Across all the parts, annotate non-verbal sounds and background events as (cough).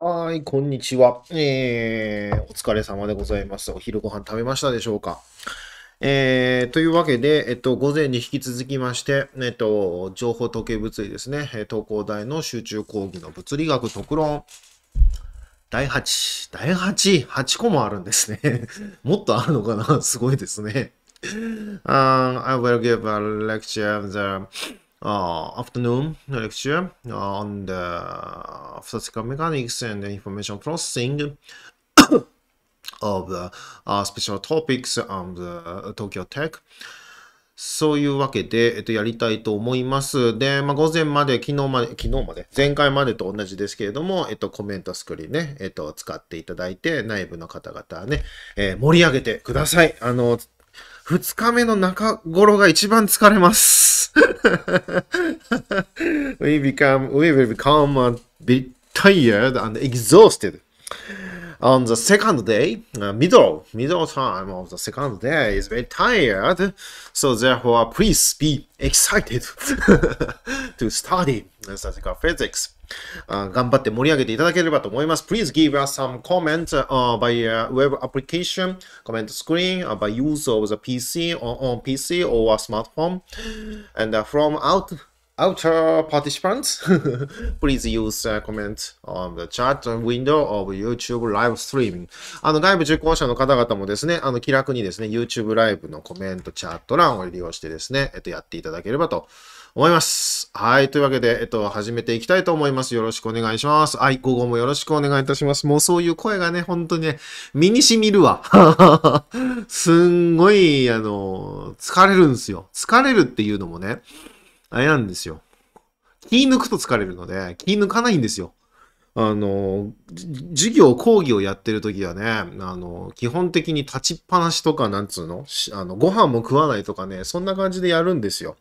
はい、こんにちは。えー、お疲れ様でございます。お昼ご飯食べましたでしょうか。えー、というわけで、えっと、午前に引き続きまして、えっと、情報統計物理ですね、東工大の集中講義の物理学特論、第8、第8、8個もあるんですね。(laughs) もっとあるのかなすごいですね。um, I will give a lecture o the uh, afternoon lecture on the statistical mechanics and information processing of the, uh, special topics on the Tokyo Tech. そういうわけで、えっと、やりたいと思います。で、まあ、午前まで、昨日まで、昨日まで、前回までと同じですけれども、えっと、コメントスクリーンね、えっと、使っていただいて、内部の方々ね、えー、盛り上げてください。あの、二日目の中頃が一番疲れます。we become, we will become a bit tired and exhausted. On the second day, uh, middle, middle time of the second day is very tired, so therefore please be excited to study statistical physics. 頑張って盛り上げていただければと思います。Please give us some comment、uh, by、u web application, comment screen、uh, by use of the PC on, on PC or smartphone. And、uh, from out outer participants, please use a comment on the chat window of YouTube live streaming. あの、外部受講者の方々もですね、あの、気楽にですね、YouTube ライブのコメント、チャット欄を利用してですね、えっと、やっていただければと思います。はい。というわけで、えっと、始めていきたいと思います。よろしくお願いします。はい。午後もよろしくお願いいたします。もうそういう声がね、本当にね、身に染みるわ。(laughs) すんごい、あの、疲れるんですよ。疲れるっていうのもね、あれなんですよ。気抜くと疲れるので、気抜かないんですよ。あの、授業、講義をやってる時はね、あの、基本的に立ちっぱなしとか、なんつうのあの、ご飯も食わないとかね、そんな感じでやるんですよ。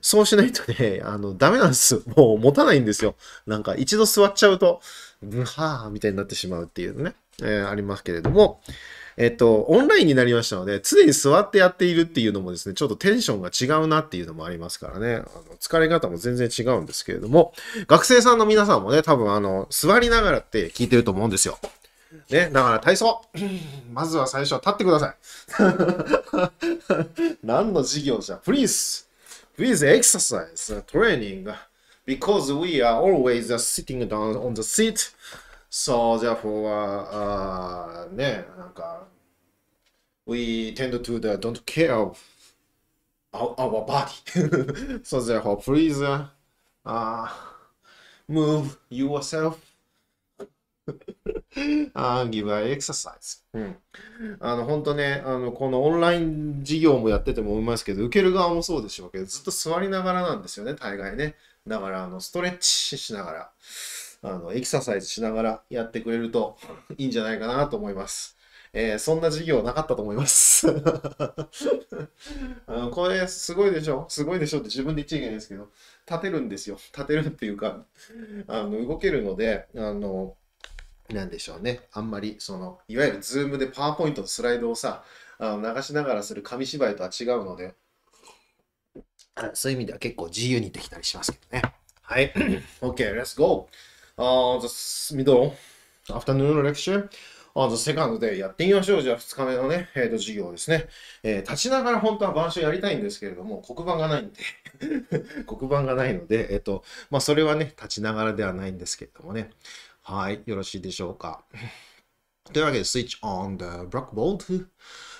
そうしないとね、(laughs) あの、ダメなんですもう持たないんですよ。なんか一度座っちゃうと、うんはぁ、みたいになってしまうっていうね、えー、ありますけれども、えっと、オンラインになりましたので、常に座ってやっているっていうのもですね、ちょっとテンションが違うなっていうのもありますからね、あの疲れ方も全然違うんですけれども、学生さんの皆さんもね、多分あの、座りながらって聞いてると思うんですよ。ね、だから体操 (clears throat) まずは最初は立ってください。(laughs) 何の授業じゃプリンス with exercise uh, training because we are always uh, sitting down on the seat so therefore uh, uh yeah, we tend to the, don't care of our, our body (laughs) so therefore please uh, uh, move yourself (laughs) あーギブアエクササイズ。うん。あの、本当ね、あの、このオンライン授業もやってても思いますけど、受ける側もそうでしょうけど、ずっと座りながらなんですよね、大概ね。だから、あの、ストレッチしながら、あの、エクササイズしながらやってくれるといいんじゃないかなと思います。えー、そんな授業なかったと思います (laughs) あの。これすごいでしょすごいでしょって自分で言っちゃいけないんですけど、立てるんですよ。立てるっていうか、あの動けるので、あの、なんでしょうね。あんまり、その、いわゆるズームでパワーポイントのスライドをさ、あの流しながらする紙芝居とは違うので、そういう意味では結構自由にできたりしますけどね。はい。(clears throat) okay, let's go! Uh, the middle afternoon lecture the second day やってみましょう。じゃあ2日目のね、えー、と授業ですね、えー、立ちながら本当は板書やりたいんですけれども、黒板がないんで (laughs) 黒板がないので、えっ、ー、と、まあそれはね、立ちながらではないんですけれどもね。はい、よろしいでしょうか。(laughs) というわけで、スイッチオン・ザ・ブラック・ボー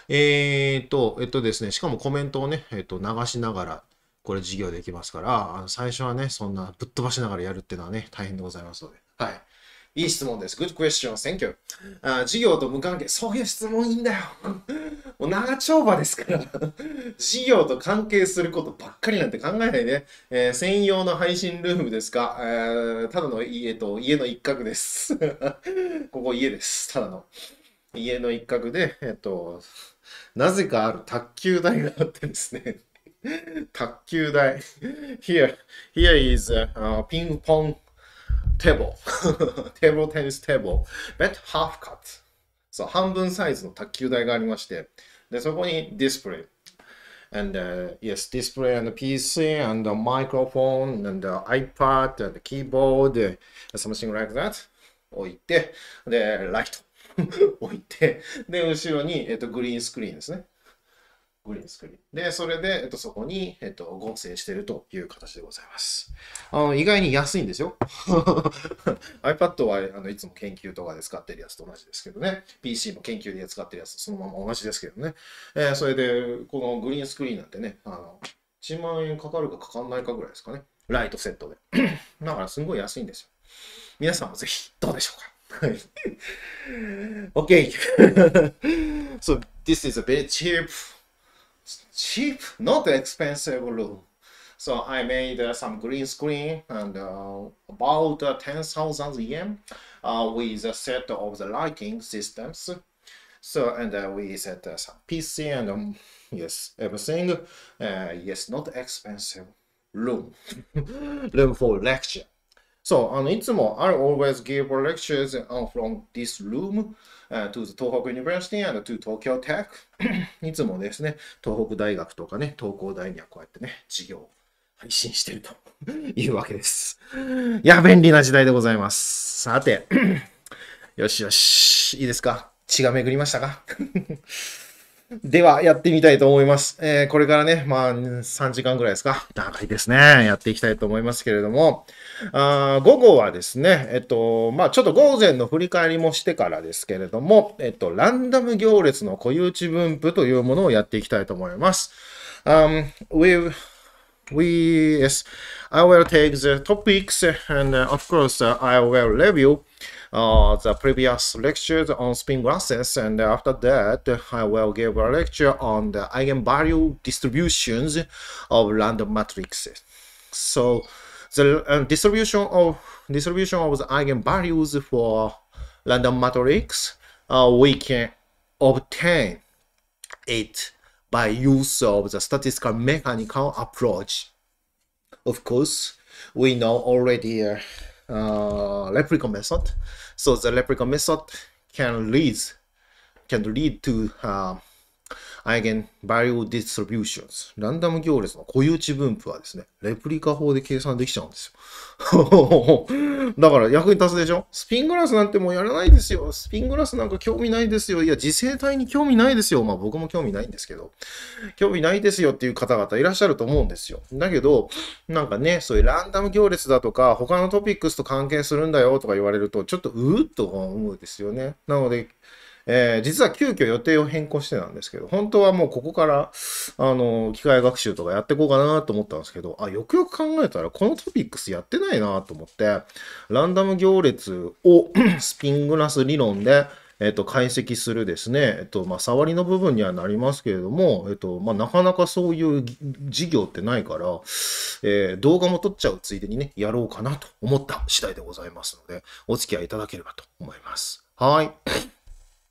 a えっ、ー、と、えっ、とですね、しかもコメントをね、えっ、と、流しながら、これ授業できますから、あの最初はね、そんなぶっ飛ばしながらやるっていうのはね、大変でございますので。はい。いい質問です。Good question. Thank you. あ事業と無関係。そういう質問いいんだよ。もう長丁場ですから。事業と関係することばっかりなんて考えないで、えー、専用の配信ルームですか、えー、ただの家と家の一角です。(laughs) ここ家です。ただの。家の一角で、えっと、なぜかある卓球台があってですね。卓球台。Here, here is a、u ping pong テーブル。テーブルテニステーブル。ハーフカット。そう、半分サイズの卓球台がありまして、で、そこにディスプレイ。And、uh, y p c and a m i c iPad and a k e y b o a ライト (laughs) 置いて、で、後ろに、えっと、グリーンスクリーンですね。グリーンスクリーン。で、それで、えっと、そこに、えっと、合成してるという形でございます。あの、意外に安いんですよ。(laughs) iPad はあのいつも研究とかで使ってるやつと同じですけどね。PC も研究で使ってるやつそのまま同じですけどね。えー、それで、このグリーンスクリーンなんてね、あの、1万円かかるかかかんないかぐらいですかね。ライトセットで。(clears throat) だからすごい安いんですよ。皆さんもぜひ、どうでしょうか okay. (laughs) so (laughs) this is a bit cheap cheap, not expensive room. So I made uh, some green screen and uh, about uh, 10,000 yen uh, with a set of the lighting systems. So, and uh, we set uh, some PC and um, yes, everything. yes, not expensive room, (laughs) room for lecture. So, and it's more, I always give lectures from this room. uh, to the 東北 h o k u University and to Tokyo Tech い (coughs) つもですね、東北大学とかね、東工大にはこうやってね、授業を配信してると (laughs) いうわけです。いや、便利な時代でございます。さて、(coughs) よしよし、いいですか血が巡りましたかでは、やってみたいと思います。えー、これからね、まあ、3時間ぐらいですか。長いですね。やっていきたいと思いますけれども、あ午後はですね、えっと、まあ、ちょっと午前の振り返りもしてからですけれども、えっと、ランダム行列の固有値分布というものをやっていきたいと思います。Um, we We, yes, I will take the topics and of course I will review uh, the previous lectures on spin glasses and after that I will give a lecture on the eigenvalue distributions of random matrices. So the uh, distribution of distribution of the eigenvalues for random matrix uh, we can obtain it by use of the statistical mechanical approach. Of course, we know already uh, uh, leprechaun method. So the leprechaun method can lead can lead to uh, アイゲンバリオディストリビューション t i ランダム行列の固有値分布はですね、レプリカ法で計算できちゃうんですよ。(laughs) だから役に立つでしょスピングラスなんてもうやらないですよ。スピングラスなんか興味ないですよ。いや、自生体に興味ないですよ。まあ僕も興味ないんですけど、興味ないですよっていう方々いらっしゃると思うんですよ。だけど、なんかね、そういうランダム行列だとか、他のトピックスと関係するんだよとか言われると、ちょっとうーっと思うんですよね。なので、えー、実は急遽予定を変更してたんですけど、本当はもうここから、あの、機械学習とかやっていこうかなと思ったんですけど、あ、よくよく考えたらこのトピックスやってないなと思って、ランダム行列を (clears throat) スピングラス理論で、えっと、解析するですね、えっと、まあ、触りの部分にはなりますけれども、えっと、まあ、なかなかそういう事業ってないから、えー、動画も撮っちゃうついでにね、やろうかなと思った次第でございますので、お付き合いいただければと思います。はい。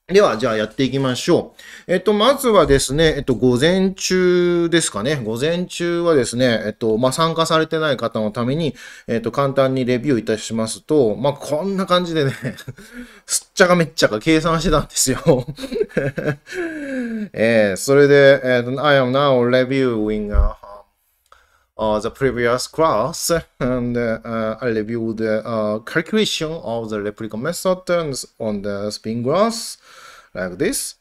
では、じゃあやっていきましょう。えっと、まずはですね、えっと、午前中ですかね。午前中はですね、えっと、まあ、参加されてない方のために、えっと、簡単にレビューいたしますと、まあ、こんな感じでね、(laughs) すっちゃかめっちゃか計算してたんですよ。(laughs) えー、それで、えっと、I am now reviewing、uh, the previous class and uh, I reviewed the uh, calculation of the replica method on the spin glass. like this.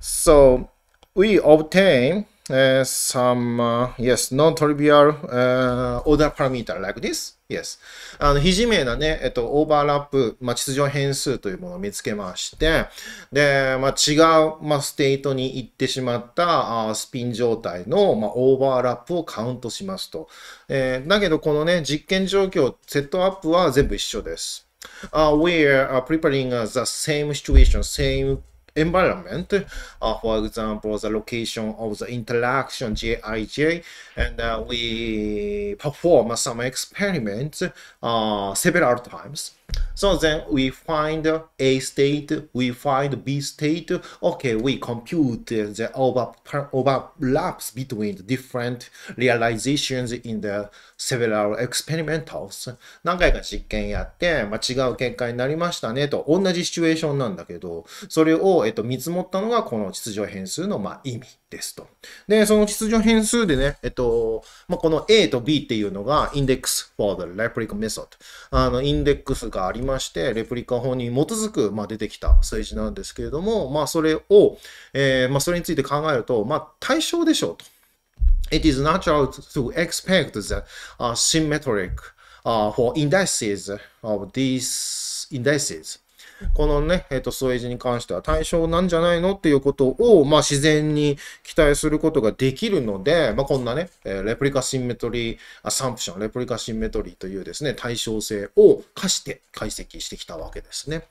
So we obtain uh, some uh, yes non-trivial uh, order parameter like this yes あの非名なね、えっと、オーバーラップ、まあ、秩序変数というものを見つけましてで、まあ、違う、まあ、ステートに行ってしまったあスピン状態の、まあ、オーバーラップをカウントしますと、えー、だけどこのね実験状況セットアップは全部一緒です Uh, we are preparing the same situation, same environment, uh, for example, the location of the interaction JIJ, and uh, we perform some experiments uh, several times. So then we find A state, we find B state. Okay, we compute the overlaps between different realizations in the several experimentals. 何回か実験やって、まあ、違う結果になりましたねと、同じシチュエーションなんだけど、それを、えっと、見積もったのがこの秩序変数の、まあ、意味ですと。で、その秩序変数でね、えっと、まあ、この A と B っていうのがインデックス for the r e p l i c a method。あの、インデックスががありまして、レプリカ法に基づく、まあ、出てきた数字なんですけれども、まあ、それを、えー、まあ、それについて考えると、まあ、対象でしょうと。It is natural to expect the、uh, symmetric、uh, for indices of these indices このね、えっ、ー、と、添え字に関しては対象なんじゃないのっていうことを、まあ、自然に期待することができるので、まあ、こんなね、えー、レプリカシンメトリー、アサンプション、レプリカシンメトリーというですね、対称性を課して解析してきたわけですね。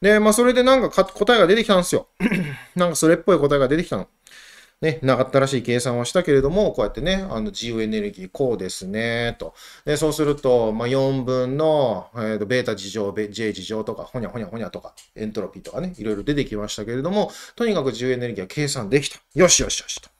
で、まあ、それでなんか答えが出てきたんですよ。(clears throat) なんかそれっぽい答えが出てきたの。ね、長ったらしい計算はしたけれども、こうやってね、あの自由エネルギーこうですね、と。で、そうすると、まあ、4分の、えーと、ベータ事情、J 事情とか、ほにゃほにゃほにゃとか、エントロピーとかね、いろいろ出てきましたけれども、とにかく自由エネルギーは計算できた。よしよしよしと。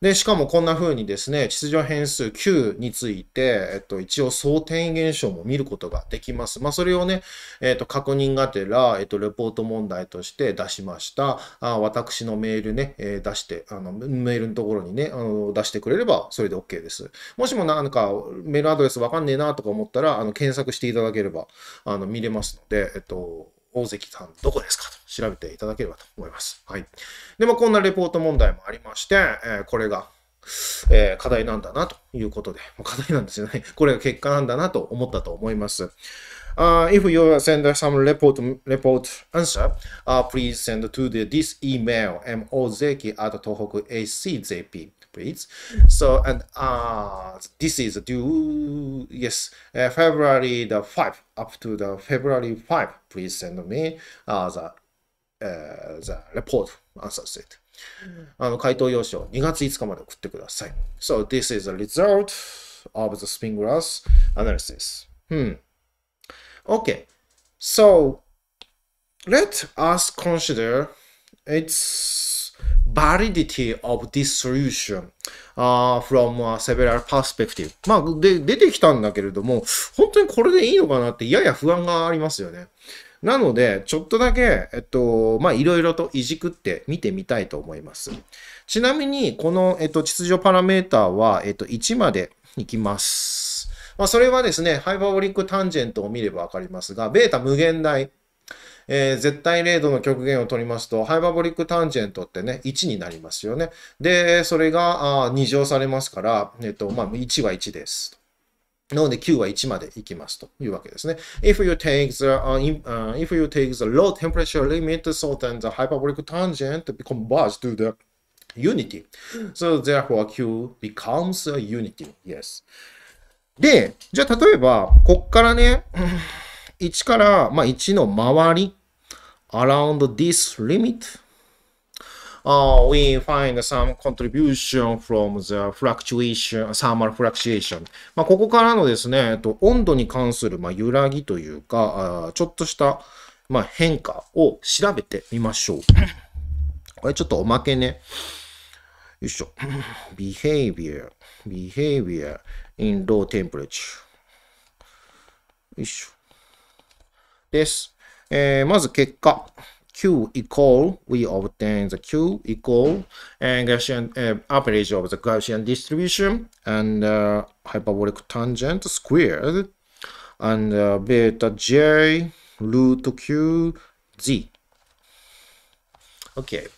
で、しかもこんな風にですね、秩序変数9について、えっと、一応相転現象も見ることができます。まあ、それをね、えっと、確認がてら、えっと、レポート問題として出しました。あ私のメールね、えー、出して、あの、メールのところにね、あの出してくれれば、それで OK です。もしもなんか、メールアドレスわかんねえなとか思ったら、あの、検索していただければ、あの、見れますので、えっと、大関さん、どこですかと。調べていただければと思います。はい。で、まあ、こんなレポート問題もありまして、えー、これが、えー、課題なんだなということで、課題なんですよね。これが結果なんだなと思ったと思います。Uh, if you send some report, report answer, uh, please send to the, this email mozeki at tohokuacjp, please. So, and uh, this is due, yes, uh, February the 5 up to the February 5. Please send me uh, the え the report answer set. あの回答用紙を2月5日まで送ってください。So, this is the result of the spin glass analysis. Hmm. Okay. So, let us consider its validity of this solution uh, from u several perspective. まあ、で、出てきたんだけれども、本当にこれでいいのかなってやや不安がありますよね。なので、ちょっとだけ、えっと、まいろいろといじくって見てみたいと思います。ちなみに、この、えっと、秩序パラメーターは、えっと、1までいきます。まあ、それはですね、ハイパーボリックタンジェントを見ればわかりますが、ベータ無限大。えー、絶対0度の極限を取りますと、ハイパーボリックタンジェントってね、1になりますよね。で、それがあ2乗されますから、えっと、まあ、1は1です。なので Q は1までいきますというわけですね。If you take the,、uh, if you take the low temperature limit, so then the hyperbolic tangent converges to the unity. So therefore Q becomes a unity. Yes. で、じゃあ例えば、こっからね、1から、まあ、1の周り、around this limit uh, we find some contribution from the fluctuation, thermal fluctuation. まあ、ここからのですね、えっと、温度に関する、まあ、揺らぎというか、あちょっとした、まあ、変化を調べてみましょう。これちょっとおまけね。よいしょ。behavior, behavior in low temperature. よいしょ。です。えー、まず結果。Q equal, we obtain the Q equal and Gaussian uh, average of the Gaussian distribution and uh, hyperbolic tangent squared and uh, beta j root q z. Okay,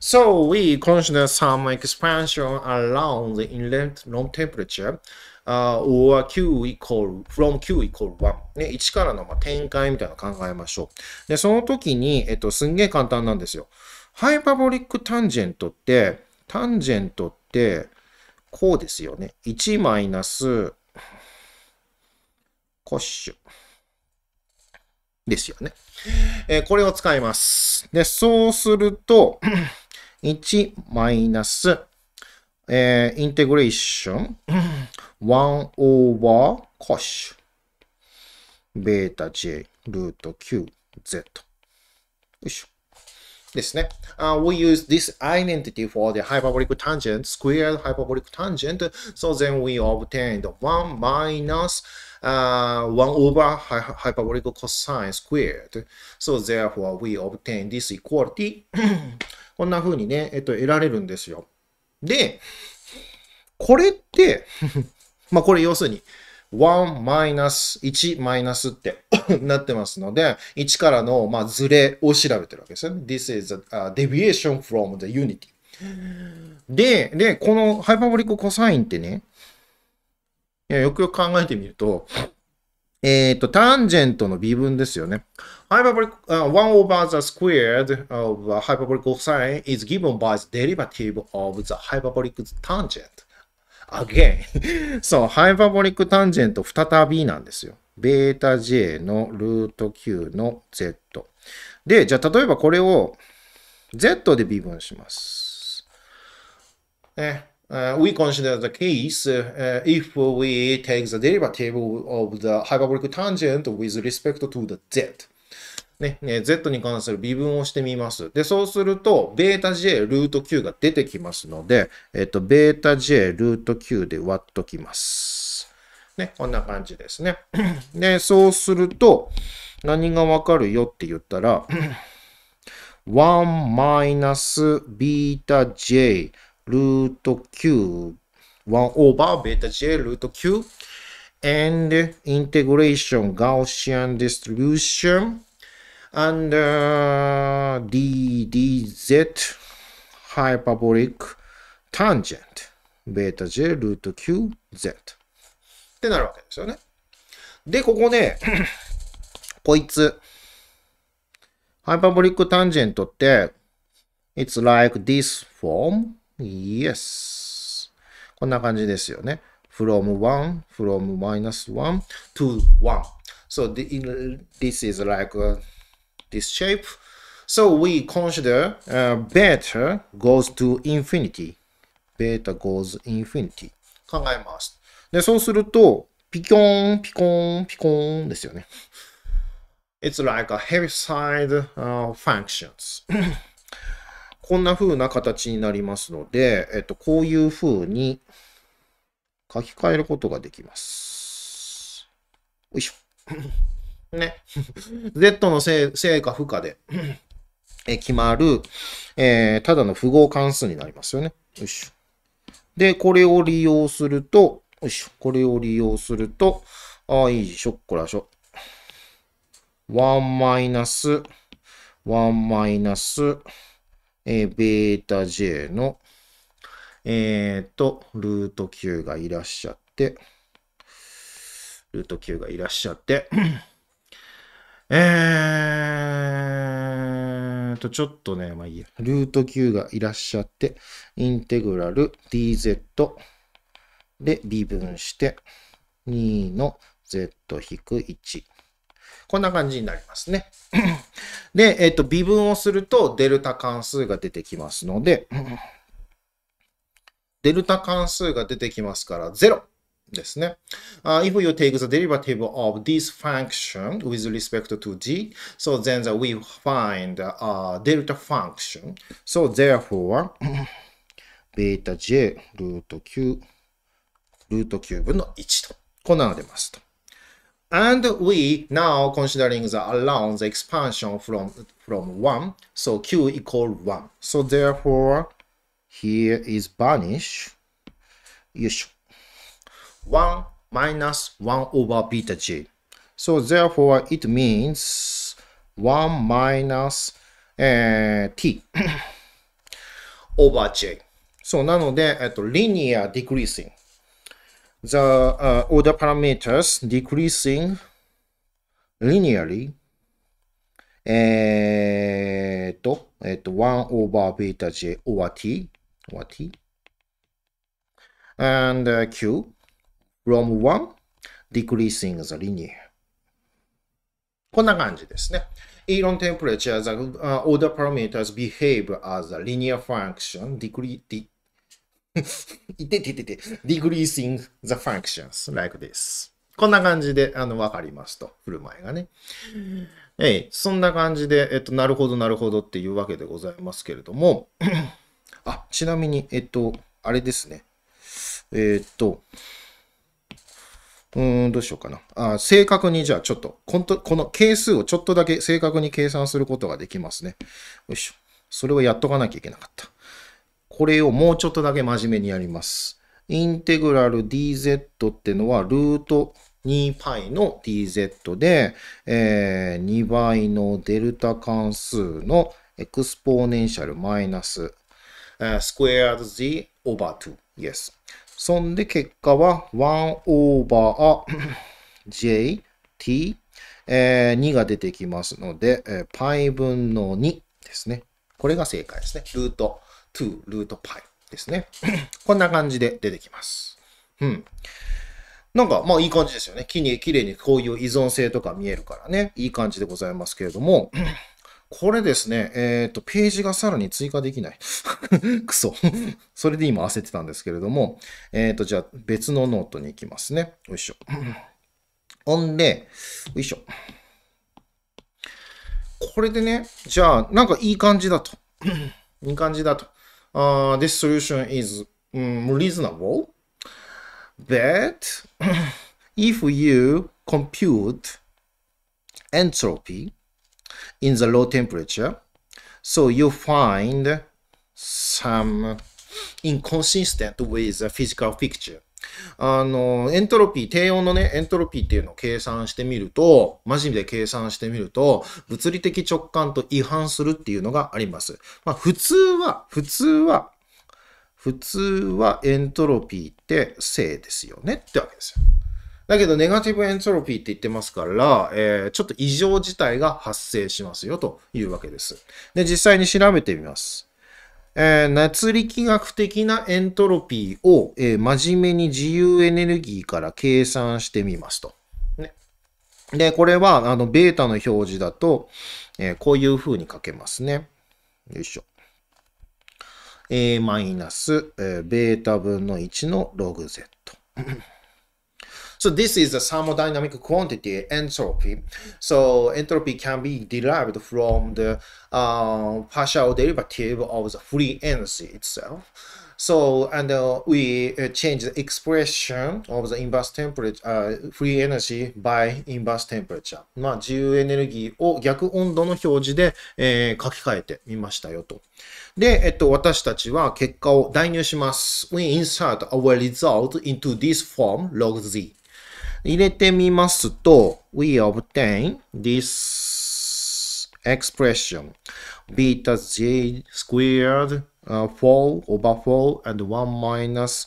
so we consider some expansion around the inlet room temperature u or q equal from q equal 1ね、1からのま展開みたいなの考えましょう。で、その時に、えっと、すんげえ簡単なんですよ。ハイパボリックタンジェントって、タンジェントって、こうですよね。1マイナス、コッシュ。ですよね。えー、これを使います。で、そうすると、1マイナス、えー、インテグレーション1 over cosh ベータ j ルート q z よいしょですね。Uh, we use this identity for the hyperbolic tangent, squared hyperbolic tangent. So then we obtained 1 minus uh, 1 over hyperbolic cosine squared. So therefore we obtain this equality. こんな風にね、えっと、得られるんですよ。で、これってまあ、これ要するに、1マイナス1マイナスってなってますので、1からの、まあ、ずれを調べてるわけですよね。This is a、deviation from the unity. で、で、このハイパーボリックコサインってね、いやよくよく考えてみると、えっ、ー、と、タンジェントの微分ですよね。h y p e r b o l uh, 1 over the squared of hyperbolic cosine is given by the derivative of the hyperbolic tangent. again. そう、ハイパボリックタンジェント再びなんですよ。ベータ J のルート Q の Z。で、じゃあ例えばこれを Z で微分します。ね。Uh, we consider the case uh, if we take the derivative of the hyperbolic tangent with respect to the z. ね、ね、Z に関する微分をしてみます。で、そうすると、ベータ J ルート Q が出てきますので、えっと、ベータ J ルート Q で割っときます。ね、こんな感じですね。(clears throat) で、そうすると、何がわかるよって言ったら、1 (clears throat) マイナスビータ J ルート Q1 オーバーベータ J ルート Q and integration Gaussian distribution and e r ddz hyperbolic tangent beta j ルート qz ってなるわけですよね。で、ここね、こいつ、ハイパーボリックタンジェントって、it's like this form?yes. こんな感じですよね。from 1, from minus 1 to 1. So this is like a this shape. So we consider uh, beta goes to infinity. beta goes infinity. 考えます。で、そうすると、ピコン、ピコン、ピコンですよね。It's like a Heaviside、uh, functions. こんな風な形になりますので、えっと、こういう風に書き換えることができます。よいしょ。ね。Z の成果負かでえ決まる、えー、ただの符号関数になりますよね。よいしょ。で、これを利用すると、よいしょ。これを利用すると、ああ、いいでしょ。これはしょ。1マイナス、1マイナス、えー、ベータ J の、えっ、ー、と、ルート9がいらっしゃって、ルート9がいらっしゃってえーと、ちょっとね、まあいいや。ルート Q がいらっしゃって、インテグラル dz で微分して、2の z-1。こんな感じになりますね。で、えっ、ー、と、微分をすると、デルタ関数が出てきますので、デルタ関数が出てきますから、0。ですね。Uh, if you take the derivative of this function with respect to g, so then the, we find a delta function. So therefore, (clears throat) beta j ルート9ルート9分の1と、こんなの出ますと。And we now considering the along the expansion from, from 1, so q equal 1. So therefore, here is vanish. よいしょ。1 minus 1 over beta J, So therefore it means 1 eh, T (clears throat) over j. So linear decreasing. the uh, order parameters decreasing linearly. Eh, 1 over beta j over t over t and uh, q from 1 decreasing the linear. こんな感じですね。Elon temperature, the、uh, order parameters behave as a linear function, decrease, de decreasing the functions like this. こんな感じで、あの、わかりますと。振る舞いがね。ええ、そんな感じで、えっと、なるほど、なるほどっていうわけでございますけれども、あ、ちなみに、えっと、あれですね。えー、っと、うーん、どうしようかな。あ正確にじゃあちょっとここの係数をちょっとだけ正確に計算することができますね。よいしょ。それをやっとかなきゃいけなかった。これをもうちょっとだけ真面目にやります。インテグラル dz ってのはルート 2π の dz で、えー、2倍のデルタ関数のエクスポーネンシャルマイナス、スクエア z オーバー2。Yes。そんで結果は1オーバー (coughs) J t、えー、2が出てきますので、えー、パイ分の2ですね。これが正解ですね。ルート2、ルートパイですね。(coughs) こんな感じで出てきます。うん。なんか、まあいい感じですよね。きに綺麗にこういう依存性とか見えるからね。いい感じでございますけれども。これですね、えっ、ー、と、ページがさらに追加できない。く (laughs) そ。それで今焦ってたんですけれども、えっ、ー、と、じゃあ別のノートに行きますね。よいしょ。(coughs) ほんで、よいしょ。これでね、じゃあ、なんかいい感じだと。(coughs) いい感じだと。Uh, this solution is um, reasonable, but (coughs) if you compute entropy in the low temperature. So you find some inconsistent with the physical picture. あの、エントロピー、低温のね、エントロピーっていうのを計算してみると、マジで計算してみると、物理的直感と違反するっていうのがあります。まあ、普通は、普通は、普通はエントロピーって正ですよねってわけですよ。だけど、ネガティブエントロピーって言ってますから、えー、ちょっと異常事態が発生しますよというわけです。で、実際に調べてみます。えー、熱力学的なエントロピーを、えー、真面目に自由エネルギーから計算してみますと。ね、で、これは、あの、ベータの表示だと、えー、こういう風に書けますね。よいしょ。a マイナス、ベータ分の1のログ z。So this is a thermodynamic quantity, entropy. So entropy can be derived from the uh, partial derivative of the free energy itself. So, and uh, we uh, change the expression of the inverse temperature,、uh, free energy by inverse temperature. まあ、自由エネルギーを逆温度の表示で、えー、書き換えてみましたよと。で、えっと、私たちは結果を代入します。We insert our result into this form, log z. 入れてみますと、we obtain this expression beta j squared uh, 4 over 4 and 1 minus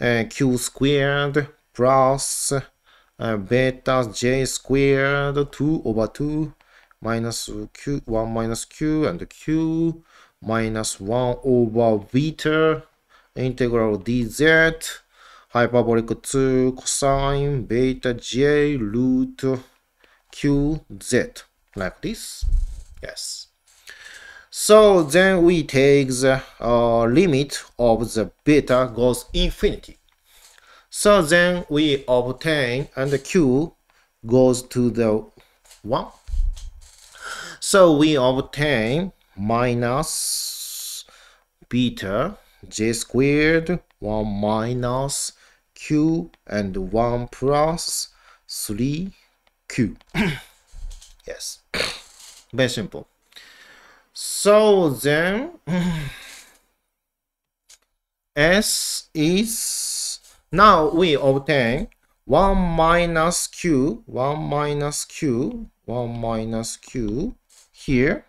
uh, q squared plus uh, beta j squared 2 over 2 minus q 1 minus q and q minus 1 over beta integral dz hyperbolic 2 cosine beta j root qz like this yes so then we take the uh, limit of the beta goes infinity so then we obtain and the q goes to the 1 so we obtain minus beta j squared 1 minus q and 1 plus 3q. (coughs) yes, (coughs) very simple. So then (coughs) s is, now we obtain 1 minus q, 1 minus q, 1 minus q here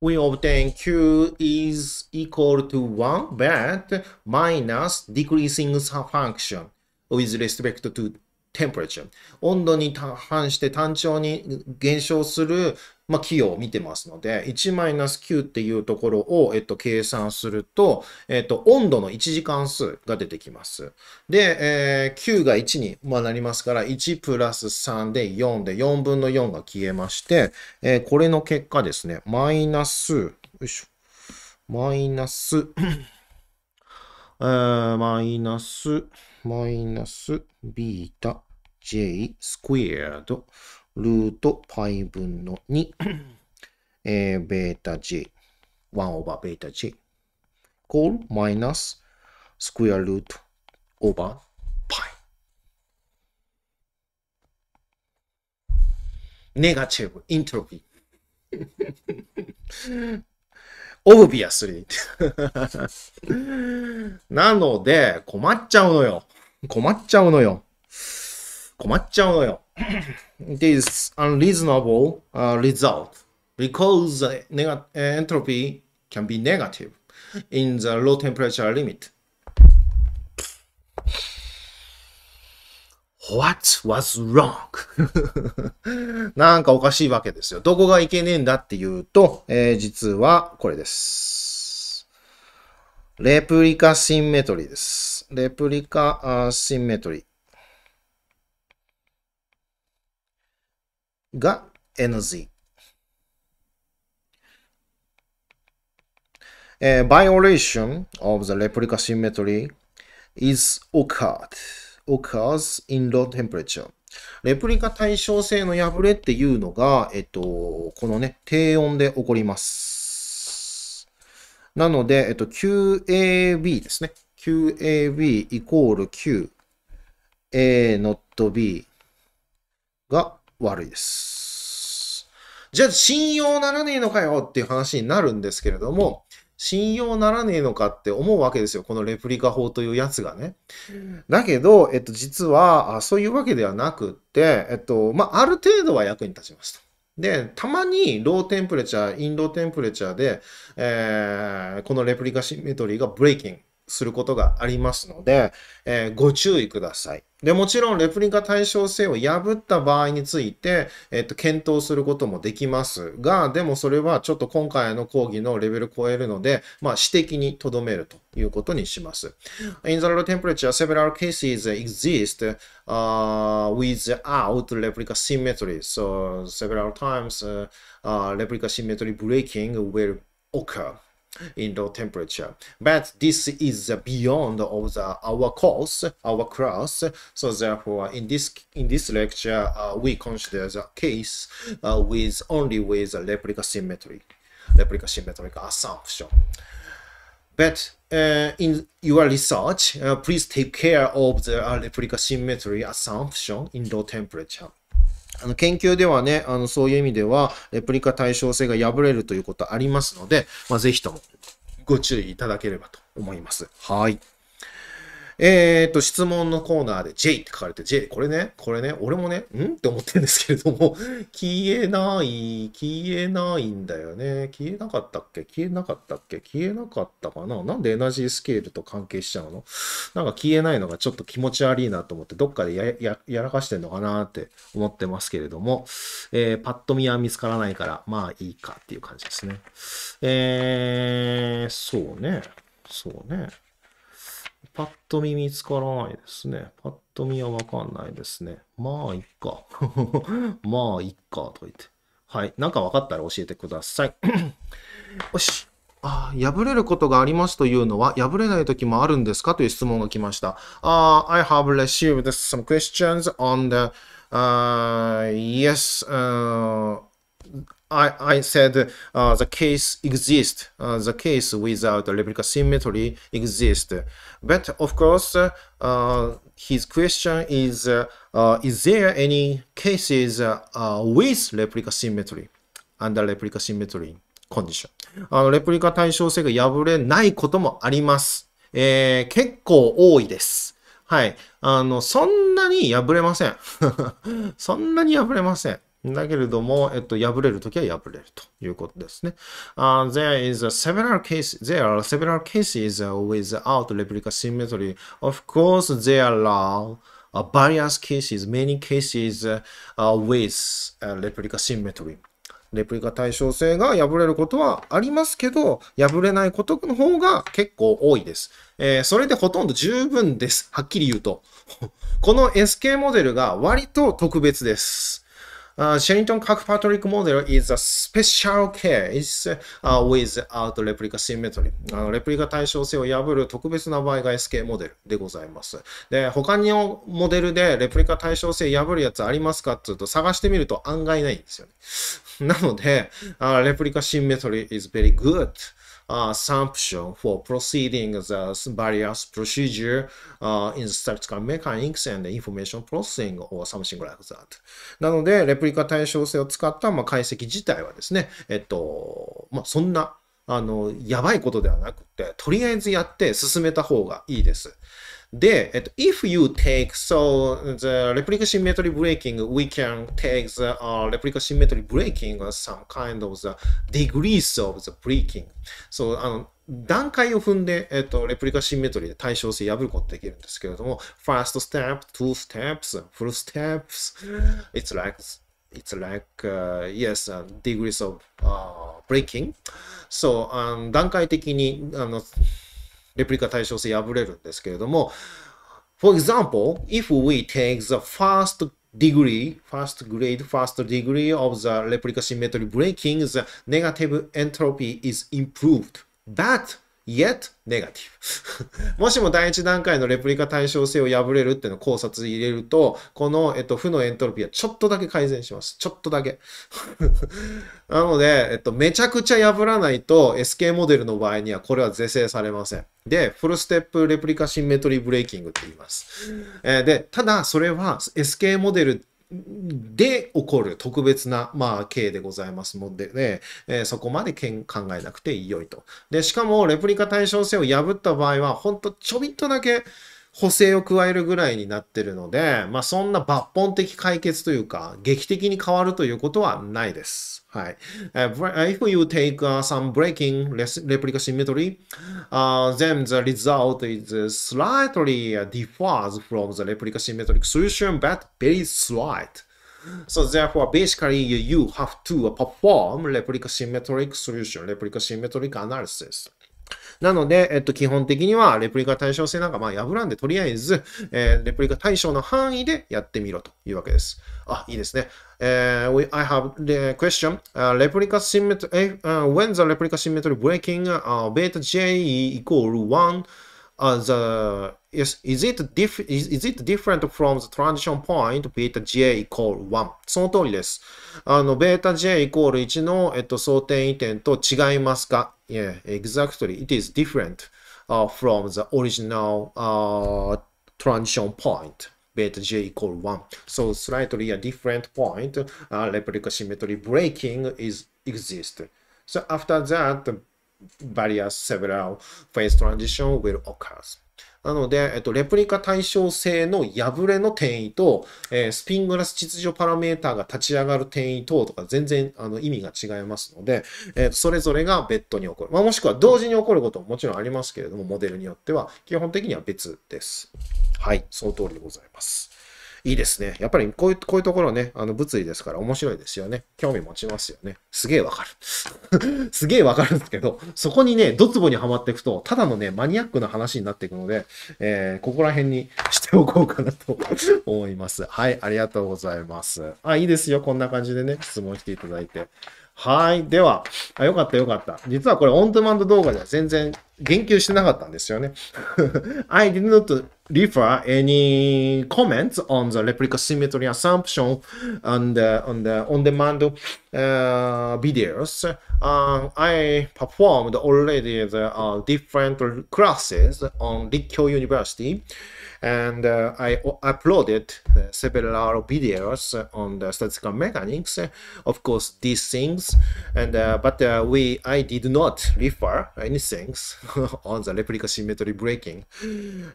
we obtain Q is equal to 1 but minus decreasing function with respect to temperature 温度に反して単調に減少する、まあ、企業を見てますので1-9っていうところを、えっと、計算すると、えっと、温度の1時間数が出てきます。で、えー、9が1に、まあ、なりますから1プラス3で4で4分の4が消えまして、えー、これの結果ですねマイナスよいしょマイナスえー、マイナスマイナスビータ j スクエアドルート π 分の2、(coughs) えー、ベータ j、1オーバーベータ j、コールマイナススクエアルートオーバー π。ネガティブ、イントロピー。(laughs) オブビアスリー。なので、困っちゃうのよ。困っちゃうのよ。困っちゃうのよ。This unreasonable、uh, result because the entropy can be negative in the low temperature limit. What was wrong? (laughs) なんかおかしいわけですよ。どこがいけねえんだっていうと、えー、実はこれです。レプリカシンメトリーです。レプリカシンメトリーが NZ。A ー、violation of the replica symmetry is occurred occurs in low temperature. レプリカ対称性の破れっていうのが、えっと、このね、低温で起こります。なので、えっと、QAB ですね。QAB イコール Q、A not B が悪いです。じゃあ信用ならねえのかよっていう話になるんですけれども、信用ならねえのかって思うわけですよ。このレプリカ法というやつがね。だけど、えっと、実はあそういうわけではなくって、えっと、まあ、ある程度は役に立ちますと。で、たまにローテンプレチャー、インローテンプレチャーで、えー、このレプリカシンメトリーがブレイキンすることがありますので、えー、ご注意ください。で、もちろんレプリカ対象性を破った場合について、えっと、検討することもできますが、でもそれはちょっと今回の講義のレベルを超えるので、まあ、指摘にとどめるということにします。In the low temperature, several cases exist、uh, without replica symmetry. So, several times、uh, replica symmetry breaking will occur. in low temperature. But this is beyond of the, our course, our class. So therefore, in this in this lecture, uh, we consider the case uh, with only with a replica symmetry, replica symmetric assumption. But uh, in your research, uh, please take care of the replica uh, symmetry assumption in low temperature. あの研究ではね、あのそういう意味では、レプリカ対称性が破れるということありますので、まあ、ぜひともご注意いただければと思います。はい。えー、っと、質問のコーナーで J って書かれて、J、これね、これね、俺もね、んって思ってるんですけれども、(laughs) 消えない、消えないんだよね。消えなかったっけ消えなかったっけ消えなかったかななんでエナジースケールと関係しちゃうのなんか消えないのがちょっと気持ち悪いなと思って、どっかでやらかしてんのかなって思ってますけれども、えー、パッと見は見つからないから、まあいいかっていう感じですね。えー、そうね。そうね。パッと見見つからないですね。パッと見はわかんないですね。まあ、いっか。(laughs) まあ、いっか、と言って。はい。なんか分かったら教えてください。(coughs) よし。あ破れることがありますというのは、破れない時もあるんですかという質問が来ました。あ、uh, I have received some questions on the、uh, yes、uh,、I, I said uh, the case exists, uh, the case without replica symmetry exists. But of course, uh, his question is, is there any cases with replica symmetry, under replica symmetry condition? あのレプリカ対称性が破れないこともあります。えー、結構多いです。はい。あの、そんなに破れません。そんなに破れません。だけれども、えっと、破れるときは破れるということですね。Uh, there is a several case, there are several cases without replica symmetry. Of course, there are uh, various cases, many cases uh, with uh, replica symmetry. レプリカ対称性が破れることはありますけど、破れないことの方が結構多いです。えー、それでほとんど十分です。はっきり言うと。この SK モデルが割と特別です。Uh, s h e r r i パトリック・モデル i s a special case uh, without replica symmetry. レプリカ対称性を破る特別な場合が SK モデルでございます。で、他のモデルでレプリカ対称性破るやつありますかっていうと探してみると案外ないんですよね。(laughs) なので、uh, レプリカ・シンメトリー is very good uh, assumption for proceeding the various procedure uh, in statistical mechanics and information processing or something like that. なので、レプリカ対称性を使った、まあ、解析自体はですね、えっと、まあ、そんなあの、やばいことではなくて、とりあえずやって進めた方がいいです。There, you take, so the replica symmetry breaking, we can take the uh, replica symmetry breaking as some kind of the degrees of the breaking. So, あの、段階を踏んで、えっと、レプリカシンメトリーで対称性破ることできるんですけれども、first um, eh, step, two steps, full steps, it's like it's like uh, yes uh, degrees of uh, breaking so um, 段階的にあの replica example, if we take the first degree, first grade, first degree of the replica symmetry breaking, the negative entropy is improved. That yet negative (laughs) もしも第一段階のレプリカ対称性を破れるっていうのを考察入れると、この、えっと、負のエントロピーはちょっとだけ改善します。ちょっとだけ。(laughs) なので、えっと、めちゃくちゃ破らないと SK モデルの場合にはこれは是正されません。で、フルステップレプリカシンメトリーブレイキングって言います。えで、ただそれは SK モデルで起こる特別な、まあ、刑でございますので、ね、えー、そこまでけん考えなくて良いと。で、しかも、レプリカ対象性を破った場合は、ほんとちょびっとだけ、補正を加えるぐらいになってるので、まあ、そんな抜本的解決というか、劇的に変わるということはないです。Hi. Uh, if you take uh, some breaking replica symmetry, uh, then the result is uh, slightly uh, differs from the replica symmetric solution, but very slight. So therefore, basically, you have to perform replica symmetric solution, replica symmetric analysis. なので、えっと、基本的にはレプリカ対象性なんかまあ破らんで、とりあえず、えー、レプリカ対象の範囲でやってみろというわけです。あ、いいですね。Uh, we, I have the question. Uh, replica symmetry, uh, when the replica symmetry breaking uh, beta j equal 1 uh, the is is it diff is, is it different from the transition point beta j equal 1? その通りです。あの、ベータ j イコール1の、えっと、争点移転と違いますか ?Yeah, exactly. It is different、uh, from the original、uh, transition point. beta j equal 1. So slightly a different point, uh, replica symmetry breaking is exist. So after that, various several phase transition will o c c u r なので、えっと、レプリカ対称性の破れの転移と、えー、スピングラス秩序パラメーターが立ち上がる転移等とか全然あの意味が違いますので、えー、それぞれが別途に起こる。まあ、もしくは同時に起こることももちろんありますけれども、モデルによっては基本的には別です。はい、その通りでございます。いいですね。やっぱりこういうこういうところね、あの物理ですから面白いですよね。興味持ちますよね。すげえわかる。(laughs) すげえわかるんですけど、そこにね、ドツボにはまっていくと、ただのね、マニアックな話になっていくので、えー、ここら辺にしておこうかなと (laughs) 思います。はい、ありがとうございます。あ、いいですよ。こんな感じでね、質問していただいて。はい。では、あ、よかったよかった。実はこれオンデマンド動画では全然言及してなかったんですよね。I did not refer any comments on the replica symmetry assumption on the, on the on-demand uh, videos. Uh, I performed already the uh, different classes on Rikkyo University. and uh, I uploaded uh, several videos on the statistical mechanics. Of course, these things, and but we I did not refer anything s on the replica symmetry breaking.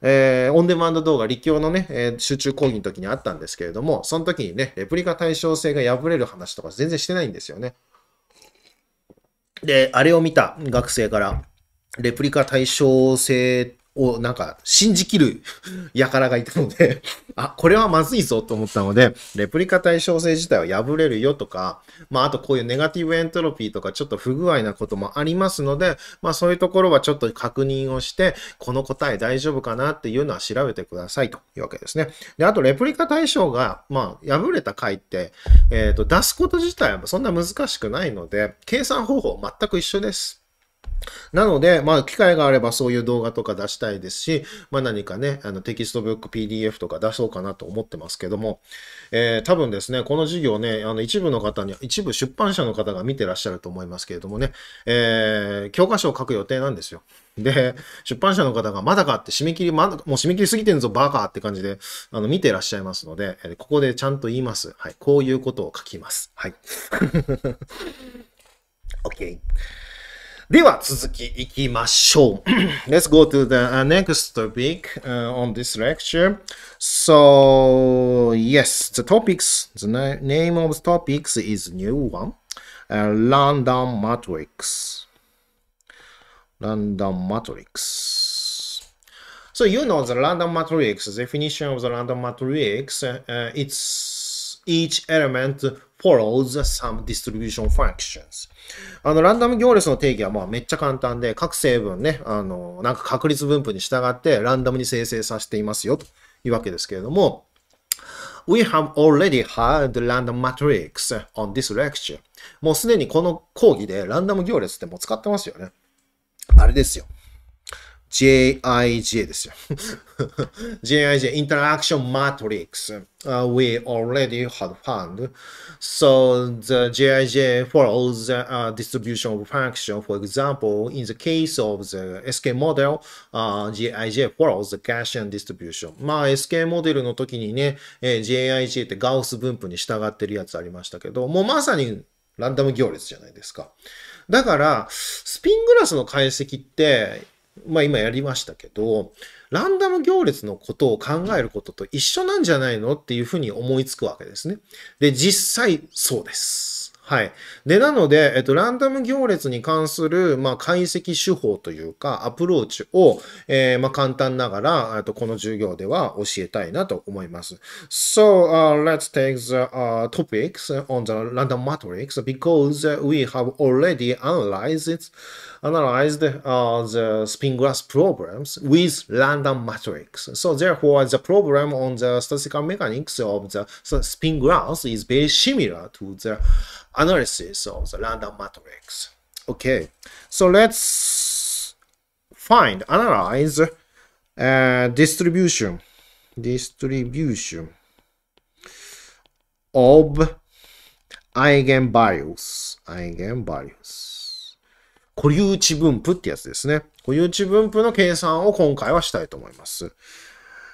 えー、オンデマンド動画、立教のね、えー、集中講義の時にあったんですけれども、その時にね、レプリカ対称性が破れる話とか全然してないんですよね。で、あれを見た学生から、レプリカ対称性をなんか信じきる (laughs) 輩がいたので (laughs) あ、これはまずいぞと思ったので、レプリカ対称性自体は破れるよとか、まああとこういうネガティブエントロピーとかちょっと不具合なこともありますので、まあそういうところはちょっと確認をして、この答え大丈夫かなっていうのは調べてくださいというわけですね。で、あとレプリカ対象が、まあ破れた回って、えっ、ー、と出すこと自体はそんな難しくないので、計算方法全く一緒です。なので、まあ、機会があればそういう動画とか出したいですし、まあ、何かね、あのテキストブック PDF とか出そうかなと思ってますけども、えー、多分ですね、この授業ね、あの一部の方に、一部出版社の方が見てらっしゃると思いますけれどもね、えー、教科書を書く予定なんですよ。で、出版社の方がまだかって締め切り、まだ、もう締め切り過ぎてんぞ、バカって感じで、あの、見てらっしゃいますので、ここでちゃんと言います。はい。こういうことを書きます。はい。OK。(laughs) では続きいきましょう。Let's (clears throat) go to the uh, next topic、uh, on this lecture. So, yes, the topics, the na name of the topics is new one. Uh, random matrix. Random matrix. So you know the random matrix, definition of the random matrix, uh, it's each element follows some distribution functions. あの、ランダム行列の定義はまあめっちゃ簡単で、各成分ね、あの、なんか確率分布に従ってランダムに生成させていますよというわけですけれども、We have already had random matrix on this lecture. もうすでにこの講義でランダム行列ってもう使ってますよね。あれですよ。JIJ ですよ。JIJ, Interaction Matrix.、Uh, we already had found. So the JIJ follows the、uh, distribution of function. For example, in the case of the SK model,、uh, JIJ follows the Gaussian distribution. まあ SK モデルの時にね、えー、JIJ ってガウス分布に従ってるやつありましたけど、もうまさにランダム行列じゃないですか。だから、スピングラスの解析って、まあ今やりましたけど、ランダム行列のことを考えることと一緒なんじゃないのっていうふうに思いつくわけですね。で、実際そうです。はい。で、なので、えっと、ランダム行列に関する、まあ、解析手法というか、アプローチを、えー、まあ、簡単ながら、っとこの授業では教えたいなと思います。So,、uh, let's take the、uh, topics on the random matrix because we have already analyzed it. analyzed uh, the spin-glass problems with random matrix. So therefore, the problem on the statistical mechanics of the spin-glass is very similar to the analysis of the random matrix. Okay, so let's find, analyze uh, distribution, distribution of eigenvalues, eigenvalues. 固有値分布ってやつですね。固有値分布の計算を今回はしたいと思います。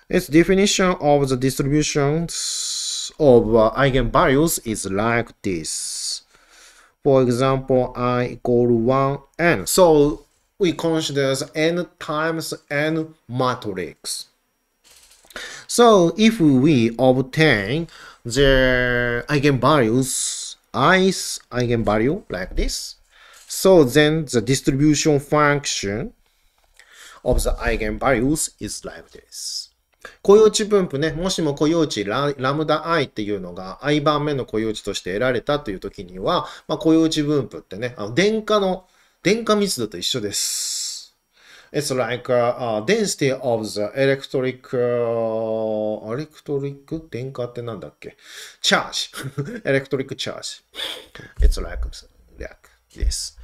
Its definition of the distributions of eigenvalues is like this. For example, i equal 1n. So we consider n times n matrix. So if we obtain the eigenvalues, i's eigenvalue like this, So then the distribution function of the eigenvalues is like this. 雇用値分布ね、もしも雇用値ララムダ i っていうのが i 番目の雇用値として得られたという時には、まあ、雇用値分布ってね、あの電荷の、電荷密度と一緒です。It's like a, density of the electric, electric 電荷ってなんだっけ ?charge. electric charge. It's like t h i s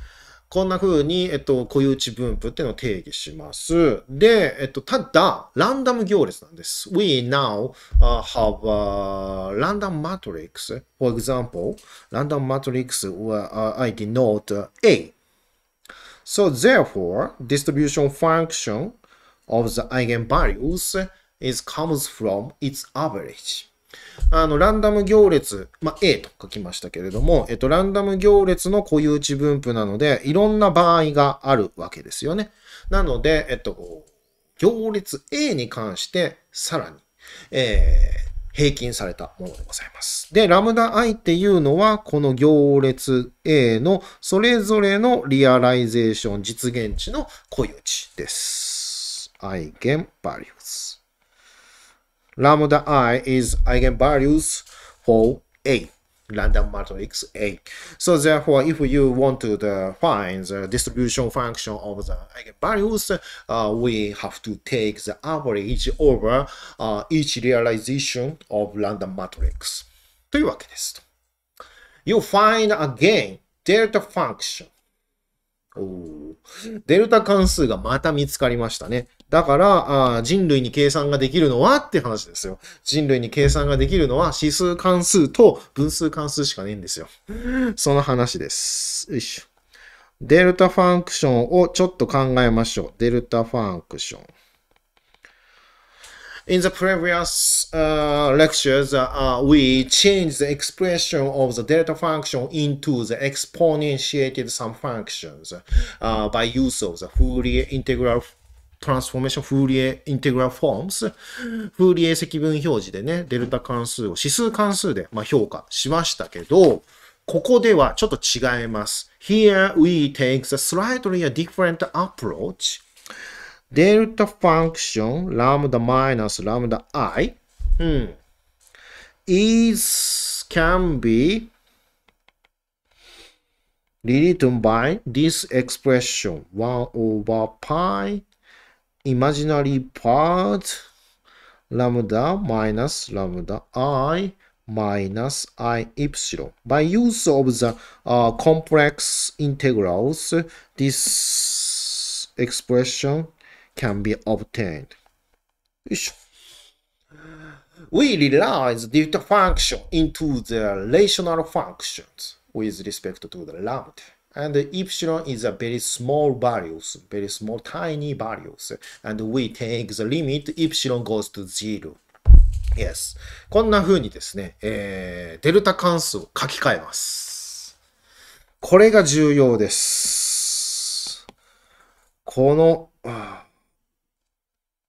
こんな風に、えっと、固有値分布っていうのを定義します。で、えっと、ただ、ランダム行列なんです。We now、uh, have a random matrix. For example, random matrix where、uh, I denote A. So therefore, distribution function of the eigenvalues is comes from its average. あの、ランダム行列、まあ、A と書きましたけれども、えっと、ランダム行列の固有値分布なので、いろんな場合があるわけですよね。なので、えっと、行列 A に関して、さらに、えー、平均されたものでございます。で、ラムダ i っていうのは、この行列 A のそれぞれのリアライゼーション実現値の固有値です。i 減 values。lambda i is eigenvalues for A, random matrix A. So therefore, if you want to the uh, find the distribution function of the eigenvalues, uh, we have to take the average over uh, each realization of random matrix. you find again delta function. Delta デルタ関数がまた見つかりましたね。だから、あ人類に計算ができるのはって話ですよ。人類に計算ができるのは指数関数と分数関数しかねえんですよ。その話です。よいしょ。デルタファンクションをちょっと考えましょう。デルタファンクション。In the previous uh, lectures, uh, we changed the expression of the delta function into the exponentiated sum functions uh, by use of the Fourier integral transformation f o u r i e integral forms Fourier 積分表示でね、デルタ関数を指数関数でま評価しましたけど、ここではちょっと違います。Here we take the slightly different approach. Delta function lambda minus lambda i s can be rewritten by this expression 1 over pi imaginary part lambda minus lambda i minus i epsilon. By use of the uh, complex integrals, this expression can be obtained. We realize delta function into the rational functions with respect to the lambda. And epsilon is a very small values, very small tiny values. And we take the limit epsilon goes to zero. Yes. こんな風にですね、えー、デルタ関数を書き換えます。これが重要です。この、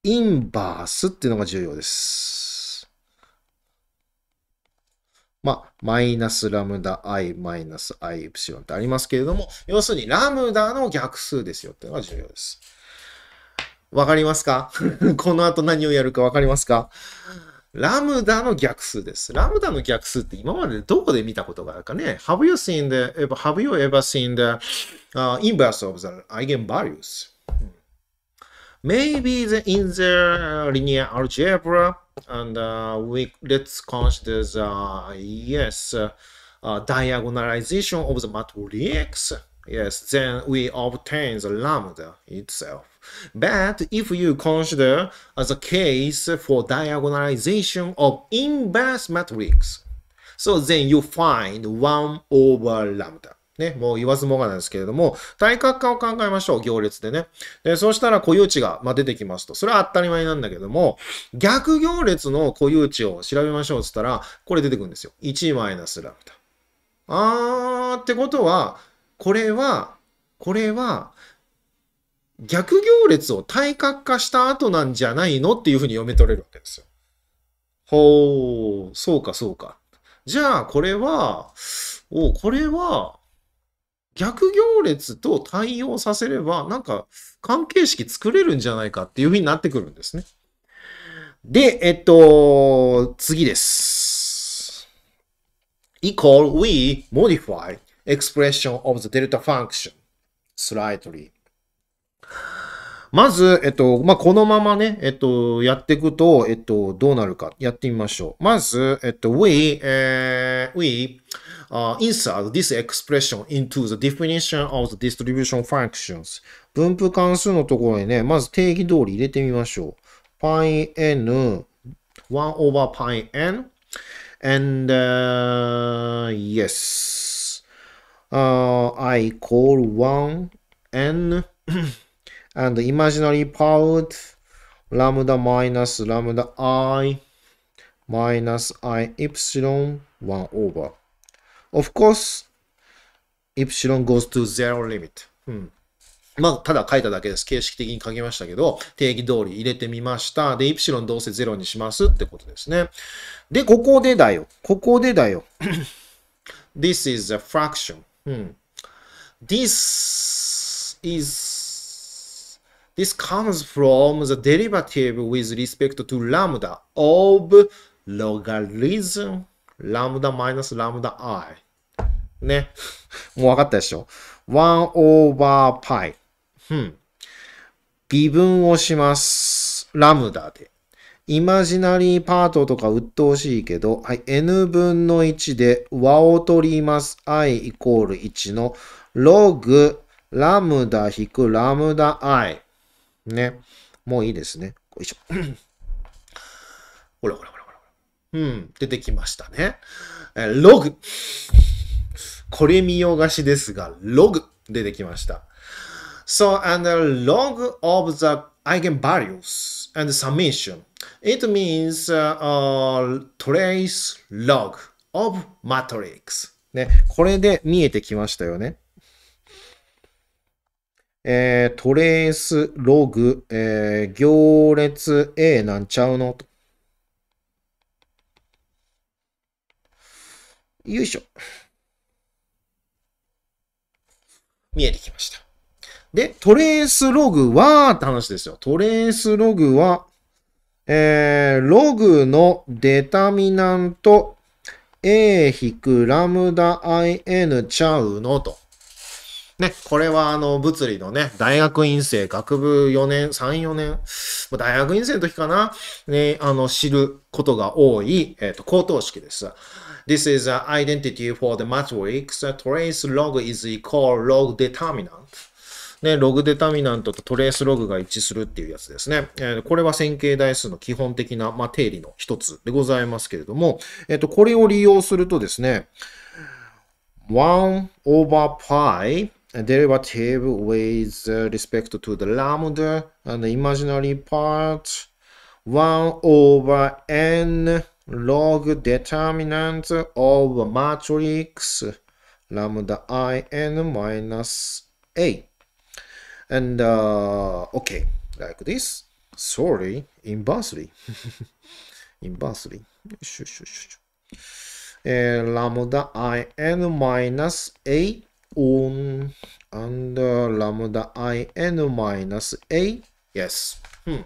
インバースっていうのが重要です。まあ、マイナスラムダ i マイナス i イプシロンってありますけれども、要するにラムダの逆数ですよっていうのが重要です。わかりますか (laughs) この後何をやるかわかりますかラムダの逆数です。ラムダの逆数って今までどこで見たことがあるかね ?Have you seen the, have you ever seen the、uh, inverse of the eigenvalues?Maybe the, in the linear algebra and uh, we let's consider the uh, yes uh, uh, diagonalization of the matrix yes then we obtain the lambda itself but if you consider as a case for diagonalization of inverse matrix so then you find 1 over lambda ね、もう言わずもがなんですけれども、対角化を考えましょう、行列でね。で、そうしたら固有値が、まあ、出てきますと。それは当たり前なんだけども、逆行列の固有値を調べましょうって言ったら、これ出てくるんですよ。1マイナスラムダ。あーってことは、これは、これは、逆行列を対角化した後なんじゃないのっていうふうに読み取れるわけですよ。ほう、そうかそうか。じゃあ、これは、おこれは、逆行列と対応させれば、なんか関係式作れるんじゃないかっていうふうになってくるんですね。で、えっと、次です。equal we modify expression of the delta function slightly. まず、えっと、まあ、このままね、えっと、やっていくと、えっと、どうなるかやってみましょう。まず、えっと、we, えー、we uh, insert this expression into the definition of the distribution functions n one over pi n and、uh, yes、uh, I call 1n (coughs) and imaginary part lambda minus lambda i minus i epsilon 1 over of course, epsilon goes to zero limit. うん。まあ、ただ書いただけです。形式的に書きましたけど、定義通り入れてみました。で、イプシロンどうせゼロにしますってことですね。で、ここでだよ。ここでだよ。This is a fraction.、うん、This is This comes from the derivative with respect to lambda of logarithm ラムダマイナスラムダ i。ね。もう分かったでしょ。1 over pi。うん。微分をします。ラムダで。イマジナリーパートとか鬱陶しいけど、はい、n 分の1で和を取ります。i イコール1のログラムダ引くラムダ i。ね。もういいですね。よいしょ。ほらほら。うん、出てきましたね。えログ。これ見よがしですが、ログ出てきました。So, and the log of the eigenvalues and summation. It means uh, uh, trace log of matrix. ね、これで見えてきましたよね。えー、トレースログ、えー、行列 A なんちゃうのとよいしょ。見えてきました。で、トレースログはって話ですよ。トレースログは、えー、ログのデタミナント A 引くラムダ IN ちゃうのと。ね、これはあの物理のね、大学院生、学部4年、3、4年、大学院生の時かな、ね、あの、知ることが多い、えっ、ー、と、高等式です。This is an identity for the matrix. Trace log is equal log determinant. ね、ログデタミナントとトレースログが一致するっていうやつですね。えー、これは線形代数の基本的な、まあ、定理の一つでございますけれども、えっ、ー、と、これを利用するとですね、1 over pi derivative with respect to the lambda and the imaginary part 1 over n log determinant of matrix lambda i n minus a and uh, okay like this sorry inversely (laughs) inversely uh, lambda i n minus a on and uh, lambda i n minus a yes hmm.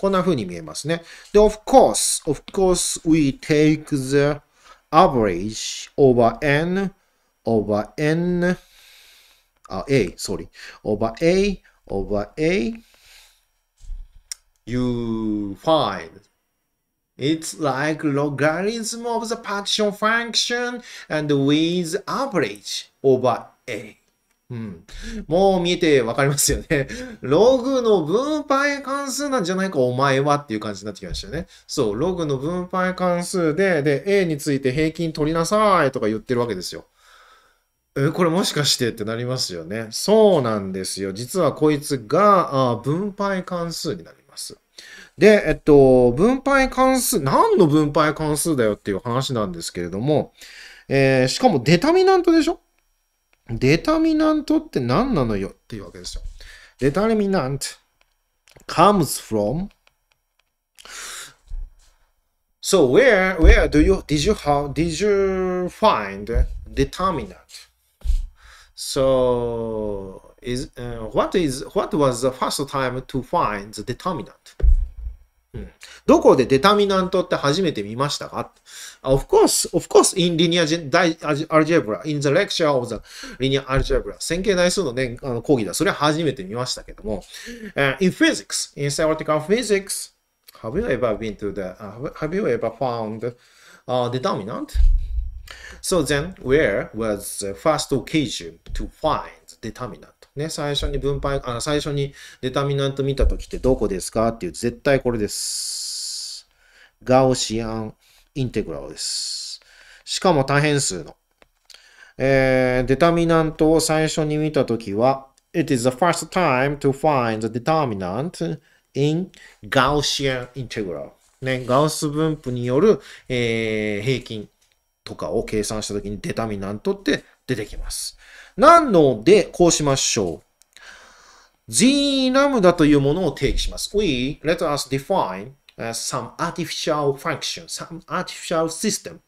こんな風に見えますね。で、of course, of course, we take the average over n, over n, あ、a, uh, sorry, over a, over a, you find It's like logarithm of the partition function and with average over a. うん。もう見えてわかりますよね。(laughs) ログの分配関数なんじゃないか、お前はっていう感じになってきましたよね。そう、ログの分配関数で、で、A について平均取りなさいとか言ってるわけですよ。え、これもしかしてってなりますよね。そうなんですよ。実はこいつが分配関数になります。で、えっと、分配関数、何の分配関数だよっていう話なんですけれども、えー、しかもデタミナントでしょデタミナントって何なのよっていうわけですよ。デタミナント comes from So where where do you did you how did you find determinant? So is uh, what is what was the first time to find the determinant? うん、どこでデタミナントって初めて見ましたか ?Of course, of course, in linear algebra, in the lecture of the linear algebra, 線形代数の,、ね、あの講義だ。それは初めて見ましたけども、uh, in physics, in theoretical physics, have you ever been to the, uh, have you ever found uh, determinant? So then, where was the first occasion to find the determinant? ね、最初に分配、あの最初にデタミナント見たときってどこですかっていう、絶対これです。ガオシアンインテグラルです。しかも多変数の。えー、デタミナントを最初に見たときは、It is the first time to find the determinant in Gaussian integral. ね、ガウス分布による、えー、平均とかを計算したときにデタミナントって出てきます。なので、こうしましょう。z ラムダというものを定義します。We let us define some artificial function, some artificial system.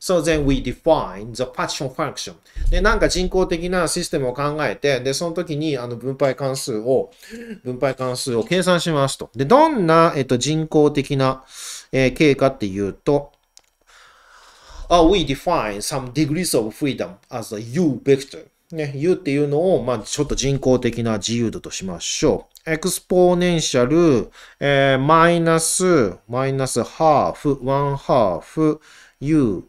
So then we define the partition function. で、なんか人工的なシステムを考えて、で、その時にあの分配関数を、分配関数を計算しますと。で、どんな、えっと、人工的な、えー、経過っていうと、Uh, we define some degrees of freedom as a u vector. ね、u っていうのを、まあ、ちょっと人工的な自由度としましょう。エクスポーネンシャル、えー、マイナス、マイナスハーフ、ワンハーフ、u,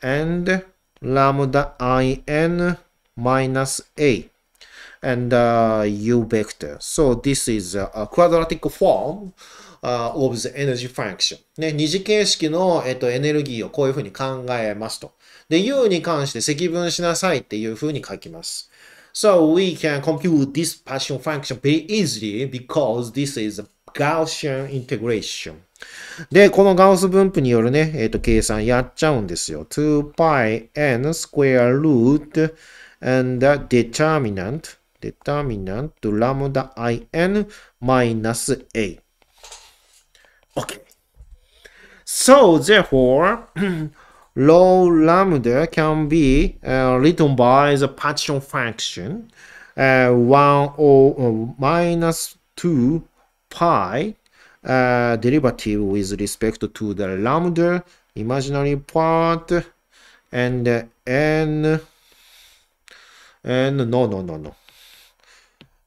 and, ラムダ in, マイナス a, and、uh, u vector. So this is a quadratic form. of the energy function. ね、二次形式の、えっと、エネルギーをこういうふうに考えますと。で、U に関して積分しなさいっていうふうに書きます。So we can compute this p a s c i e n function pretty easily because this is a Gaussian integration. で、このガウス分布によるね、えっ、ー、と、計算やっちゃうんですよ。2πn square root and determinant, determinant lambda in minus a. Okay. So therefore, low lambda can be uh, written by the partial function uh, 1 or, uh, 2 pi uh, derivative with respect to the lambda imaginary part and uh, n and no no no no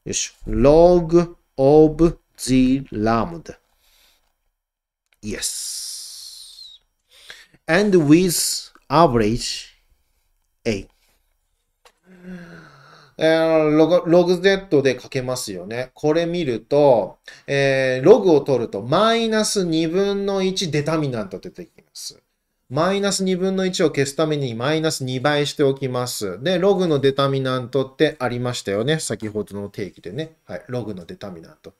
yes log of the lambda yes and with average A えー、ログ、ログ Z で書けますよね。これ見ると、えー、ログを取ると、マイナス2分の1デタミナント出てきます。マイナス2分の1を消すためにマイナス2倍しておきます。で、ログのデタミナントってありましたよね。先ほどの定義でね。はい、ログのデタミナント。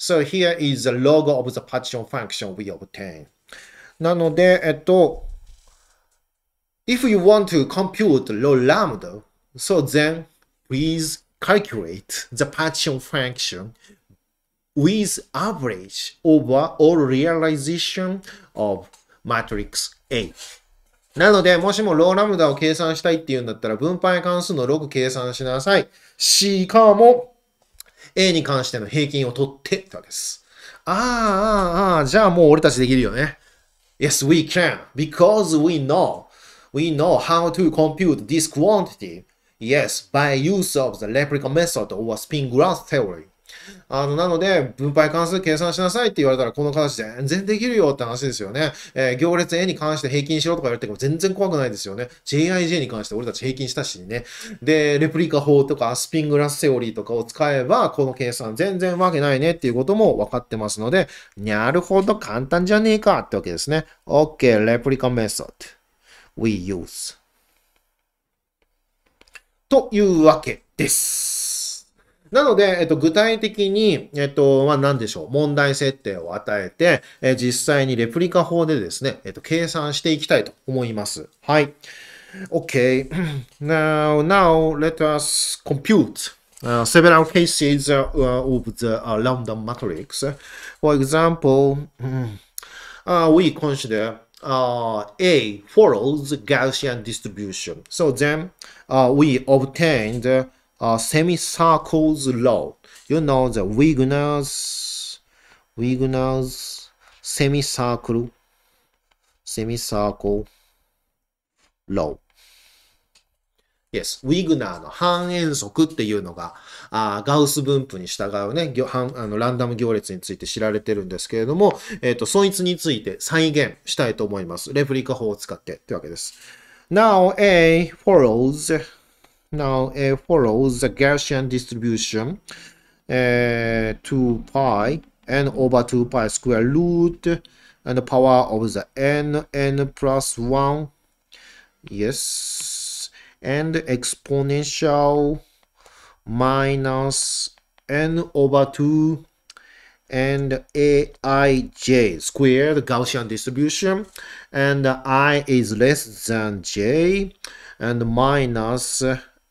So here is the log of the partition function we obtain. なので、えっと、if you want to compute low lambda, so then please calculate the p a r t i t i o n function with average over all realization of matrix A. なので、もしもローラムダを計算したいっていうんだったら、分配関数の6計算しなさい。しかも、A に関しての平均を取ってってわけです。ああ、ああ、じゃあもう俺たちできるよね。Yes, we can, because we know. We know how to compute this quantity, yes, by use of the Leprechaun method or spin graph theory. あの、なので、分配関数計算しなさいって言われたら、この形全然できるよって話ですよね。えー、行列 A に関して平均しろとか言われても全然怖くないですよね。JIJ に関して俺たち平均したしね。で、レプリカ法とかアスピングラスセオリーとかを使えば、この計算全然わけないねっていうことも分かってますので、なるほど、簡単じゃねえかってわけですね。OK, レプリカメソッド。we use. というわけです。なので、えっと、具体的に、えっと、まあ、何でしょう、問題設定を与えて、え実際にレプリカ法でですね、えっと、計算していきたいと思います。はい。Okay. Now, now let us compute. Uh, several cases uh, of the uh, London matrix. For example, uh, we consider uh, A follows Gaussian distribution. So then uh, we obtained uh, semicircles law. You know the Wigner's, Wigner's semicircle, semicircle law. Yes. ウィグナーの半円則っていうのが、あガウス分布に従うね、あのランダム行列について知られてるんですけれども、えっ、ー、と、そいつについて再現したいと思います。レプリカ法を使ってってわけです。Now A follows Now uh, follows the Gaussian distribution uh, 2 pi n over 2 pi square root and the power of the n n plus 1 yes and exponential minus n over 2 and aij squared Gaussian distribution and i is less than j and minus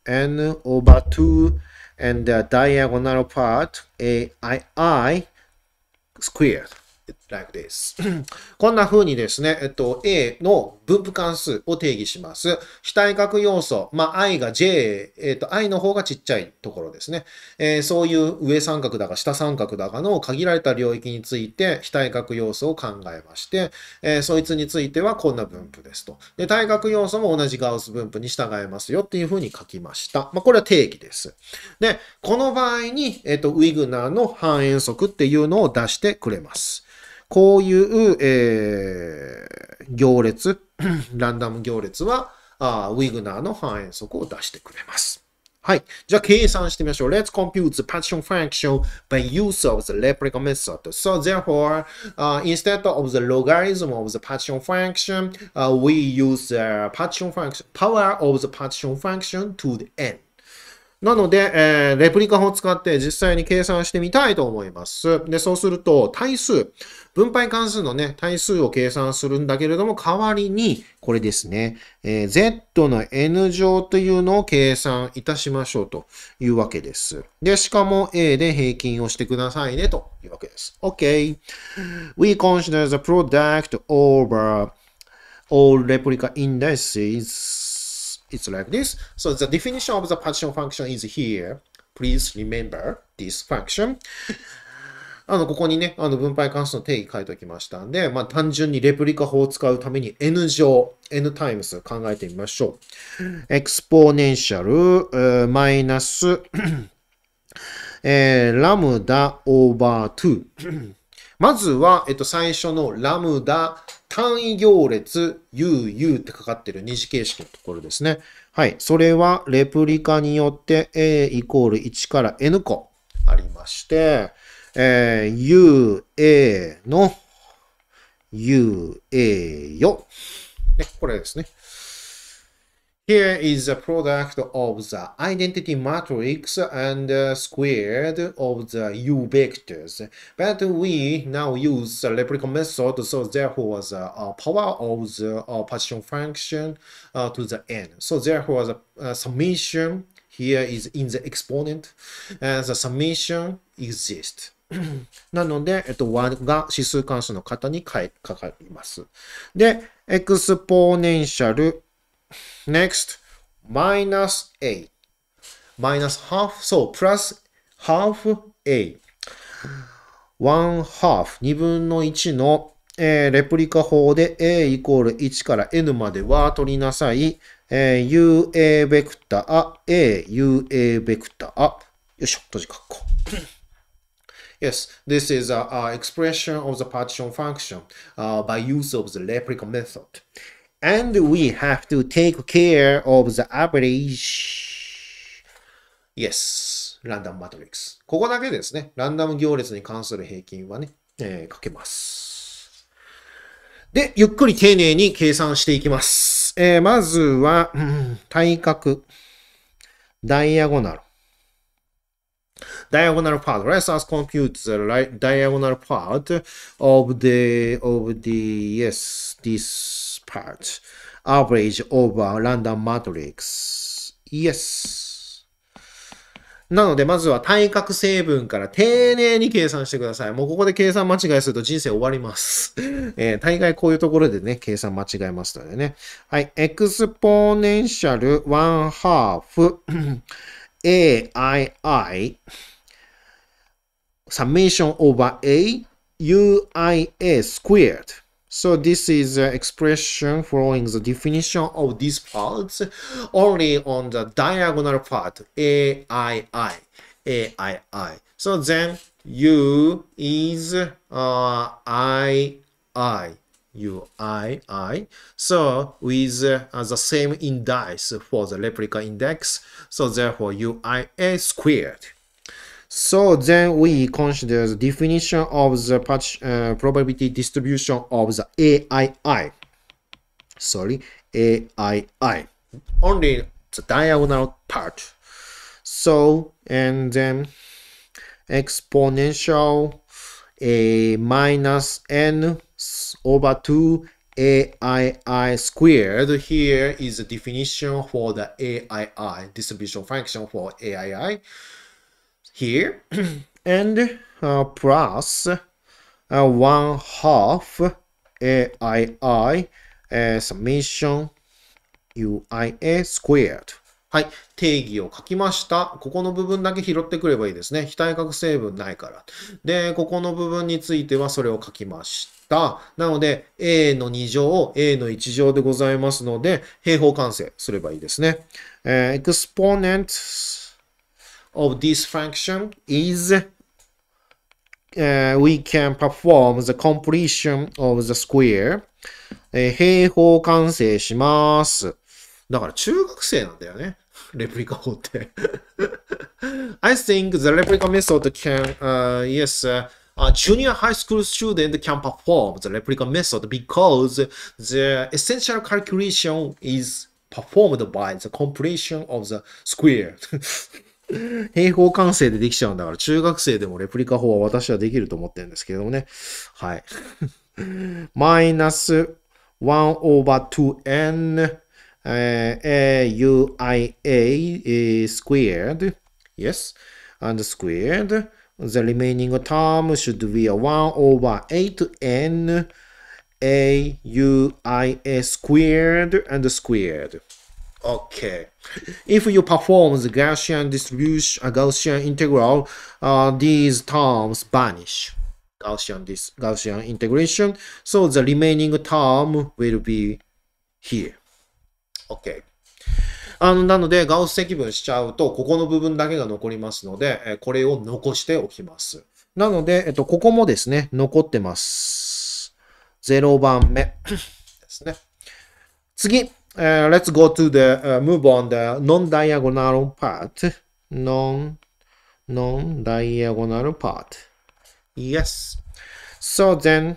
n over 2 and the diagonal part a i i squared ライフです。こんな風にですね、えっと、A の分布関数を定義します。非対角要素、まあ、i が j、えっと、i の方がちっちゃいところですね。えー、そういう上三角だか下三角だかの限られた領域について非対角要素を考えまして、えー、そいつについてはこんな分布ですと。で、対角要素も同じガウス分布に従えますよっていう風に書きました。まあ、これは定義です。で、この場合に、えっと、ウィグナーの半円則っていうのを出してくれます。こういう、えー、行列、ランダム行列は、あウィグナーの半円則を出してくれます。はい。じゃあ計算してみましょう。Let's compute the partition function by use of the replica method. So therefore,、uh, instead of the logarithm of the partition function,、uh, we use the partition function, power of the partition function to the end. なので、えー、レプリカ法を使って実際に計算してみたいと思います。で、そうすると、対数、分配関数のね、対数を計算するんだけれども、代わりに、これですね、えー、z の n 乗というのを計算いたしましょうというわけです。で、しかも a で平均をしてくださいねというわけです。OK.We、okay. consider the product over all replica indices it's like this. So the definition of the partition function is here. Please remember this function. あの、ここにね、あの、分配関数の定義書いておきましたんで、まあ、単純にレプリカ法を使うために n 乗、n タイムス考えてみましょう。エクスポーネンシャル、マイナス、えー、ラムダオーバー2。まずは、えっと、最初のラムダ単位行列 UU ってかかってる二次形式のところですね。はい。それはレプリカによって A イコール1から N 個ありまして、えー、UA の UA よ。ね、これですね。Here is a product of the identity matrix and uh, squared of the u vectors. But we now use the replicate method, so therefore the uh, power of the uh, partition function to the n. So therefore the summation here is in the exponent, and the summation exists. (clears throat) なので、えっと、和が指数関数の型に書かれます。で、エクスポーネンシャル Next, minus a. Minus half, so plus half a. one half, 二分の一の、えー、レプリカ法で a イコール1から n までは取りなさい。えー、ua ベクター、a, ua ベクター。よいしょ、閉じ括弧。Yes, this is an expression of the partition function uh, by use of the r e p l i c a method. and we have to take care of the average. Yes, random matrix. ここだけですね。ランダム行列に関する平均はね、えー、かけます。で、ゆっくり丁寧に計算していきます。えー、まずは、うん、対角、ダイアゴナル。diagonal part. Let us compute the right diagonal part of the of the yes this part average over random matrix. Yes. なので、まずは対角成分から丁寧に計算してください。もうここで計算間違いすると人生終わります。(laughs) えー、大概こういうところでね、計算間違えましたでね。はい。エクスポーネンシャル1ハーフ AII サミーションオーバー A UIA スクエア。So this is an expression following the definition of these parts only on the diagonal part AII AII. So then U is uh, I I U I I. So with uh, the same index for the replica index. So therefore U I A squared. So then we consider the definition of the uh, probability distribution of the AII. Sorry, AII. Only the diagonal part. So, and then exponential a minus n over 2 AII squared. Here is the definition for the AII, distribution function for AII. here (clears throat) and uh, plus uh, one half AII uh, summation UIA squared はい。定義を書きました。ここの部分だけ拾ってくればいいですね。非対角成分ないから。で、ここの部分についてはそれを書きました。なので、A の2乗、A の1乗でございますので、平方完成すればいいですね。えー、exponent of this function is uh, we can perform the completion of the square. Uh, (laughs) (laughs) I think the replica method can. Uh, yes, uh, a junior high school student can perform the replica method because the essential calculation is performed by the completion of the square. (laughs) 平方完成でできちゃうんだから、中学生でもレプリカ法は私はできると思ってるんですけどもね。はい。マイナス1 over 2n、a uia squared, yes, and squared. The remaining term should be a 1 over 8n auia squared and squared. Okay. If you perform the Gaussian distribution, u Gaussian integral, uh, these terms vanish. Gaussian this Gaussian integration. So the remaining term will be here. Okay. あの、なので、ガウス積分しちゃうと、ここの部分だけが残りますので、えこれを残しておきます。なので、えっと、ここもですね、残ってます。0番目ですね。次。Uh, let's go to the uh, move on the non-diagonal part non non-diagonal part yes so then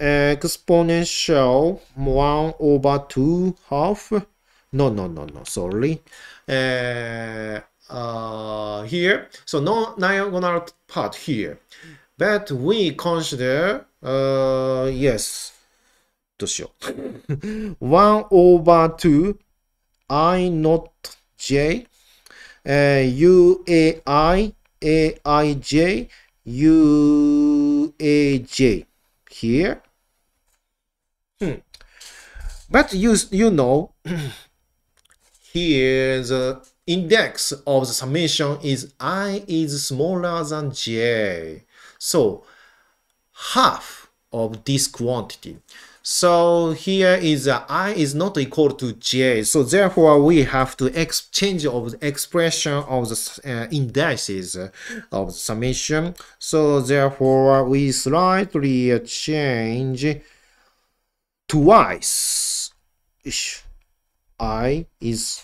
uh, exponential 1 over 2 half no no no no sorry uh, uh, here so non-diagonal part here but we consider yes どうしよう。1 (laughs) over 2 i not J, uh, U A I A I J U A J here. Hmm. But you, you know, (clears throat) here the index of the summation is i is smaller than j. So half of this quantity. So here is uh, i is not equal to j. So therefore, we have to exchange of the expression of the uh, indices of the summation. So therefore, we slightly change twice. I is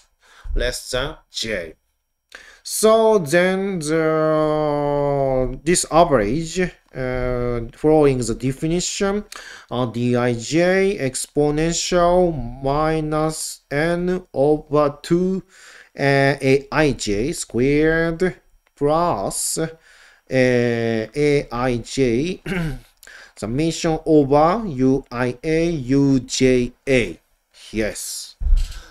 less than j. So then the, this average uh, following the definition uh, dij exponential minus n over 2 uh, aij squared plus uh, aij (clears throat) summation over uia uja yes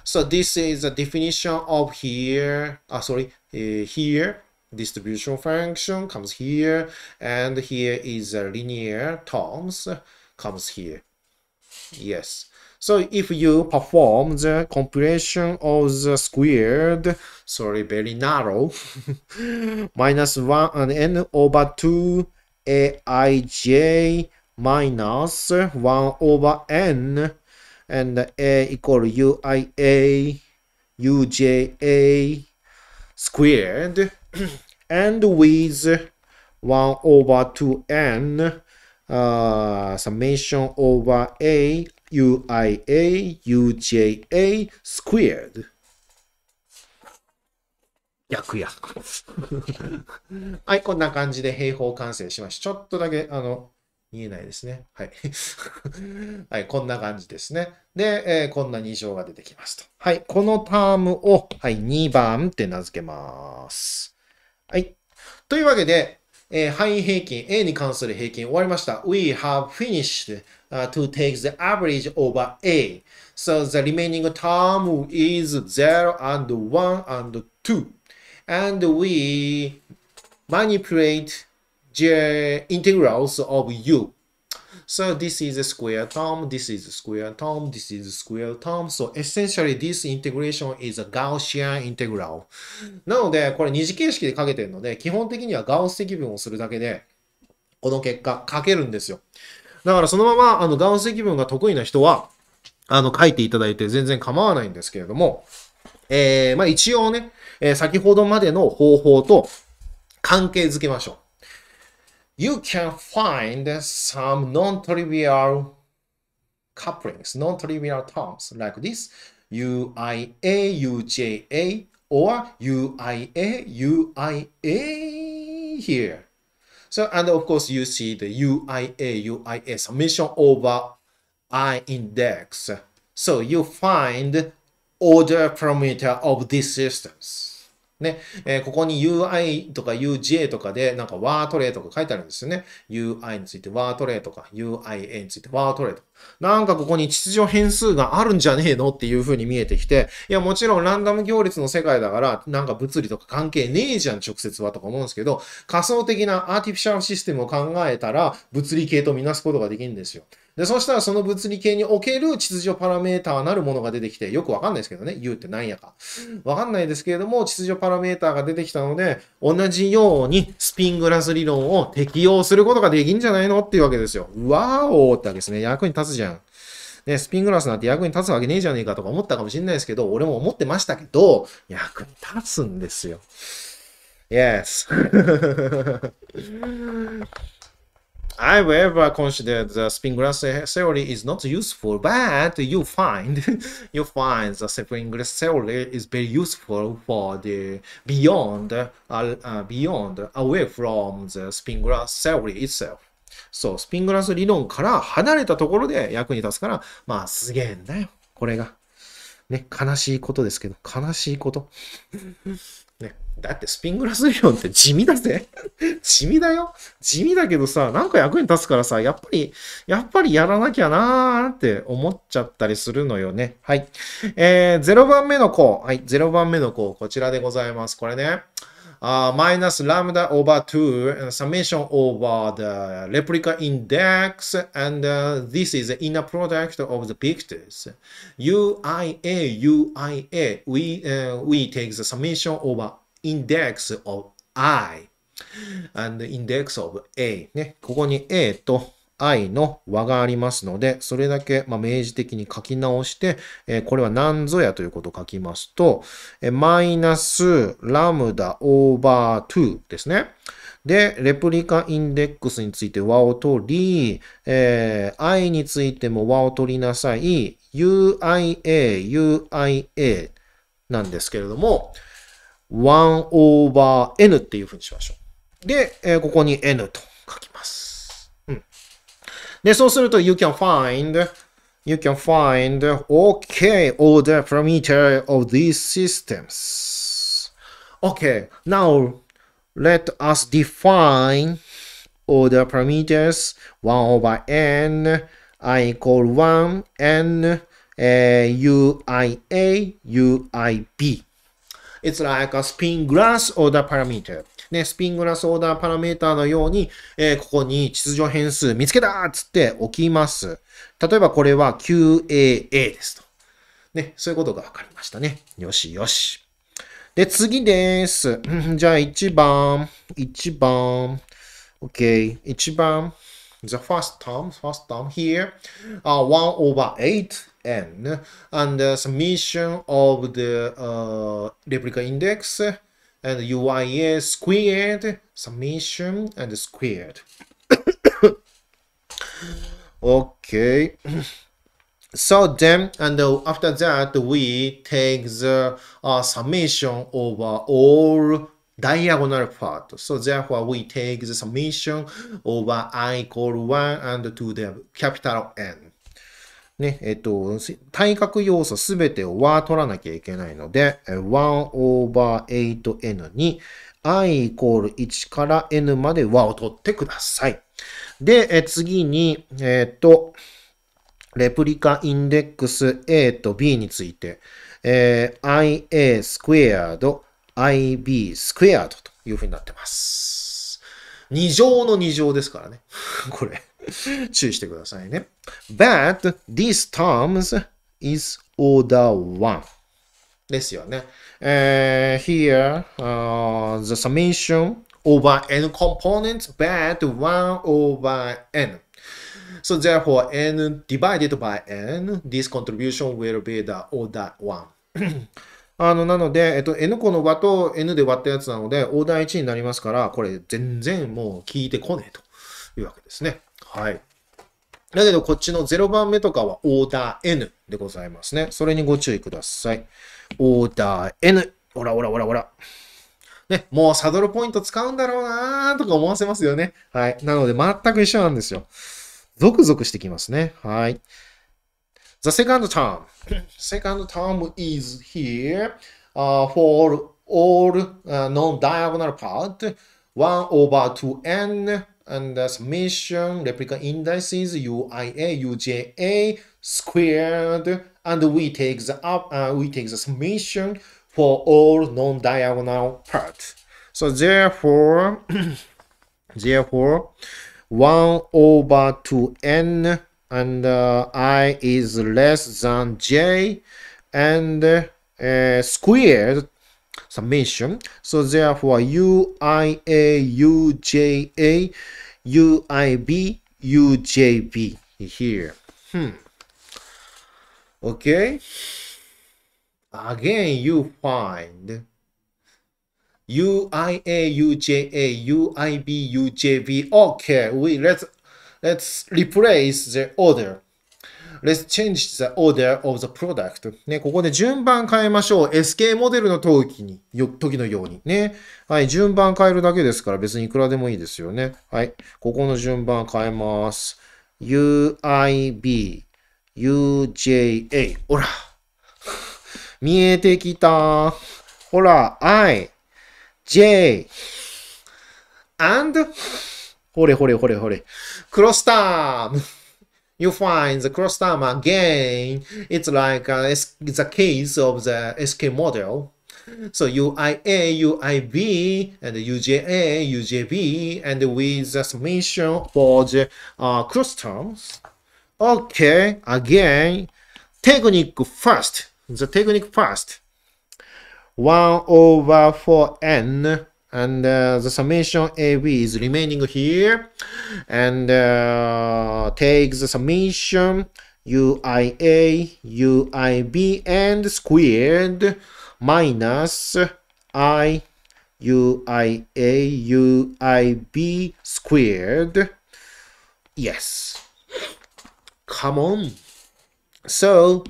so this is the definition of here uh, sorry uh, here distribution function comes here and here is a linear terms comes here yes so if you perform the computation of the squared sorry very narrow (laughs) minus 1 and uh, n over 2 aij minus 1 over n and a equal uia uja squared and with 1 over 2n uh, summation over a uia uja squared 逆やはい、こんな感じで平方完成しました。ちょっとだけ、あの、言えないですね。はい。はい、こんな感じですね。で、えー、こんな2乗が出てきますと。はい、このタームを、はい、2番って名付けます。はい。というわけで、えー、範囲平均、A に関する平均終わりました。We have finished、uh, to take the average over A. So the remaining term is 0 and 1 and 2. And we manipulate the integrals of u. So this is a square term, this is a square term, this is a square term. So essentially this integration is a Gaussian integral. なので、これ二次形式でかけてるので、基本的にはガウス積分をするだけで、この結果かけるんですよ。だからそのまま、あの、ガウス積分が得意な人は、あの、書いていただいて全然構わないんですけれども、えー、まあ一応ね、えー、先ほどまでの方法と関係づけましょう。you can find some non-trivial couplings, non-trivial terms like this, UIA, UJA, or UIA, UIA here. So, and of course, you see the UIA, UIA summation over I index. So you find order parameter of these systems. ね、えー、ここに UI とか UJ とかで、なんかワートレイとか書いてあるんですよね。UI についてワートレイとか、UIA についてワートレイとか。なんかここに秩序変数があるんじゃねえのっていう風に見えてきて、いや、もちろんランダム行列の世界だから、なんか物理とか関係ねえじゃん、直接はとか思うんですけど、仮想的なアーティフィシャルシステムを考えたら、物理系とみなすことができるんですよ。で、そしたらその物理系における秩序パラメーターなるものが出てきて、よくわかんないですけどね、U って何やか。わかんないですけれども、秩序パラメーターが出てきたので、同じようにスピングラス理論を適用することができんじゃないのっていうわけですよ。うわーおーってわけですね。役に立つじゃん。ね、スピングラスなんて役に立つわけねえじゃねえかとか思ったかもしれないですけど、俺も思ってましたけど、役に立つんですよ。Yes. I've ever considered the spin glass theory is not useful, but you find you find the spin glass theory is very useful for the beyond uh, uh, beyond away from the spin glass theory itself. そう、スピングラス理論から離れたところで役に立つから、まあすげえんだよ、これが。ね、悲しいことですけど、悲しいこと。だってスピングラス理論って地味だぜ地味だよ。地味だけどさ、なんか役に立つからさ、やっぱり、やっぱりやらなきゃなーって思っちゃったりするのよね。はい。えー、0番目の項。はい。0番目の項、こちらでございます。これね。uh, minus lambda over 2 uh, summation over the replica index and uh, this is the inner product of the pictures uia uia we uh, we take the summation over index of i and index of a ね、ここに a と i の和がありますので、それだけ、ま明示的に書き直して、えこれは何ぞやということを書きますと、マイナスラムダオーバー2ですね。で、レプリカインデックスについて和を取り、えー、i についても和を取りなさい。uia, uia なんですけれども、1 over n っていうふうにしましょう。で、えー、ここに n と書きます。うん。で、そうすると you can find You can find OK all the parameter of these systems. Okay, now let us define all the parameters 1 over n i equal 1 n uh, uia uib It's like a spin glass order parameter. ね、スピングラスオーダーパラメータのように、えー、ここに秩序変数見つけたっつって置きます。例えばこれは QAA ですと。ね、そういうことが分かりましたね。よしよし。で、次です。(laughs) じゃあ1番、1番。OK、1番。The first term, first term here, uh, 1 over 8 n and uh, summation of the uh, replica index and UIA squared summation and squared. (coughs) okay. (coughs) So then, and uh, after that, we take the uh, summation over all diagonal part. So therefore, we take the summation over i equal 1 and to the capital N. ね、えっと、対角要素すべてを和取らなきゃいけないので、1 over 8n に i イコール1から n まで和を取ってください。で、え次に、えっと、レプリカインデックス A と B について、えー、IA スクエアード、IB スクエアードというふうになってます。2乗の2乗ですからね。これ。注意してくださいね。But these terms is order one. ですよね。Uh, here, uh, the summation over n components, but 1 over n. So therefore, n divided by n, this contribution will be the order 1. あの、なので、えっと、n 個の和と n で割ったやつなので、オーダー1になりますから、これ全然もう聞いてこねえというわけですね。はい。だけど、こっちの0番目とかはオーダー N でございますね。それにご注意ください。オーダー N。ほらほらほらほら。ね、もうサドルポイント使うんだろうなーとか思わせますよね。はい。なので、全く一緒なんですよ。ゾクゾクしてきますね。はい。The second term. Second term is here、uh, for all、uh, non-diagonal part 1 over 2n and the summation replica indices UIA, UJA squared, and we take the up, uh, we take the summation for all non-diagonal parts. So therefore, (clears throat) therefore, 1 over 2n and uh, i is less than j and uh, squared summation. So therefore, U I A U J A U I B U J B here. Hmm. Okay. Again, you find U I A U J A U I B U J B. Okay, we let's let's replace the order. Let's change the order of the product。ね、ここで順番変えましょう。SK モデルの時に、よ、時のようにね。はい、順番変えるだけですから別にいくらでもいいですよね。はい、ここの順番変えます。UIB、UJA。ほら。見えてきた。ほら、I、J、and ほれほれほれほれ。クロスターム you find the cross term again. It's like a, it's a case of the SK model. So UIA, UIB, and UJA, UJB, and with the summation for the uh, cross terms. Okay, again, technique first. The technique first. 1 over 4n and uh, the summation AB is remaining here and uh, take the summation UIA, UIB and squared minus I UIA, UIB squared. Yes. Come on. So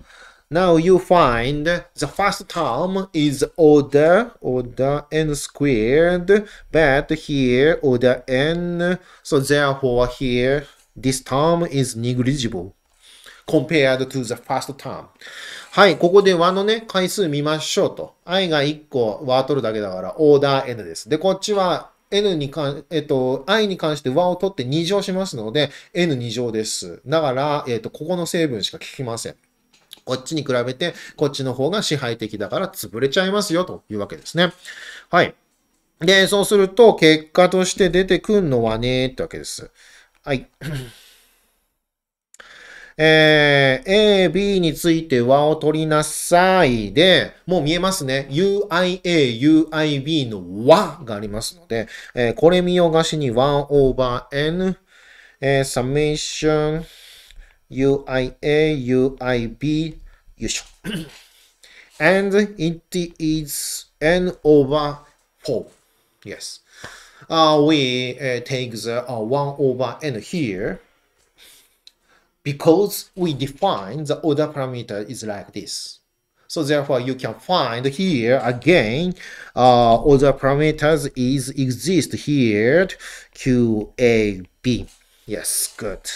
Now you find the first term is order, order n squared, but here order n, so therefore here this term is negligible compared to the first term. はい、ここで和のね、回数見ましょうと。i が1個和取るだけだから、オーダー n です。で、こっちは n に関、えっと、i に関して和を取って2乗しますので、n2 乗です。だから、えっと、ここの成分しか聞きません。こっちに比べて、こっちの方が支配的だから潰れちゃいますよというわけですね。はい。で、そうすると、結果として出てくんのはね、ってわけです。はい。えー、A、B について和を取りなさいで、もう見えますね。UIA、UIB の和がありますので、えー、これ見よがしに1 over n、えー、サメ t ション、UIA, UIB, usual. and it is n over 4. Yes. Uh, we uh, take the uh, 1 over n here because we define the order parameter is like this. So therefore, you can find here again, uh, other parameters is exist here, QAB. Yes, good.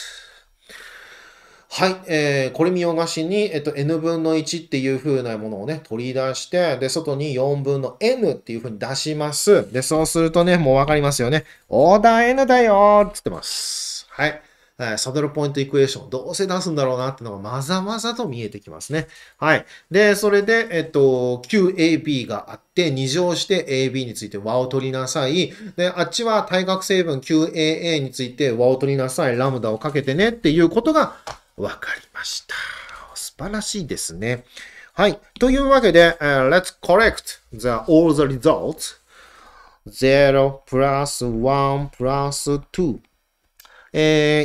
はい、えー、これ見よがしに、えっと、n 分の1っていう風なものをね、取り出して、で、外に4分の n っていう風に出します。で、そうするとね、もうわかりますよね。オーダー n だよ言ってます。はい。サドルポイントイクエーション、どうせ出すんだろうなってのがまざまざと見えてきますね。はい。で、それで、えっと、QAB があって、2乗して AB について和を取りなさい。で、あっちは対角成分 QAA について和を取りなさい。ラムダをかけてねっていうことがわかりました。素晴らしいですね。はい。というわけで、uh, let's correct the all the results. 0 plus 1 plus 2、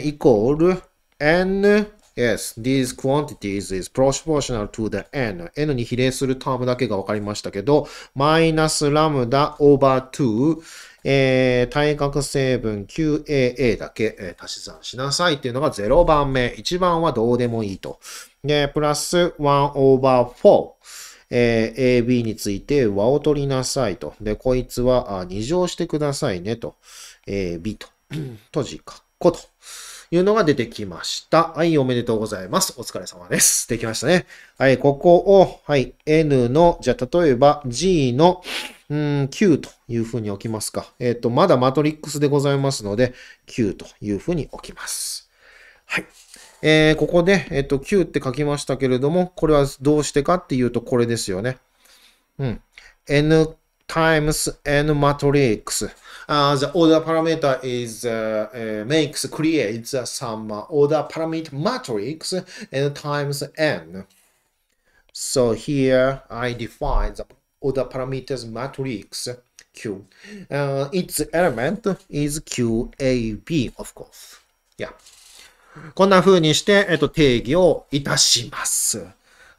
equal n Yes, these quantities is proportional to the n. n に比例するタームだけがわかりましたけど、マイナスラムダ over 2えー、対角成分 QAA だけ、足し算しなさいっていうのが0番目。1番はどうでもいいと。で、プラス1 over 4。えー、AB について和を取りなさいと。で、こいつは2乗してくださいねと。a B と。(clears throat) 閉じかっこと。いうのが出てきました。はい、おめでとうございます。お疲れ様です。できましたね。はい、ここを、はい、N の、じゃあ例えば G の、うん、9というふうに置きますか。えっ、ー、と、まだマトリックスでございますので、Q というふうに置きます。はい。えー、ここで、えっ、ー、と、Q って書きましたけれども、これはどうしてかっていうと、これですよね。うん。n times n matrix. Uh, the order parameter is uh, uh, makes creates some order parameter matrix n times n. So here I define the other parameters matrix Q. Uh, its element is QAB, of course. Yeah. こんな風にして、えっと、定義をいたします。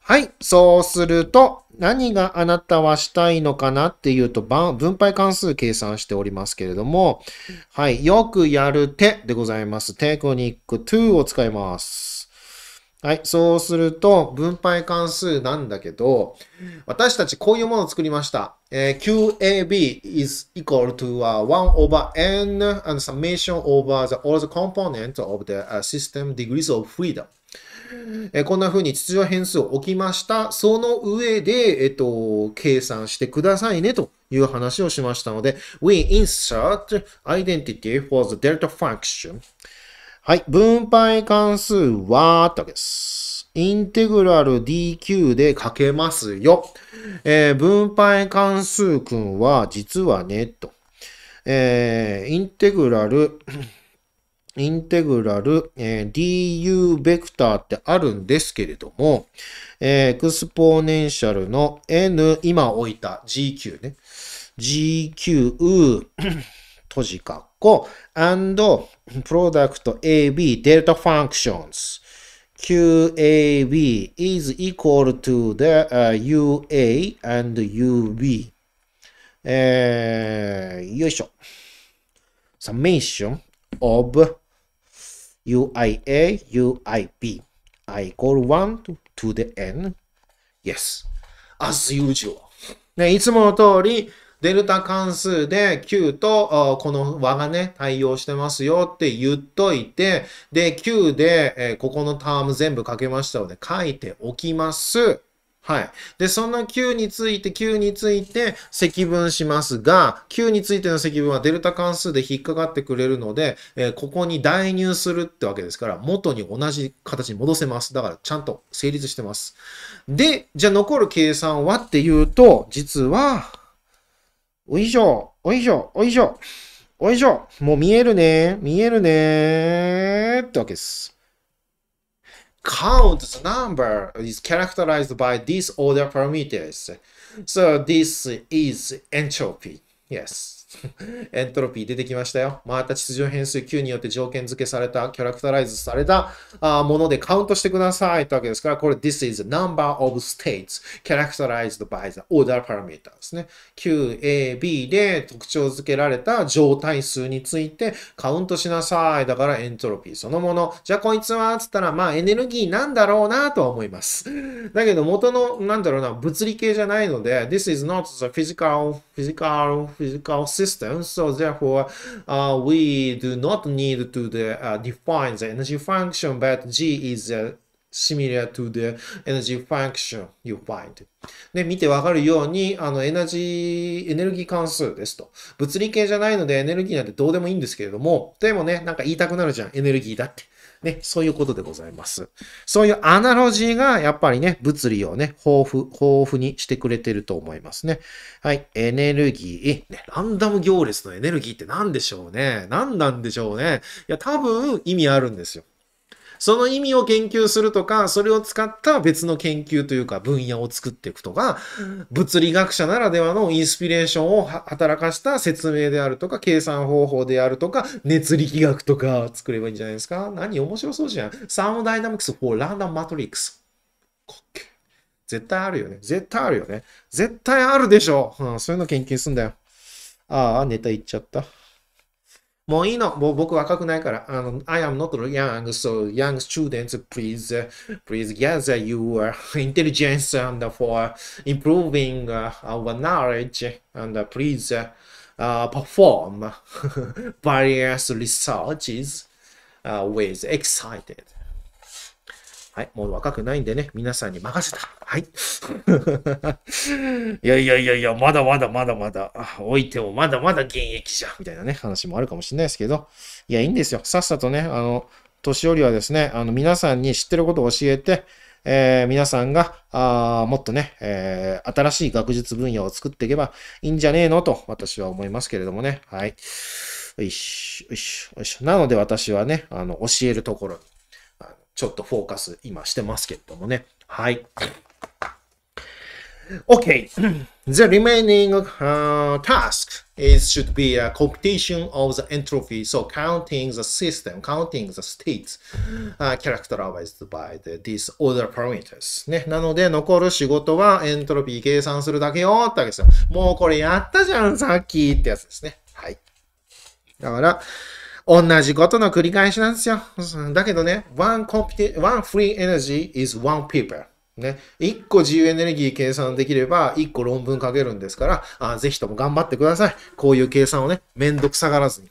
はい。そうすると、何があなたはしたいのかなっていうと、分配関数計算しておりますけれども、はい。よくやる手でございます。テクニック2を使います。はい、そうすると、分配関数なんだけど、私たちこういうものを作りました。えー、QAB is equal to、uh, 1 over n and summation over the, all the components of the、uh, system degrees of freedom. えー、こんな風に秩序変数を置きました。その上で、えっ、と、計算してくださいねという話をしましたので、we insert identity for the delta function. はい。分配関数は、ってわけです。インテグラル dq で書けますよ。えー、分配関数君は、実はね、と。えー、インテグラル、(clears throat) インテグラル、えー、du ベクターってあるんですけれども、えー、エクスポーネンシャルの n、今置いた gq ね。gq 閉じ括弧、and product AB デルタファンクションズ QAB is equal to the、uh, UA and UB えー、よいしょ。summation of UIA, UIB I equal 1 to, to the N. Yes. as usual. ね、いつもの通り、デルタ関数で Q とこの和がね、対応してますよって言っといて、で、Q で、えここのターム全部書けましたので書いておきます。はい。で、その Q について、Q について積分しますが、Q についての積分はデルタ関数で引っかかってくれるので、えー、ここに代入するってわけですから、元に同じ形に戻せます。だから、ちゃんと成立してます。で、じゃあ残る計算はっていうと、実は、おいしょ、おいしょ、おいしょ、おいしょ、もう見えるね、見えるね、ってわけです。count t number is characterized by t h i s order parameters. So this is entropy. Yes. (laughs) エントロピー出てきましたよ。また秩序変数9によって条件付けされた、キャラクタライズされたあものでカウントしてくださいというわけですから、これ This is a number of states characterized by the order parameter ですね。Q、A、B で特徴付けられた状態数についてカウントしなさい。だからエントロピーそのもの。じゃあこいつはつったら、まあエネルギーなんだろうなとは思います。だけど元の、なんだろうな、物理系じゃないので、This is not the physical, physical, physical system system. So therefore, uh, we do not need to the, uh, define the energy function, but G is uh, similar to the energy function you find. で、見てわかるように、あの、エナジー、エネルギー関数ですと。物理系じゃないのでエネルギーなんてどうでもいいんですけれども、でもね、なんか言いたくなるじゃん、エネルギーだって。ね、そういうことでございます。そういうアナロジーが、やっぱりね、物理をね、豊富、豊富にしてくれてると思いますね。はい、エネルギー。ね、ランダム行列のエネルギーって何でしょうね。何なんでしょうね。いや、多分意味あるんですよ。その意味を研究するとか、それを使った別の研究というか分野を作っていくとか、物理学者ならではのインスピレーションを働かした説明であるとか、計算方法であるとか、熱力学とか作ればいいんじゃないですか。何面白そうじゃん。サーモダイナミクス4ランダムマトリックス。絶対あるよね。絶対あるよね。絶対あるでしょ。うん、そういうの研究すんだよ。ああ、ネタ言っちゃった。もういいの。もう僕若くないから。あの、I am not young, so young students, please, please gather your intelligence and for improving uh, our knowledge and uh, please uh, perform (laughs) various researches with excited. はい。もう若くないんでね、皆さんに任せた。はい。(laughs) いやいやいやいや、まだまだまだまだ、置いてもまだまだ現役じゃ、みたいなね、話もあるかもしれないですけど、いや、いいんですよ。さっさとね、あの、年寄りはですね、あの、皆さんに知ってることを教えて、えー、皆さんがあもっとね、えー、新しい学術分野を作っていけばいいんじゃねえのと私は思いますけれどもね。はい。よいしょ、よいしょ、よいしょ。なので私はね、あの、教えるところにちょっとフォーカス今してますけれどもね。はい。Okay, the remaining uh, task is should be a computation of the entropy. So counting the system, counting the states, uh, characterized by the, these other parameters. ね、なので残る仕事はエントロピー計算するだけよってわけですよ。もうこれやったじゃん、さっきってやつですね。はい。だから、同じことの繰り返しなんですよ。だけどね、one, one free energy is one paper. ね、1個自由エネルギー計算できれば1個論文書けるんですから、あぜひとも頑張ってください。こういう計算をね、めんどくさがらずに。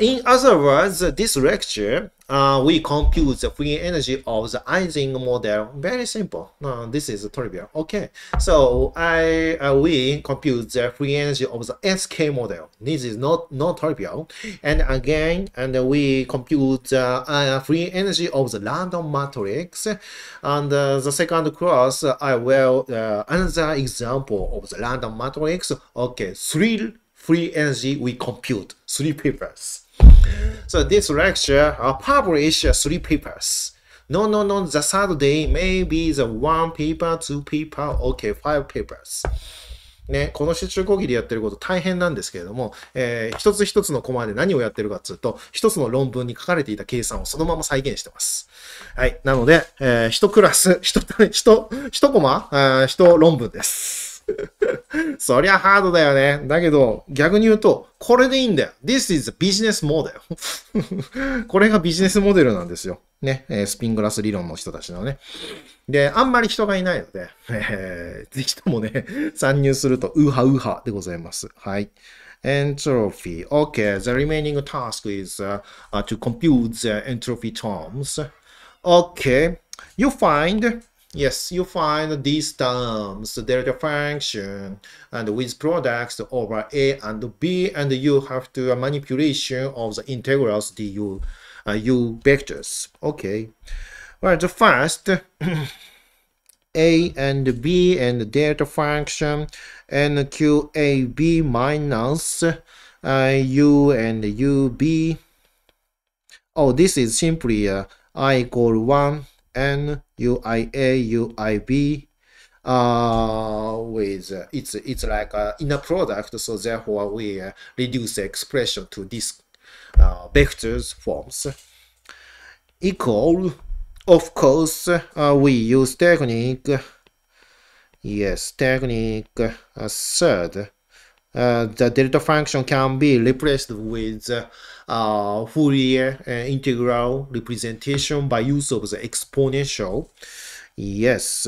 In other words, this lecture, uh, we compute the free energy of the Ising model. Very simple. No, this is trivial. Okay, so I uh, we compute the free energy of the SK model. This is not not trivial. And again, and we compute uh, uh free energy of the random matrix. And uh, the second class, I will uh, another example of the random matrix. Okay, three free energy we compute. Three papers. So this lecture u publish three papers. No, no, no, the third day maybe the one paper, two paper, okay, five papers. ね、この集中講義でやってること大変なんですけれども、えー、一つ一つのコマで何をやってるかっつうと、一つの論文に書かれていた計算をそのまま再現してます。はい。なので、えー、一クラス、一、一、一コマ、一論文です。そりゃハードだよね。だけど、逆に言うと、これでいいんだよ。This is a business model. (laughs) これがビジネスモデルなんですよ。ね、えスピングラス理論の人たちのね。で、あんまり人がいないので、えー、ぜひともね、参入すると、ウハウハでございます。はい。entropy. Okay, the remaining task is uh, uh, to compute the entropy terms. Okay, you find Yes, you find these terms, delta function, and with products over a and b, and you have to a manipulation of the integrals du, uh, u vectors. Okay. Well, the first, (clears throat) a and b and delta function, and q a b minus uh, u and ub. Oh, this is simply uh, i equal 1, and. UIA, UIB, uh, with uh, it's it's like uh, a inner product. So therefore, we uh, reduce the expression to these uh, vectors forms equal. Of course, we use technique. Yes, technique third uh, the delta function can be replaced with uh, Fourier uh, integral representation by use of the exponential. Yes,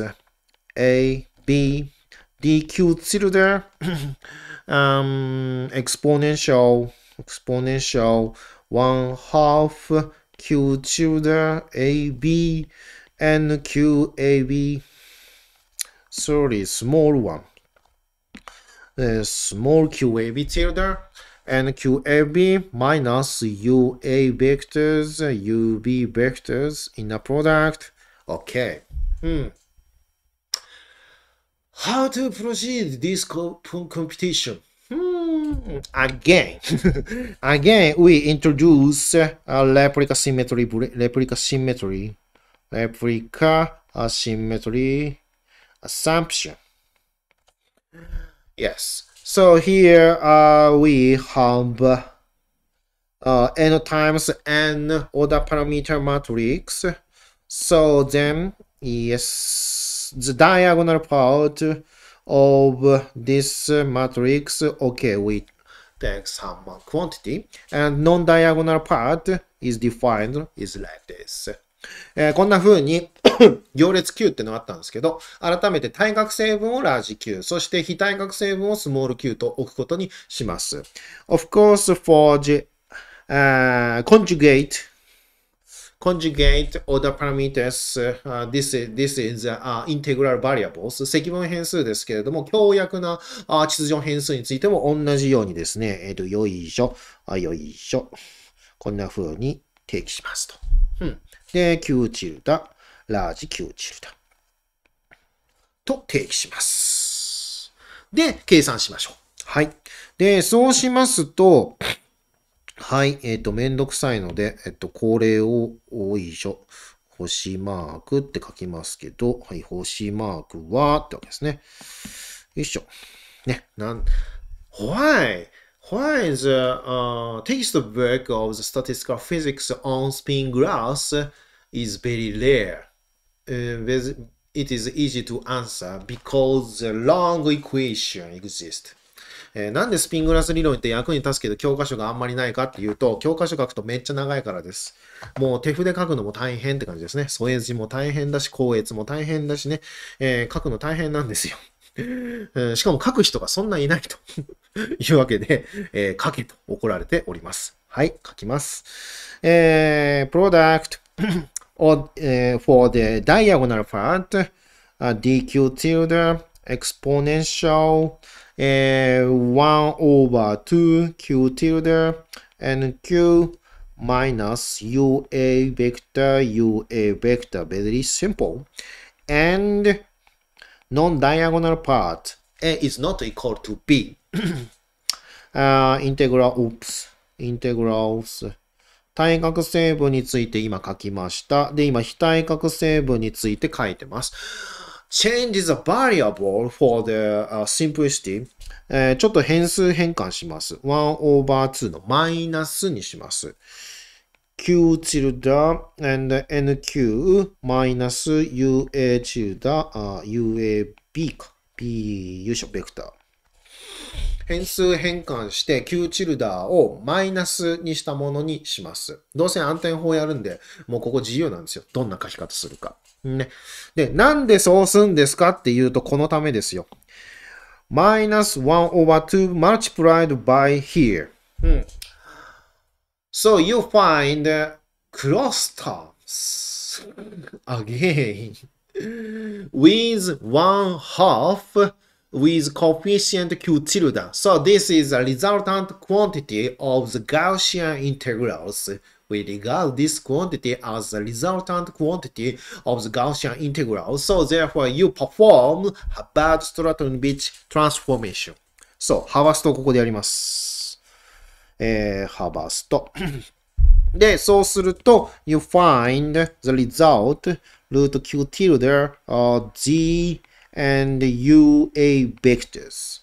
a b dq tilde (coughs) um, exponential exponential 1 half q tilde ab and qab sorry small one a small QAB tilde and QAB minus UA vectors, UB vectors in a product. Okay. Hmm. How to proceed this co competition? Hmm. Again, (laughs) again, we introduce a replica symmetry, replica symmetry, replica symmetry assumption. Yes. So here uh, we have uh, n times n order parameter matrix. So then, yes, the diagonal part of this matrix, okay, we take some quantity, and non-diagonal part is defined is like this. えー、こんな風に eh, (laughs) 行列 Q ってのがあったんですけど、改めて対角成分をラージ Q、そして非対角成分をスモール Q と置くことにします。Of course, forge、uh, conjugate conjugate order parameters,、uh, this is, this is、uh, integral variables, 積分変数ですけれども、強約な、uh, 秩序変数についても同じようにですね、えっ、ー、と、よいしょ、あよいしょ、こんな風に定義しますと。うん、で、Q チルラージ Q チルダと定義します。で、計算しましょう。はい。で、そうしますと、はい。えっ、ー、と、めんどくさいので、えっ、と、これを、おいしょ。星マークって書きますけど、はい。星マークは、ってわけですね。よいしょ。ね。なん、why? Why is the、uh, textbook of the statistical physics on spin g r a p s is very rare? it is easy to answer because the long equation exists. えー、なんでスピングラス理論って役に立つけど教科書があんまりないかっていうと、教科書書くとめっちゃ長いからです。もう手筆書くのも大変って感じですね。添え字も大変だし、校閲も大変だしね、えー、書くの大変なんですよ。(laughs) しかも書く人がそんないないと (laughs) いうわけで、えー、書けと怒られております。はい、書きます。えー、product。or uh, eh, for the diagonal part uh, dq tilde exponential uh, 1 over 2 q tilde and q minus ua vector ua vector very simple and non-diagonal part a is not equal to b (coughs) uh, integral oops integrals 対角成分について今書きました。で、今、非対角成分について書いてます。change is a variable for the、uh, simplicity、えー、ちょっと変数変換します。1 over 2のマイナスにします。q tilde and nq マイナス ua t i チルダ uab か。b 優勝ベクター。変数変換して Q チルダーをマイナスにしたものにします。どうせ暗転法やるんで、もうここ自由なんですよ。どんな書き方するか。ね。で、なんでそうするんですかっていうと、このためですよ。マイナス1 over 2 multiplied by here. うん。So you find c r o s s t e r s again with one half with coefficient q tilde. So this is a resultant quantity of the Gaussian integrals. We regard this quantity as the resultant quantity of the Gaussian integral. So therefore you perform a b a d s t r a t t o n b e a c h transformation. So ハバストここでやります。えー、ハバスト。で、そうすると、you find the result root q tilde、uh, g and UA vectors。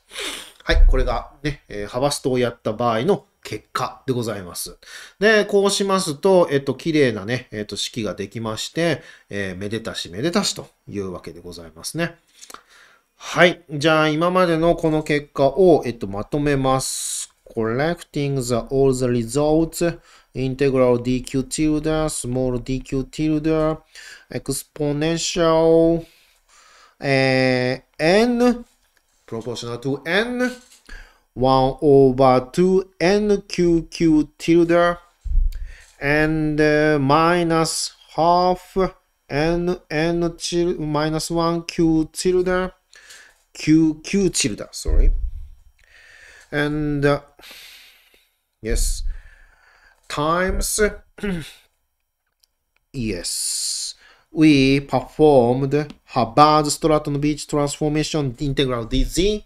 はい、これがね、えー、ハバストをやった場合の結果でございます。で、こうしますと、えっと、綺麗なね、えっと、式ができまして、えー、めでたしめでたしというわけでございますね。はい。じゃあ、今までのこの結果を、えっと、まとめます。collecting the all the results integral dq tilde small dq tilde exponential Eh, n proportional to n 1 over 2 n q q tilde and uh, eh, minus half n n tilde minus 1 q tilde q q tilde sorry and uh, yes times (clears throat) yes we performed Hubbard Stratton Beach transformation integral dz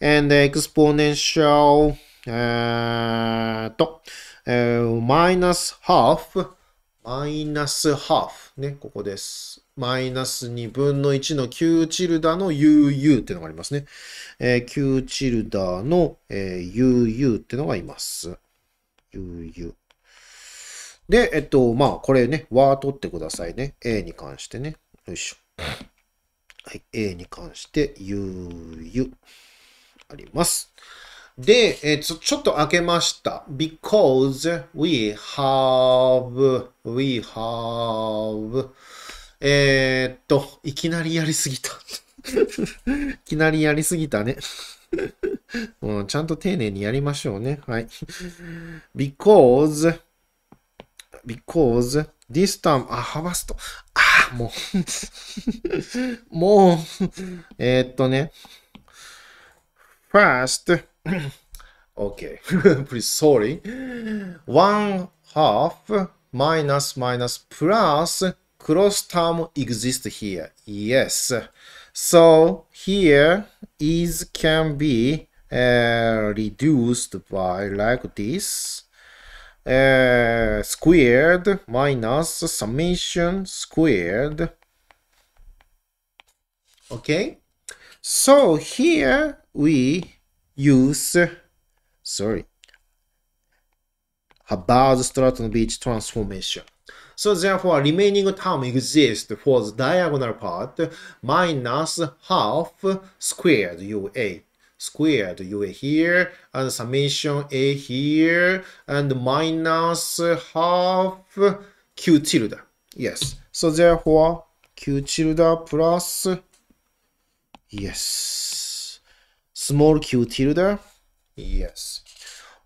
and exponential uh, と、えー、マイナスハーフ、マイナスハーフね、ここです。マイナス2分の1の Q チルダの UU っていうのがありますね。えー、Q チルダの、えー、UU っていうのがいます。UU。で、えっと、まあ、これね、ー取ってくださいね。A に関してね。よいしょ。はい、A に関して、ゆゆ。あります。で、えと、ちょっと開けました。because we have, we have, えー、っと、いきなりやりすぎた。(laughs) いきなりやりすぎたね。(laughs) うん、ちゃんと丁寧にやりましょうね。はい。because because this time, あ、ハバスト。あ、もうもう ah, (laughs) First, (coughs) okay, (laughs) please, sorry. One half minus minus plus cross term exist here. Yes. So here is can be uh, reduced by like this. Eh, squared minus summation squared. Okay, so here we use, sorry, about stratton beach transformation. So therefore, remaining term exists for the diagonal part minus half squared UA squared. You are here, and summation a here, and minus half q tilde. Yes. So therefore, q tilde plus, yes, small q tilde, yes,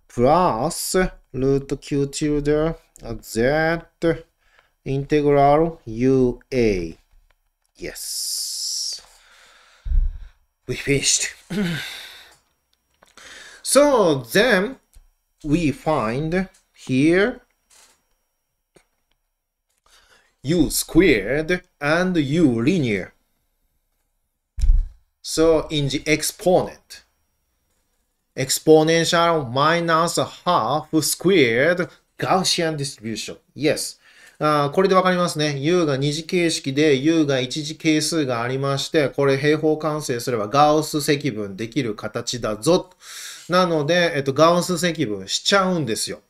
plus root q tilde z integral u a. Yes we finished. so then we find here u squared and u linear. So in the exponent, exponential minus half squared Gaussian distribution. Yes, あこれでわかりますね。U が二次形式で U が一次係数がありまして、これ平方完成すればガウス積分できる形だぞ。なので、えっと、ガウス積分しちゃうんですよ。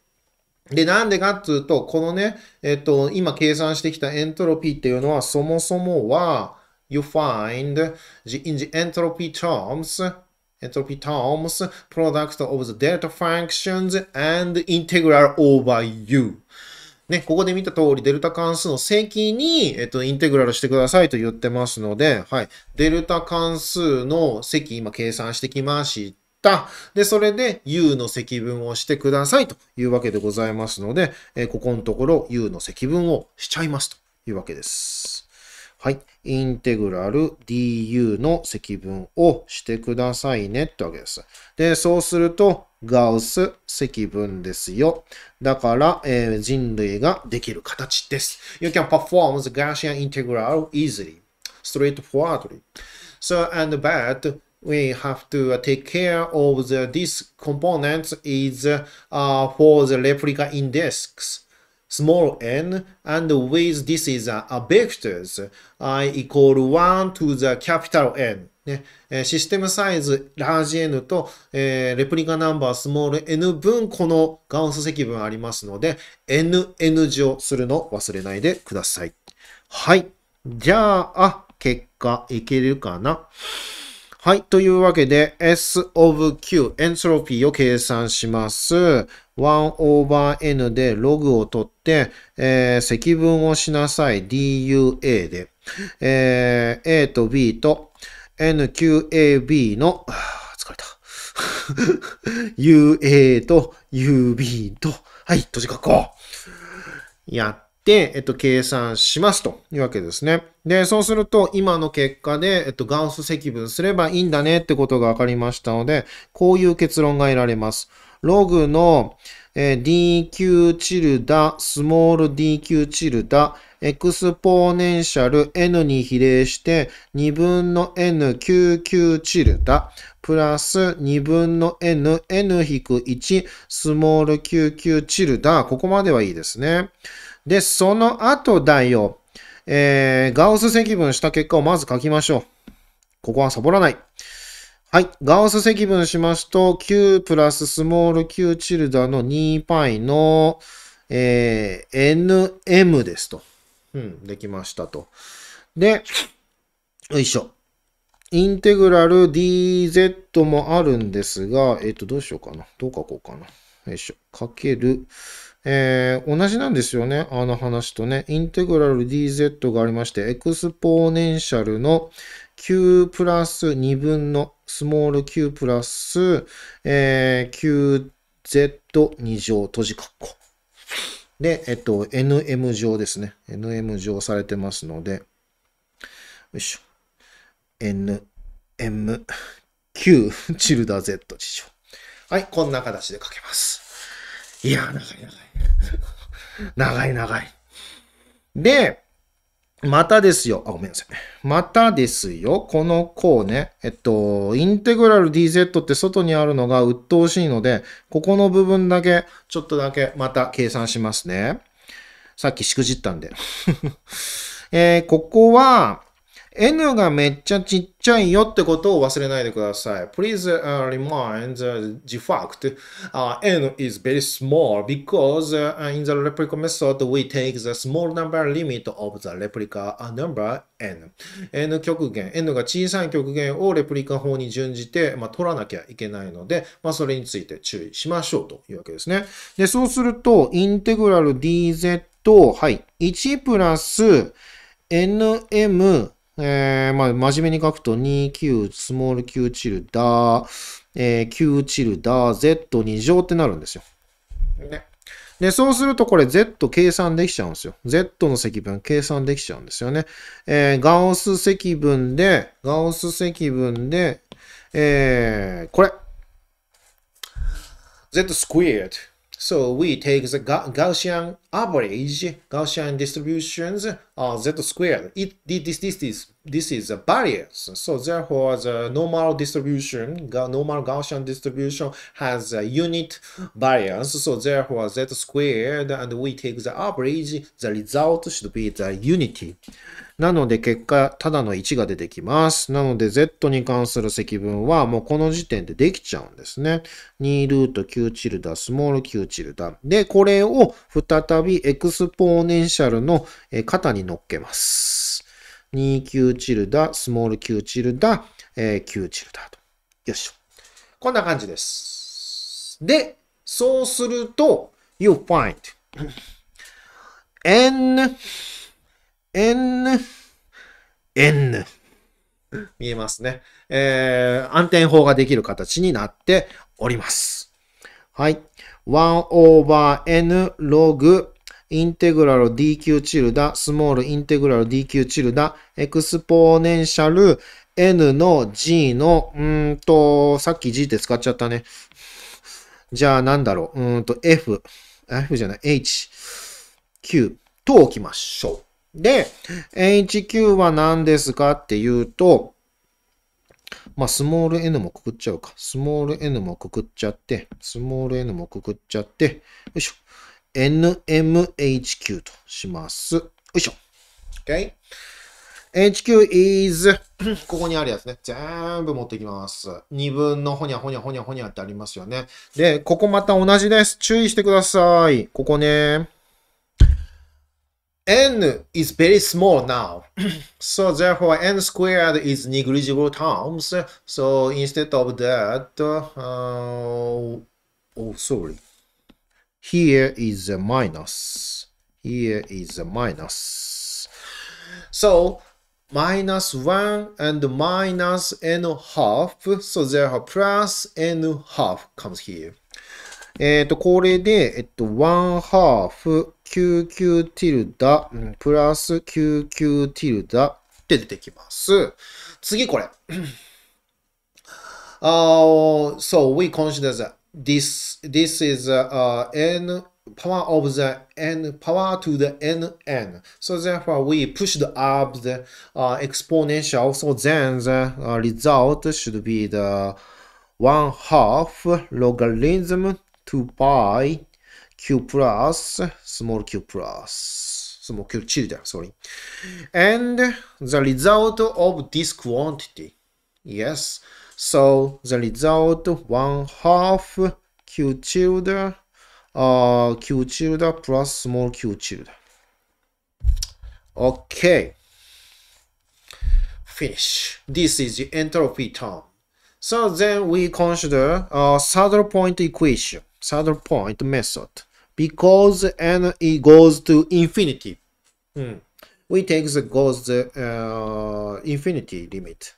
で、なんでかっていうと、このね、えっと、今計算してきたエントロピーっていうのは、そもそもは、you find the, in the entropy terms entropy terms product of the delta functions and integral over u ね、ここで見た通り、デルタ関数の積に、えっと、インテグラルしてくださいと言ってますので、はい。デルタ関数の積、今計算してきました。で、それで u の積分をしてくださいというわけでございますので、えここのところ u の積分をしちゃいますというわけです。はい。インテグラル du の積分をしてくださいねってわけです。で、そうすると、ガウス積分ですよ。だから、えー、人類ができる形です。You can perform the Gaussian integral easily, straightforwardly. So, and but we have to take care of the, this component is、uh, for the replica index. small n and with this is a, a vectors i equal 1 to the capital N ね、システムサイズ large n と、えー、レプリカナンバー small n 分このガウス積分ありますので nn 乗するの忘れないでください。はい。じゃあ、結果いけるかなはい。というわけで、S of Q、エントロピーを計算します。1 over N でログを取って、えー、積分をしなさい。DUA で。えー、A と B と NQAB の、疲れた。UA (laughs) と UB と、はい、閉じ書こう。やって、えっと、計算しますというわけですね。で、そうすると、今の結果で、えっと、ガウス積分すればいいんだねってことが分かりましたので、こういう結論が得られます。ログの、えー、dq チルダ、スモール dq チルダ、エクスポーネンシャル n に比例して2分の n99 チルダプラス2分の nn-1 スモール99チルダここまではいいですね。で、その後だよ。えー、ガウス積分した結果をまず書きましょう。ここはサボらない。はい。ガウス積分しますと、Q プラススモール Q チルダの 2π の、えー、NM ですと。うん、できましたと。で、よいしょ。インテグラル dz もあるんですが、えっ、ー、と、どうしようかな。どう書こうかな。よいしょ。かける、えー、同じなんですよね。あの話とね。インテグラル dz がありまして、エクスポーネンシャルの q プラス2分のスモール q プラス、えー、qz2 乗閉じ括弧。で、えっと、nm 乗ですね。nm 乗されてますので、よいしょ。nmq チルダ z 事乗。はい、こんな形で書けます。いや、長い長い。(laughs) 長い長い。で、またですよ。あ、ごめんなさい。またですよ。この項ね。えっと、インテグラル dz って外にあるのが鬱陶しいので、ここの部分だけ、ちょっとだけまた計算しますね。さっきしくじったんで。(laughs) えー、ここは、N がめっちゃちっちゃいよってことを忘れないでください。Please、uh, remind the, the fact、uh, N is very small because、uh, in the replica method we take the small number limit of the replica number N。N 極限、N が小さい極限をレプリカ法に準じて、まあ、取らなきゃいけないので、まあ、それについて注意しましょうというわけですね。で、そうすると、インテグラル dz はい、1プラス nm えー、まあ、真面目に書くと 2Q m a l l q チルダー、えー、q チルダー z2 乗ってなるんですよ。ね。で、そうするとこれ z 計算できちゃうんですよ。z の積分計算できちゃうんですよね。えー、ガオス積分で、ガオス積分で、えー、これ。z squared. So we take the Gaussian average, Gaussian distributions uh, z squared. It, this, this, this, this is a variance. So therefore, the normal distribution, normal Gaussian distribution has a unit variance. So therefore, z squared, and we take the average, the result should be the unity. なので結果、ただの1が出てきます。なので z に関する積分はもうこの時点でできちゃうんですね。2ルート9チルダ、スモール9チルダ。で、これを再びエクスポーネンシャルの型に乗っけます。2Q チルダ、スモール Q チルダ、えー、Q チルダと。よいしょ。こんな感じです。で、そうすると、you find n, n, n 見えますね。えー、暗転法ができる形になっております。はい。1 over n log インテグラル dq チルダ、スモールインテグラル dq チルダ、エクスポーネンシャル n の g の、うんと、さっき g って使っちゃったね。じゃあなんだろう、うんと f、f じゃない、h、q と置きましょう。で、hq は何ですかっていうと、まあ、スモール n もくくっちゃうか。スモール n もくくっちゃって、スモール n もくくっちゃって、よいしょ。NMHQ とします。よいしょ。OK。HQ is ここにあるやつね。全部持ってきます。二分のほにゃほにゃほにゃほにゃってありますよね。で、ここまた同じです。注意してください。ここね。n is very small now. so therefore n squared is negligible terms. So instead of that, uh, oh sorry. Here is a minus. Here is a minus. So minus 1 and minus n half. So therefore plus n half comes here. えっと、これで、えっと、one half qq t i ティル plus qq tilde って出てきます。次これ。uh, so we consider t h a this this is uh, uh, n power of the n power to the n n so therefore we pushed up the uh, exponential so then the uh, result should be the one half logarithm 2 pi q plus small q plus small q tilde sorry and the result of this quantity yes so the result one half q tilde uh, q tilde plus small q tilde. Okay. Finish. This is the entropy term. So then we consider a uh, saddle point equation, saddle point method, because n it goes to infinity. Hmm. We take the goes the uh, infinity limit.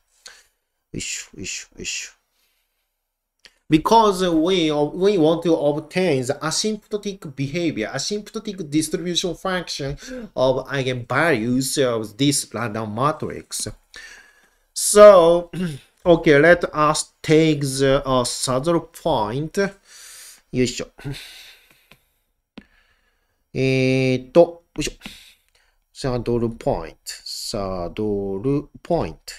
Because we, we want to obtain the asymptotic behavior, asymptotic distribution function of eigenvalues of this random matrix. So, (clears throat) okay, let us take the uh, other point. point.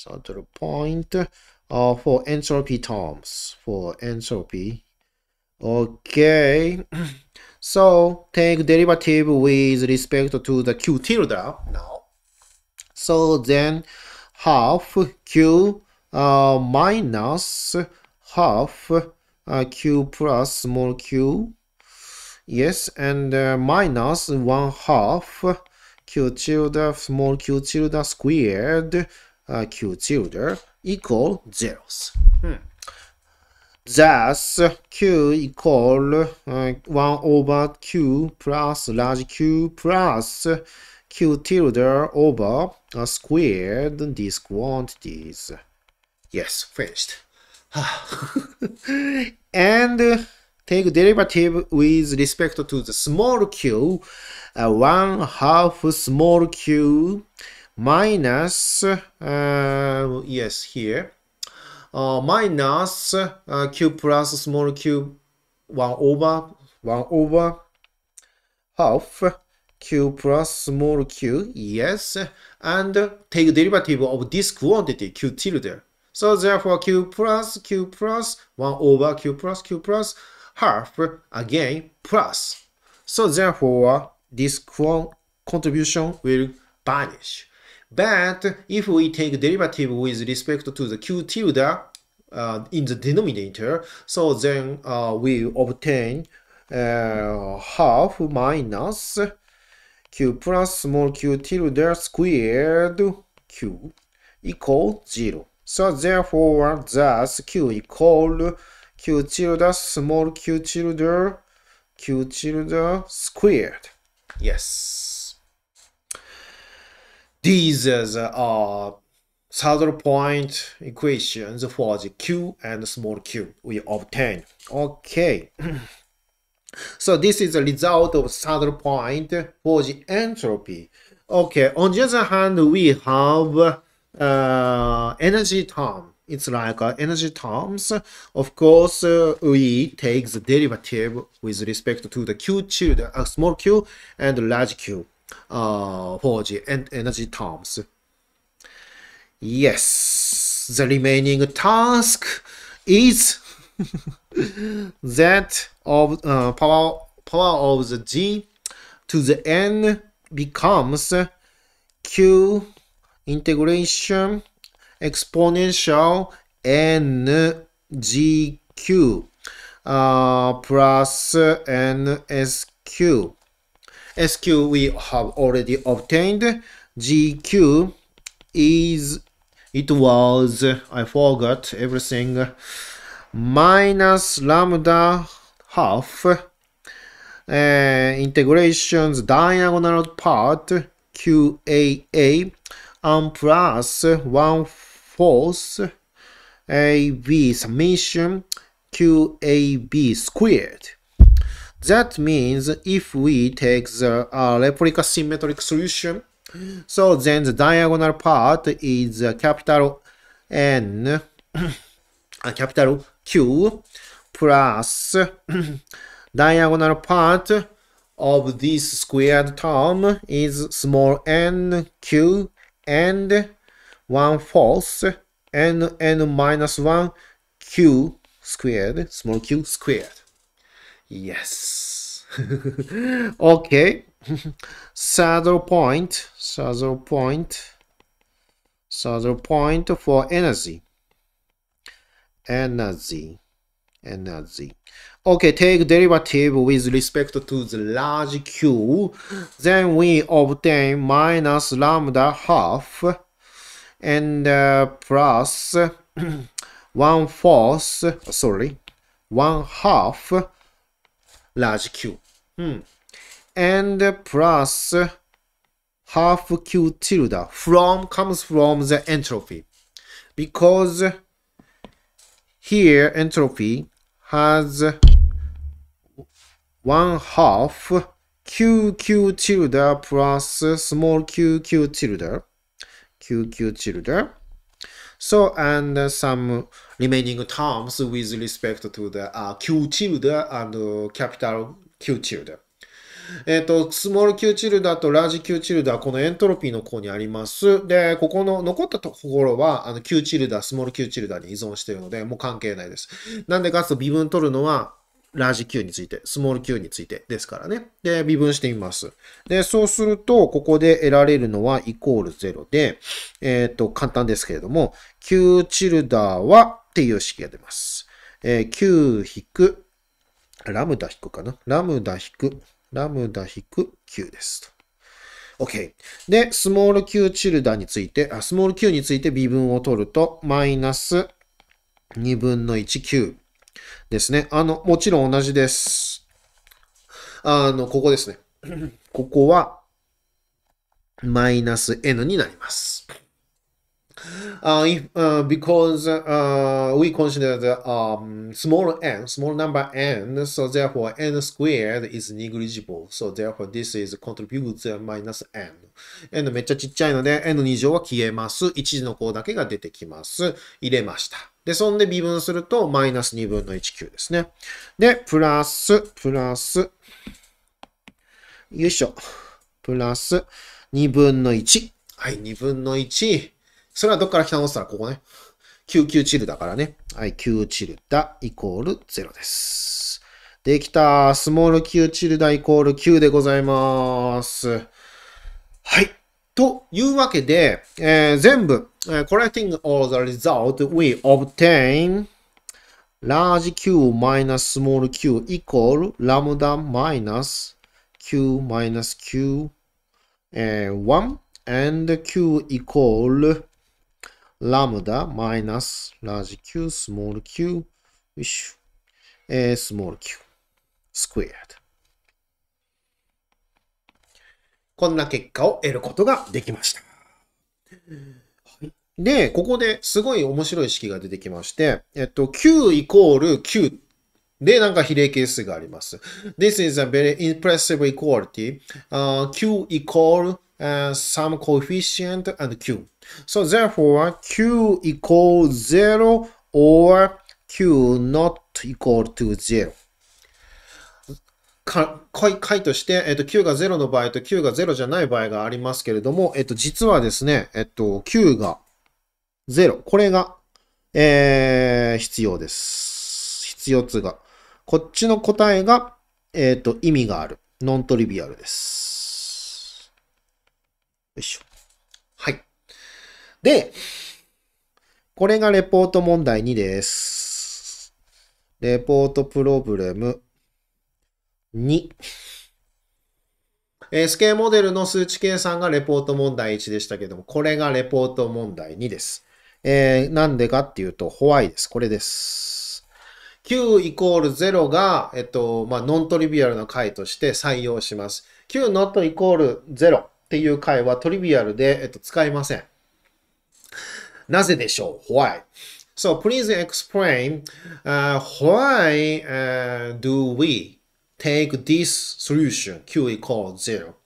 So to the point uh, for entropy terms, for entropy. Okay, (clears throat) so take derivative with respect to the q tilde now. So then half q uh, minus half uh, q plus small q yes and uh, minus one half q tilde small q tilde squared uh, q tilde equal zeros. Hmm. Thus, q equal uh, 1 over q plus large q plus q tilde over a uh, squared these quantities. Yes, finished. (sighs) and take derivative with respect to the small q, uh, 1 half small q minus, uh, yes, here, uh, minus uh, q plus small q 1 over 1 over half q plus small q, yes, and take derivative of this quantity q tilde. So therefore q plus q plus 1 over q plus q plus half again plus. So therefore this contribution will vanish. But if we take derivative with respect to the q tilde uh, in the denominator, so then uh, we obtain uh, half minus q plus small q tilde squared q equal 0. So therefore, thus q equal q tilde small q tilde q tilde squared. Yes. These uh, are Saddle point equations for the q and small q we obtain. Okay. (clears throat) so this is the result of saddle point for the entropy. Okay, on the other hand, we have uh, energy term. It's like uh, energy terms. Of course, uh, we take the derivative with respect to the q tilde, uh, small q and large q uh, forge and energy terms. Yes, the remaining task is (laughs) that of uh, power power of the g to the n becomes q integration exponential n g q uh, plus n s q SQ we have already obtained. GQ is, it was, I forgot everything, minus lambda half uh, integration's diagonal part QAA and plus one fourth AB summation QAB squared. That means if we take the uh, replica symmetric solution, so then the diagonal part is uh, capital N, (clears throat) uh, capital Q, plus (clears throat) diagonal part of this squared term is small n q and 1 fourth n n minus 1 q squared small q squared Yes. (laughs) okay. Saddle point. Saddle point. Saddle point for energy. Energy. Energy. Okay, take derivative with respect to the large Q. Then we obtain minus lambda half and uh, plus (clears throat) one fourth, sorry, one half large q. Hmm. And plus half q tilde from comes from the entropy because here entropy has one half q q tilde plus small q q tilde q q tilde so and some remaining terms with respect to the、uh, Q tilde and capital Q tilde。えっ、ー、と、スモール Q チルダとラージ Q チルダはこのエントロピーの項にあります。で、ここの残ったところは、あの、Q チルダスモール Q チルダに依存しているので、もう関係ないです。なんでかと微分取るのは、ラージ Q について、スモール Q についてですからね。で、微分してみます。で、そうすると、ここで得られるのはイコール0で、えっ、ー、と、簡単ですけれども、Q チルダーは、っていう式が出ます。えー、Q 引く、ラムダ引くかな。ラムダ引く、ラムダ引く Q ですと。OK。で、スモール Q チルダについて、あスモール Q について微分を取ると、マイナス2分の1 Q ですね。あの、もちろん同じです。あの、ここですね。(clears throat) ここは、マイナス N になります。uh, if, uh, because uh, we consider the um, small n, small number n, so therefore n squared is negligible. So therefore this is contributes minus n. n めっちゃちっちゃいので n2 乗は消えます。1の項だけが出てきます。入れました。で、そんで微分するとマイナス2分の1級ですね。で、プラス、プラス、よいしょ。プラス2分の1。はい、2分の1。それはどっから来たのって言ったらここね。99チルだからね。はい、9チルダイコール0です。できた。スモール9チルダイコール9でございます。はい。というわけで、えー、全部、えー、collecting all the result we obtain large q minus small q equal lambda minus q minus q、えー、1 and q equal ラムダマイナスラージ Q スモール Q よいしょ、えー、スモール Q スクエアこんな結果を得ることができました。で、ここですごい面白い式が出てきまして、えっと、Q イコール Q で、なんか比例係数があります。This is a very impressive equality.Q、uh, equal、uh, some coefficient and Q. So therefore, q equals 0 or q not equal to か解として、えっと、q が0の場合と q が0じゃない場合がありますけれども、えっと、実はですね、えっと、q が0。これが、えー、必要です。必要つが。こっちの答えが、えっと、意味がある。ノントリビアルです。よいしょ。で、これがレポート問題2です。レポートプロブレム2。SK モデルの数値計算がレポート問題1でしたけども、これがレポート問題2です。えー、なんでかっていうと、ホワイです。これです。Q イコール0が、えっと、まあ、ノントリビアルな解として採用します。Q ノットイコール0っていう解はトリビアルで、えっと、使いません。なぜでしょう ?Why? So please explain uh, why uh, do we take this solution Q equals 0?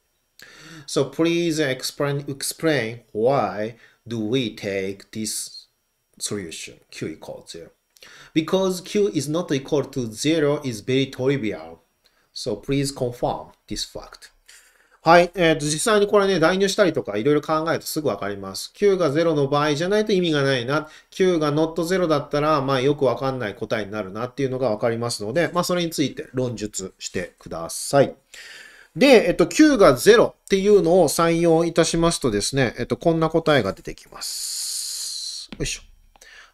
So please explain, explain why do we take this solution Q equals 0? Because Q is not equal to 0 is very trivial. So please confirm this fact. はい。えっ、ー、と、実際にこれね、代入したりとかいろいろ考えるとすぐわかります。Q が0の場合じゃないと意味がないな。Q が not0 だったら、まあよくわかんない答えになるなっていうのがわかりますので、まあそれについて論述してください。で、えっと、Q が0っていうのを採用いたしますとですね、えっと、こんな答えが出てきます。よいしょ。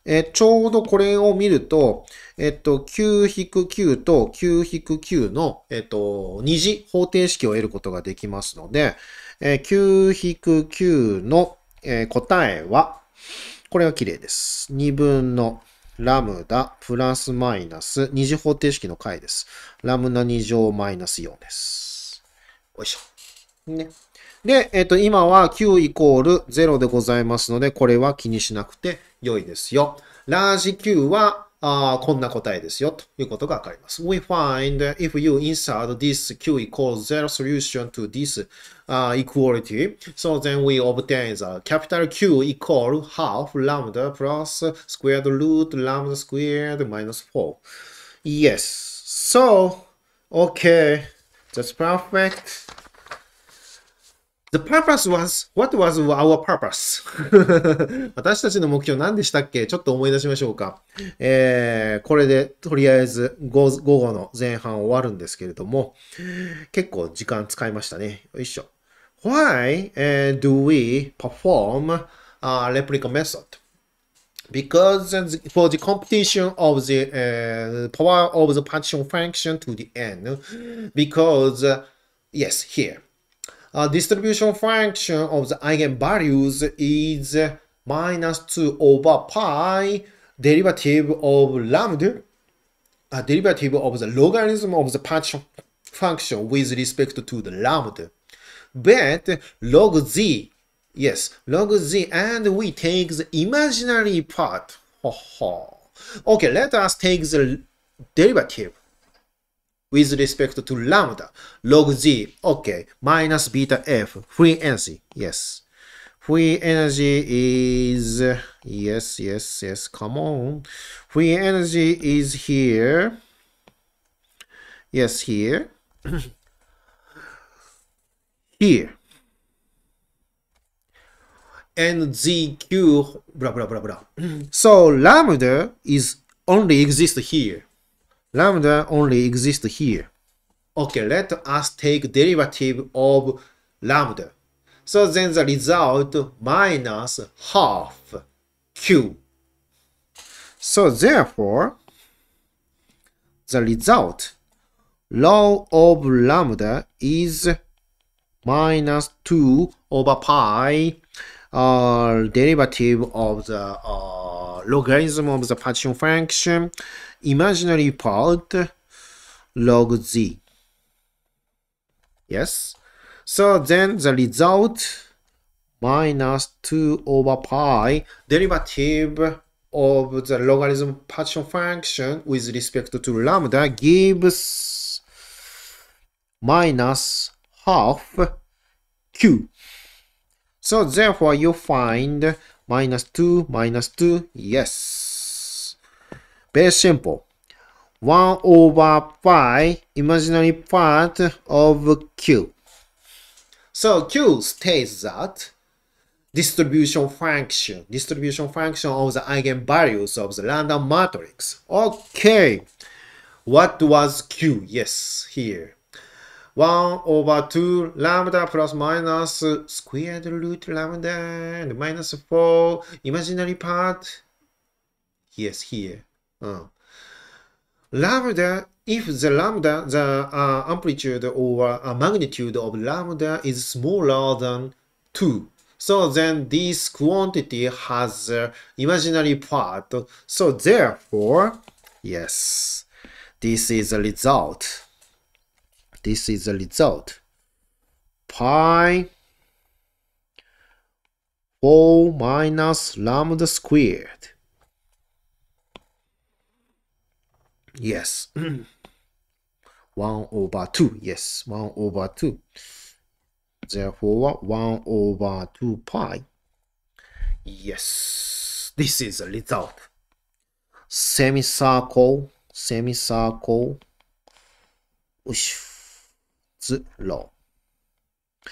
えー、ちょうどこれを見ると、えっと、9-9と9-9の、えっと、二次方程式を得ることができますので、え9-9の、え答えは、これが綺麗です。2分のラムダプラスマイナス二次方程式の解です。ラムダ2乗マイナス4です。よいしょ。ね。で、えっと、今は9イコール0でございますので、これは気にしなくて良いですよ。ラージ Q はあこんな答えですよということがわかります。We find if you insert this q equals zero solution to uh, equality, so then we obtain the capital Q equal half lambda plus squared root lambda squared minus 4. Yes. So, okay, that's perfect. The purpose was, what was our purpose? 私たちの目標何でしたっけちょっと思い出しましょうか。えー、これでとりあえず午後の前半終わるんですけれども、結構時間使いましたね。よいしょ。Why、do we perform a replica method? Because for the competition of the、uh, power of the partition function to the e n, d because, yes, here. uh, distribution function of the eigenvalues is minus 2 over pi derivative of lambda, a derivative of the logarithm of the partial function with respect to the lambda. But log z, yes, log z, and we take the imaginary part. okay, let us take the derivative with respect to lambda, log g, okay, minus beta f, free energy, yes. Free energy is, yes, yes, yes, come on. Free energy is here. Yes, here. (coughs) here. And ZQ, blah, blah, blah, blah. (coughs) so lambda is only exist here lambda only exists here. Okay, let us take derivative of lambda. So then the result minus half q. So therefore, the result law of lambda is minus 2 over pi uh, derivative of the uh, logarithm of the partition function, imaginary part log z. Yes? So then the result minus 2 over pi derivative of the logarithm partition function with respect to lambda gives minus half q. So therefore you find minus 2, minus 2, yes. Very simple. 1 over pi, imaginary part of q. So q states that distribution function, distribution function of the eigenvalues of the random matrix. Okay, what was q? Yes, here. 1 over 2 lambda plus minus squared root lambda and minus 4 imaginary part yes here uh. lambda if the lambda the uh, amplitude or uh, magnitude of lambda is smaller than 2 so then this quantity has imaginary part so therefore yes this is a result this is the result. Pi 4 minus lambda squared. Yes. (clears throat) 1 over 2. Yes, 1 over 2. Therefore, 1 over 2 pi. Yes, this is the result. Semicircle, semicircle. circle. つろう。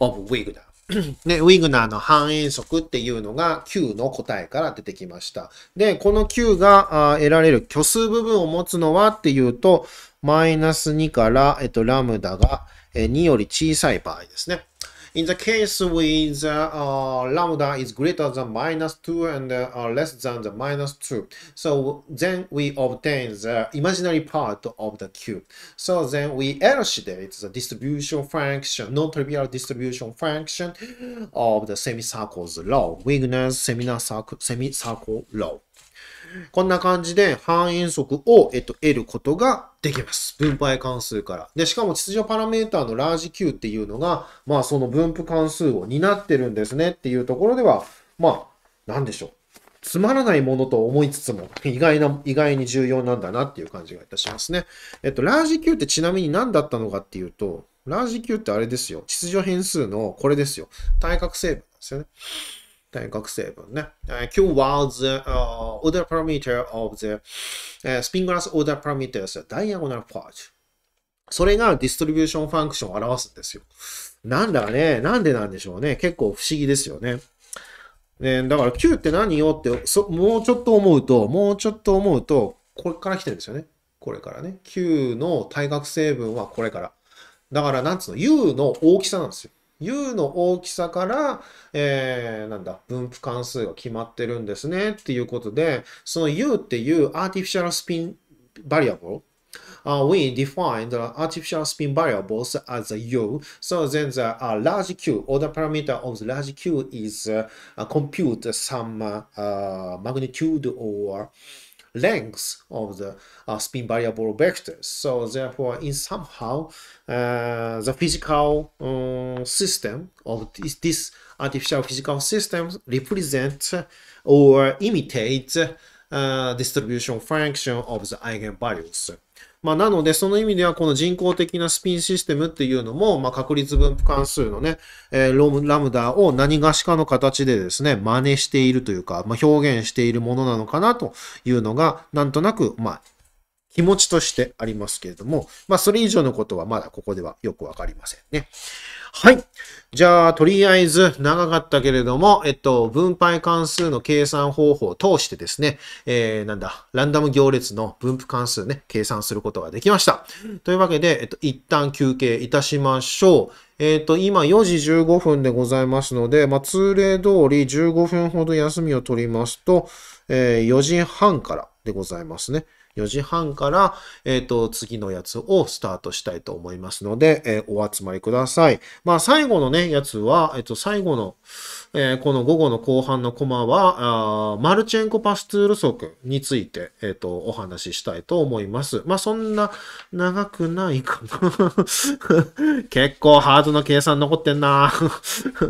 オブ・ウィグナー。(clears throat) ね、ウィグナーの半円速っていうのが Q の答えから出てきました。で、この Q が得られる虚数部分を持つのはっていうと、マイナス2から、えっと、ラムダが2より小さい場合ですね。In the case with uh, uh, lambda is greater than minus 2 and uh, uh, less than the minus 2, so then we obtain the imaginary part of the cube. So then we elucidate the distribution function, non-trivial distribution function of the semicircles law, Wigner's semicircle, semicircle law. こんな感じで半円速を、えっと、得ることができます。分配関数から。で、しかも秩序パラメータのラージ Q っていうのが、まあその分布関数を担ってるんですねっていうところでは、まあ、なんでしょう。つまらないものと思いつつも、意外な、意外に重要なんだなっていう感じがいたしますね。えっと、ラージ Q ってちなみに何だったのかっていうと、ラージ Q ってあれですよ。秩序変数のこれですよ。対角成分なんですよね。学生分ね。Q was order parameter of the spin glass order parameters diagonal p a r t それがディストリビューションファンクションを表すんですよ。なんだかね、なんでなんでしょうね。結構不思議ですよね。ねだから Q って何よってそ、もうちょっと思うと、もうちょっと思うと、これから来てるんですよね。これからね。Q の対角成分はこれから。だから、なんつうの、U の大きさなんですよ。U の大きさから、えー、なんだ、分布関数が決まってるんですねっていうことで、その U っていうアーティフィシャルスピンバリアブル Uh, we define the artificial spin variables as a u. So then the uh, large q or the parameter of the large q is uh, compute some magnitude or length of the uh, spin variable vectors. So therefore, in somehow, uh, the physical uh, system of this, this, artificial physical system represents or imitates uh, distribution function of the eigenvalues. まあ、なので、その意味では、この人工的なスピンシステムっていうのも、まあ、確率分布関数のね、えー、ロム、ラムダを何がしかの形でですね、真似しているというか、まあ、表現しているものなのかなというのが、なんとなく、まあ、気持ちとしてありますけれども、まあ、それ以上のことはまだここではよくわかりませんね。はい。じゃあ、とりあえず、長かったけれども、えっと、分配関数の計算方法を通してですね、えー、なんだ、ランダム行列の分布関数ね、計算することができました。というわけで、えっと、一旦休憩いたしましょう。えっ、と、今4時15分でございますので、まあ、通例通り15分ほど休みを取りますと、えー、4時半からでございますね。4時半から、えっ、ー、と、次のやつをスタートしたいと思いますので、えー、お集まりください。まあ、最後のね、やつは、えっ、ー、と、最後の、えー、この午後の後半のコマは、マルチェンコ・パスツール則について、えっ、ー、と、お話ししたいと思います。まあ、そんな長くないかな (laughs) 結構ハードな計算残ってんな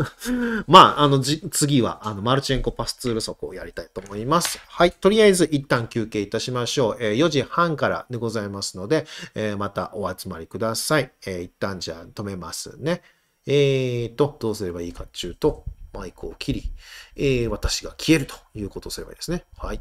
(laughs) まあ、あの、次は、あの、マルチェンコ・パスツール則をやりたいと思います。はい。とりあえず、一旦休憩いたしましょう。えー、4時半からでございますので、えー、またお集まりください。えー、一旦じゃあ止めますね。えーと、どうすればいいかっていうと、マイクを切り、えー、私が消えるということをすればいいですね。はい。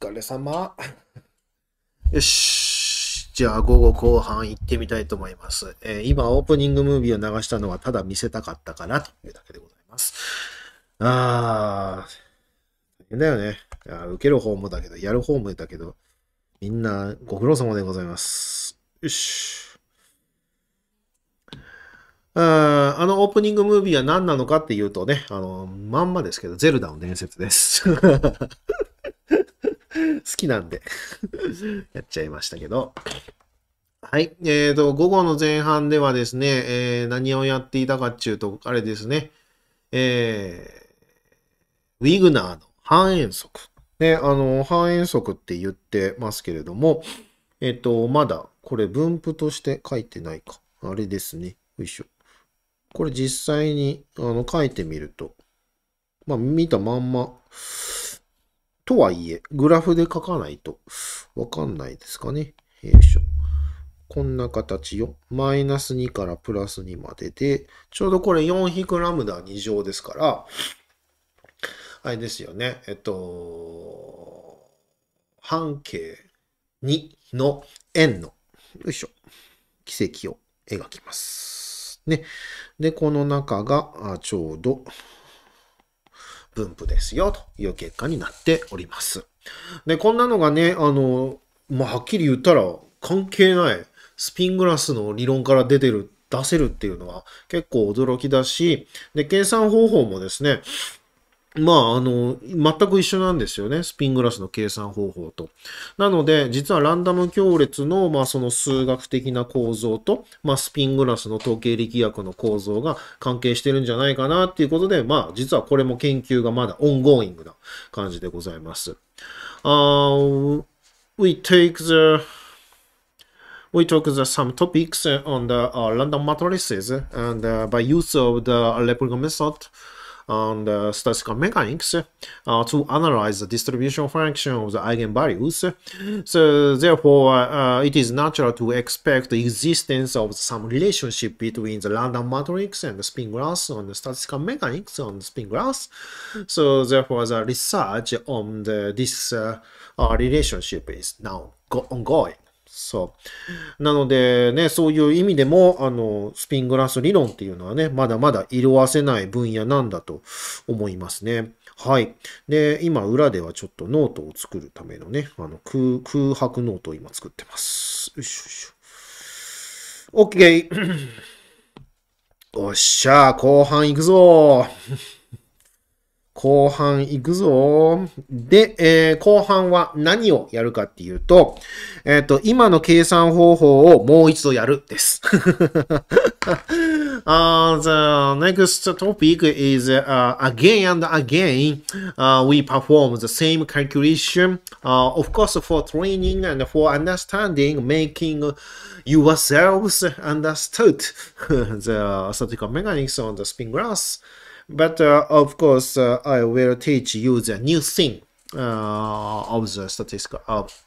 疲れ様。よし。じゃあ、午後後半行ってみたいと思います。えー、今、オープニングムービーを流したのは、ただ見せたかったかなというだけでございます。あー、大変だよね。受ける方もだけど、やる方もだけど、みんなご苦労様でございます。よし。ああのオープニングムービーは何なのかっていうとね、あの、まんまですけど、ゼルダの伝説です。好きなんで (laughs) やっちゃいましたけど。はい。えっ、ー、と、午後の前半ではですね、えー、何をやっていたかっていうと、あれですね、えー、ウィグナーの半円則。ね、あの、半円則って言ってますけれども、えっ、ー、と、まだ、これ分布として書いてないか。あれですね。よいしょ。これ実際にあの書いてみると、まあ見たまんま、とはいえ、グラフで書かないとわかんないですかね。よいしょ。こんな形よ。マイナス2からプラス2までで、ちょうどこれ4引くラムダ2乗ですから、あれですよね。えっと、半径2の円の、よいしょ、奇跡を描きます。ね。で、この中が、ちょうど、分布ですよという結果になっております。で、こんなのがね、あの、まあ、はっきり言ったら関係ないスピングラスの理論から出てる、出せるっていうのは結構驚きだし、で、計算方法もですね、まあ、あの、全く一緒なんですよね。スピングラスの計算方法と。なので、実はランダム行列の、まあ、その数学的な構造と、まあ、スピングラスの統計力学の構造が関係してるんじゃないかなっていうことで、まあ、実はこれも研究がまだオンゴーイングな感じでございます。Uh, we take the we took the, some topics on the uh, random matrices and uh, by use of the r e p l i c a method on the uh, statistical mechanics uh, to analyze the distribution function of the eigenvalues. So therefore, uh, it is natural to expect the existence of some relationship between the random matrix and the spin graphs on the statistical mechanics on the spin graphs. So therefore, the research on the, this uh, uh, relationship is now ongoing. そう。なのでね、そういう意味でも、あの、スピングラス理論っていうのはね、まだまだ色あせない分野なんだと思いますね。はい。で、今、裏ではちょっとノートを作るためのね、あの空、空白ノートを今作ってます。よいしょよいしょ。OK。(coughs) おっしゃ、後半行くぞ。後半行くぞ。で、えー、後半は何をやるかっていうと、えっ、ー、と、今の計算方法をもう一度やるです。uh, the next topic is uh, again and again uh, we perform the same calculation, uh, of course, for training and for understanding, making yourselves understood the statistical mechanics on the spin glass. But uh, of course, uh, I will teach you the new thing uh, of the statistical of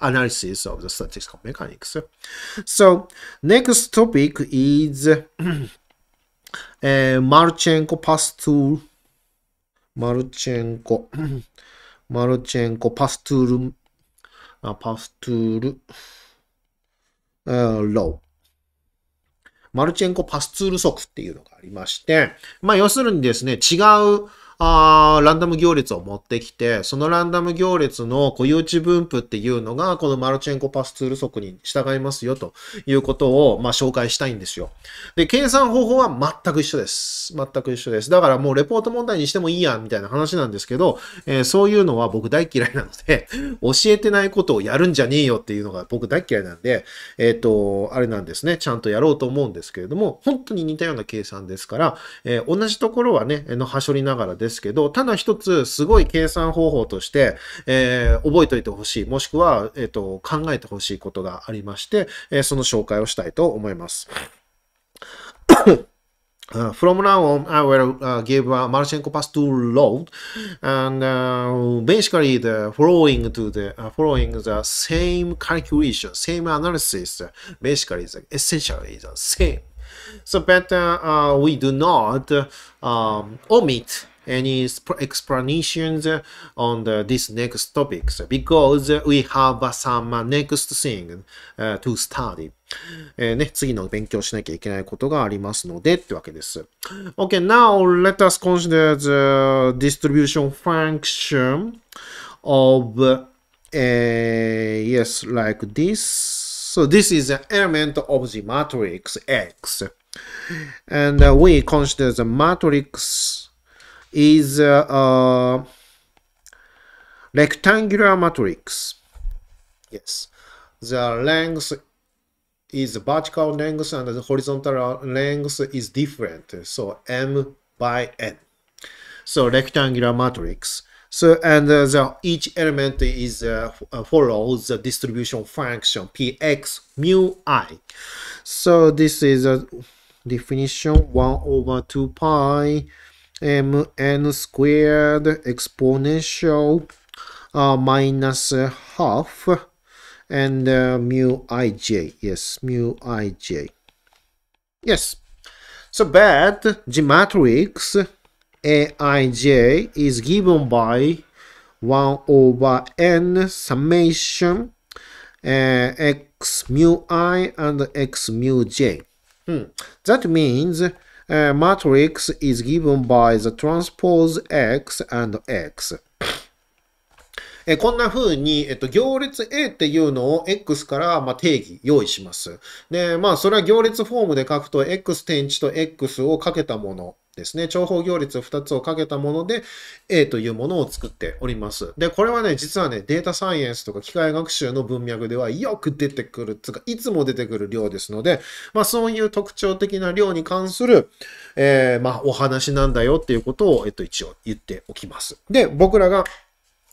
analysis of the statistical mechanics. So next topic is (clears throat) uh, Marchenko Pastur Marchenko (clears throat) Marchenko Pastur uh, Pastur uh, law. マルチェンコパスツール則っていうのがありまして、まあ要するにですね、違うあランダム行列を持ってきて、そのランダム行列の固有値分布っていうのが、このマルチェンコパスツール速に従いますよということを、まあ、紹介したいんですよ。で、計算方法は全く一緒です。全く一緒です。だからもうレポート問題にしてもいいや、みたいな話なんですけど、えー、そういうのは僕大嫌いなので、(laughs) 教えてないことをやるんじゃねえよっていうのが僕大嫌いなんで、えっ、ー、と、あれなんですね。ちゃんとやろうと思うんですけれども、本当に似たような計算ですから、えー、同じところはね、のはしょりながらですですけど、ただ一つすごい計算方法として、えー、覚えておいてほしい、もしくは、えっ、ー、と、考えてほしいことがありまして、えー、その紹介をしたいと思います。Uh, from now on, I will uh, give uh, Marchenko pass to load, and uh, basically the following to the following the same calculation, same analysis, basically the, essentially the same. So, but we do not um, omit any explanations on the, this next topics because we have some next thing uh, to study. えーね、次の勉強しなきゃいけないことがありますのでってわけです。Okay, uh, now let us consider the distribution function of, uh, yes, like this. So this is an element of the matrix X. And uh, we consider the matrix is a uh, uh, rectangular matrix. Yes, the length is vertical length and the horizontal length is different. So m by n. So rectangular matrix. So and uh, the, each element is uh, uh follows the distribution function px mu i. So this is a definition 1 over 2 pi mn squared exponential uh, minus half and uh, mu ij yes mu ij yes so but the matrix aij is given by 1 over n summation uh, x mu i and x mu j hmm. that means uh, matrix is given by the transpose x and x. (coughs) えこんな風に、えっと、行列 A っていうのを X から、まあ、定義、用意します。で、まあ、それは行列フォームで書くと、X 点値と X をかけたものですね、長方行列2つをかけたもので A というものを作っております。で、これはね、実はね、データサイエンスとか機械学習の文脈ではよく出てくる、つか、いつも出てくる量ですので、まあそういう特徴的な量に関する、えー、まあお話なんだよっていうことを、えっと、一応言っておきます。で、僕らが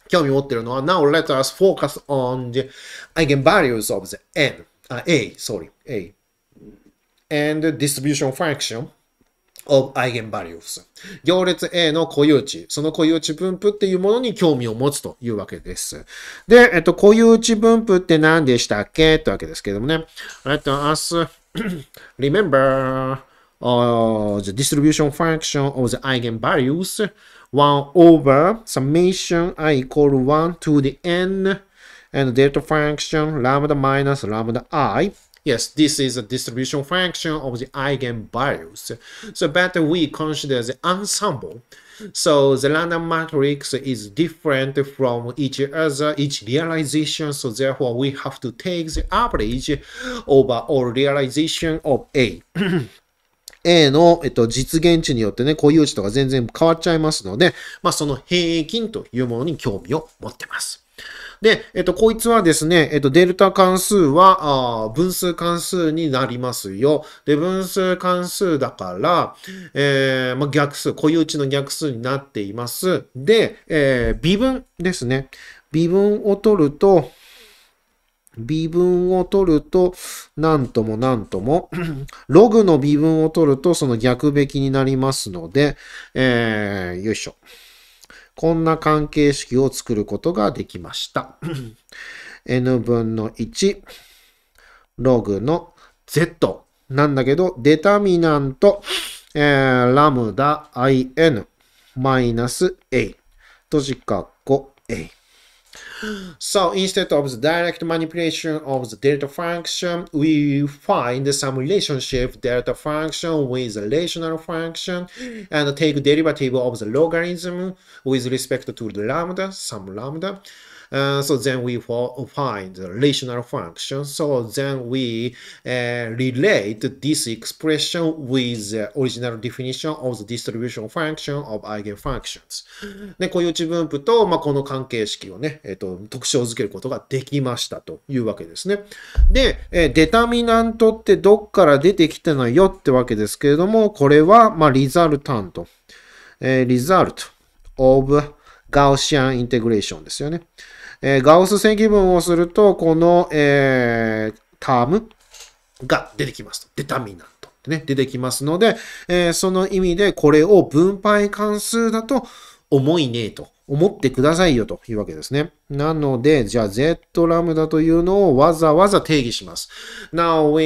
興味持ってるのは、Now let us focus on the eigenvalues of the n, uh, A, sorry, A, and distribution f r a c t i o n of eigenvalues。行列 A の固有値、その固有値分布っていうものに興味を持つというわけです。で、えっと、固有値分布って何でしたっけってわけですけどもね。えっと、s remember uh, the distribution function of the eigenvalues 1 over summation i equal 1 to the n and delta function lambda minus lambda i Yes, this is a distribution function of the eigenvalues. So, but we consider the ensemble. So the random matrix is different from each other, each realization. So therefore, we have to take the average over all realization of A. (clears throat) A の、えっと、実現値によってね、固有値とか全然変わっちゃいますので、まあ、その平均というものに興味を持ってます。で、えっと、こいつはですね、えっと、デルタ関数は、あ分数関数になりますよ。で、分数関数だから、えー、まあ、逆数、固有値の逆数になっています。で、えー、微分ですね。微分を取ると、微分を取ると、なんともなんとも、(clears throat) ログの微分を取ると、その逆べきになりますので、えー、よいしょ。こんな関係式を作ることができました。(clears throat) n 分の1ログの z なんだけど、デタミナント、えー、ラムダ in マイナス a 閉じ括弧 a。So instead of the direct manipulation of the delta function, we find some relationship delta function with the rational function and take derivative of the logarithm with respect to the lambda, some lambda. so then we find the rational function. So then we uh, relate this expression with the original definition of the distribution function of eigenfunctions. ね、こういう一分布と、まあ、この関係式をね、えっ、ー、と、特徴づけることができましたというわけですね。で、えー、デタミナントってどっから出てきたのよってわけですけれども、これは、まあ、リザルタント。えー、リザルト of Gaussian integration ですよね。えー、ガオス積分をすると、この、えー、タームが出てきますと。デタミナントってね、出てきますので、えー、その意味でこれを分配関数だと思いねえと思ってくださいよというわけですね。なので、じゃあ Z ラムダというのをわざわざ定義します。Now we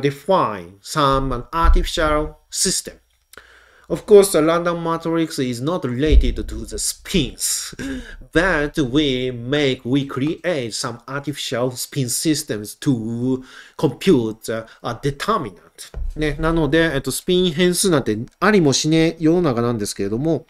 define some artificial system. Of course, the random matrix is not related to the spins, that we make, we create some artificial spin systems to compute a determinant. ね、なので、えっと、スピン変数なんてありもしねえ世の中なんですけれども、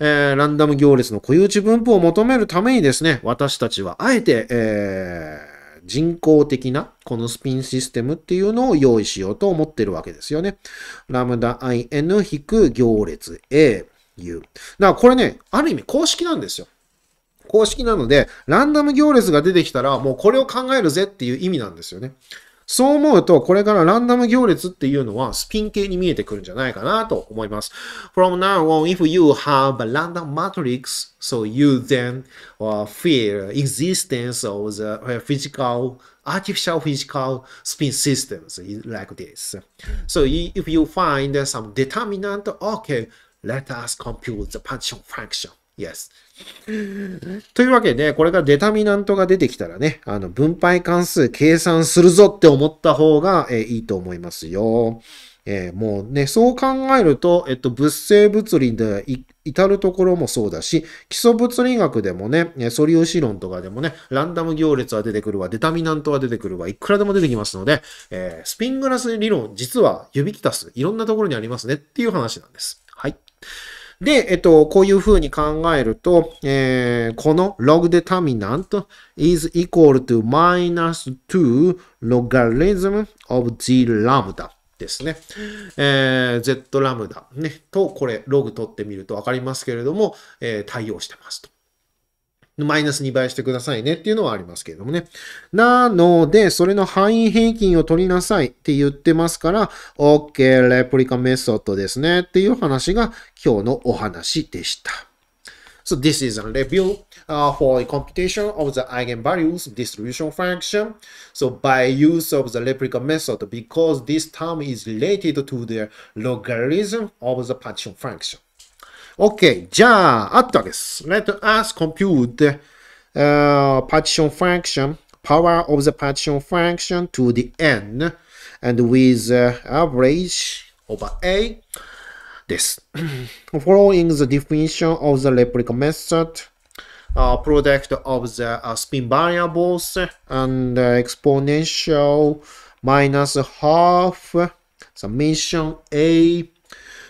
えー、ランダム行列の固有値分布を求めるためにですね、私たちはあえて、えー人工的なこのスピンシステムっていうのを用意しようと思ってるわけですよね。ラムダ in- 行列 A u だからこれね、ある意味公式なんですよ。公式なので、ランダム行列が出てきたら、もうこれを考えるぜっていう意味なんですよね。そう思うと、これからランダム行列っていうのはスピン系に見えてくるんじゃないかなと思います。From now on, if you have a random matrix, so you then f e a r existence of the physical, artificial physical spin systems like this. So if you find some determinant, okay, let us compute the p a n t i o n function. Yes. (laughs) というわけで、これがデタミナントが出てきたらね、あの、分配関数計算するぞって思った方が、えいいと思いますよ。えー、もうね、そう考えると、えっと、物性物理で至るところもそうだし、基礎物理学でもね、素粒子論とかでもね、ランダム行列は出てくるわ、デタミナントは出てくるわ、いくらでも出てきますので、えー、スピングラス理論、実は指きたす、いろんなところにありますねっていう話なんです。はい。で、えっと、こういうふうに考えると、えー、この log determinant is equal to minus 2 logarithm of z lambda ですね。えー、z ラムダ、ね、と、これ、ログ取ってみるとわかりますけれども、えー、対応してますと。マイナス2倍してくださいねっていうのはありますけれどもね。なので、それの範囲平均を取りなさいって言ってますから、OK、レプリカメソッドですねっていう話が今日のお話でした。So this is a review uh, for a computation of the eigenvalues distribution function. So by use of the replica method, because this term is related to the logarithm of the partition function. OK, じゃあ、あったです。Let us compute、uh, partition function, power of the partition function to the n and with、uh, average over a です。Following (clears throat) the definition of the replica method, uh, product of the uh, spin variables and uh, exponential minus half summation a.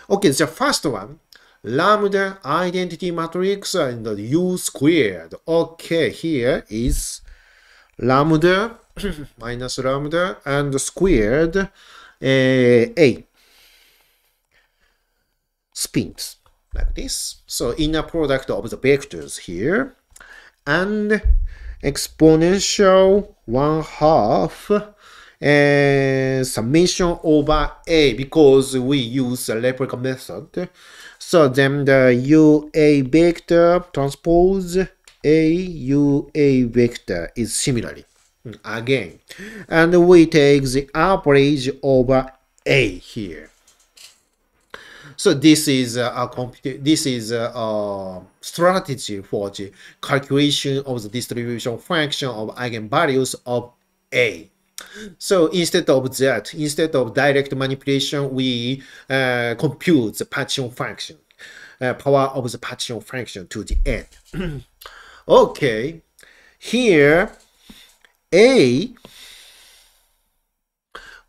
Okay, the first one lambda identity matrix and u squared. Okay, here is lambda (coughs) minus lambda and squared uh, a spins like this. So inner product of the vectors here and exponential 1 half and summation over A because we use the replica method. So then the UA vector transpose A UA vector is similarly again. And we take the average over A here. So this is a This is a, strategy for the calculation of the distribution function of eigenvalues of A. So instead of that, instead of direct manipulation, we uh, compute the partition function, uh, power of the partition function to the end. (clears throat) okay, here A,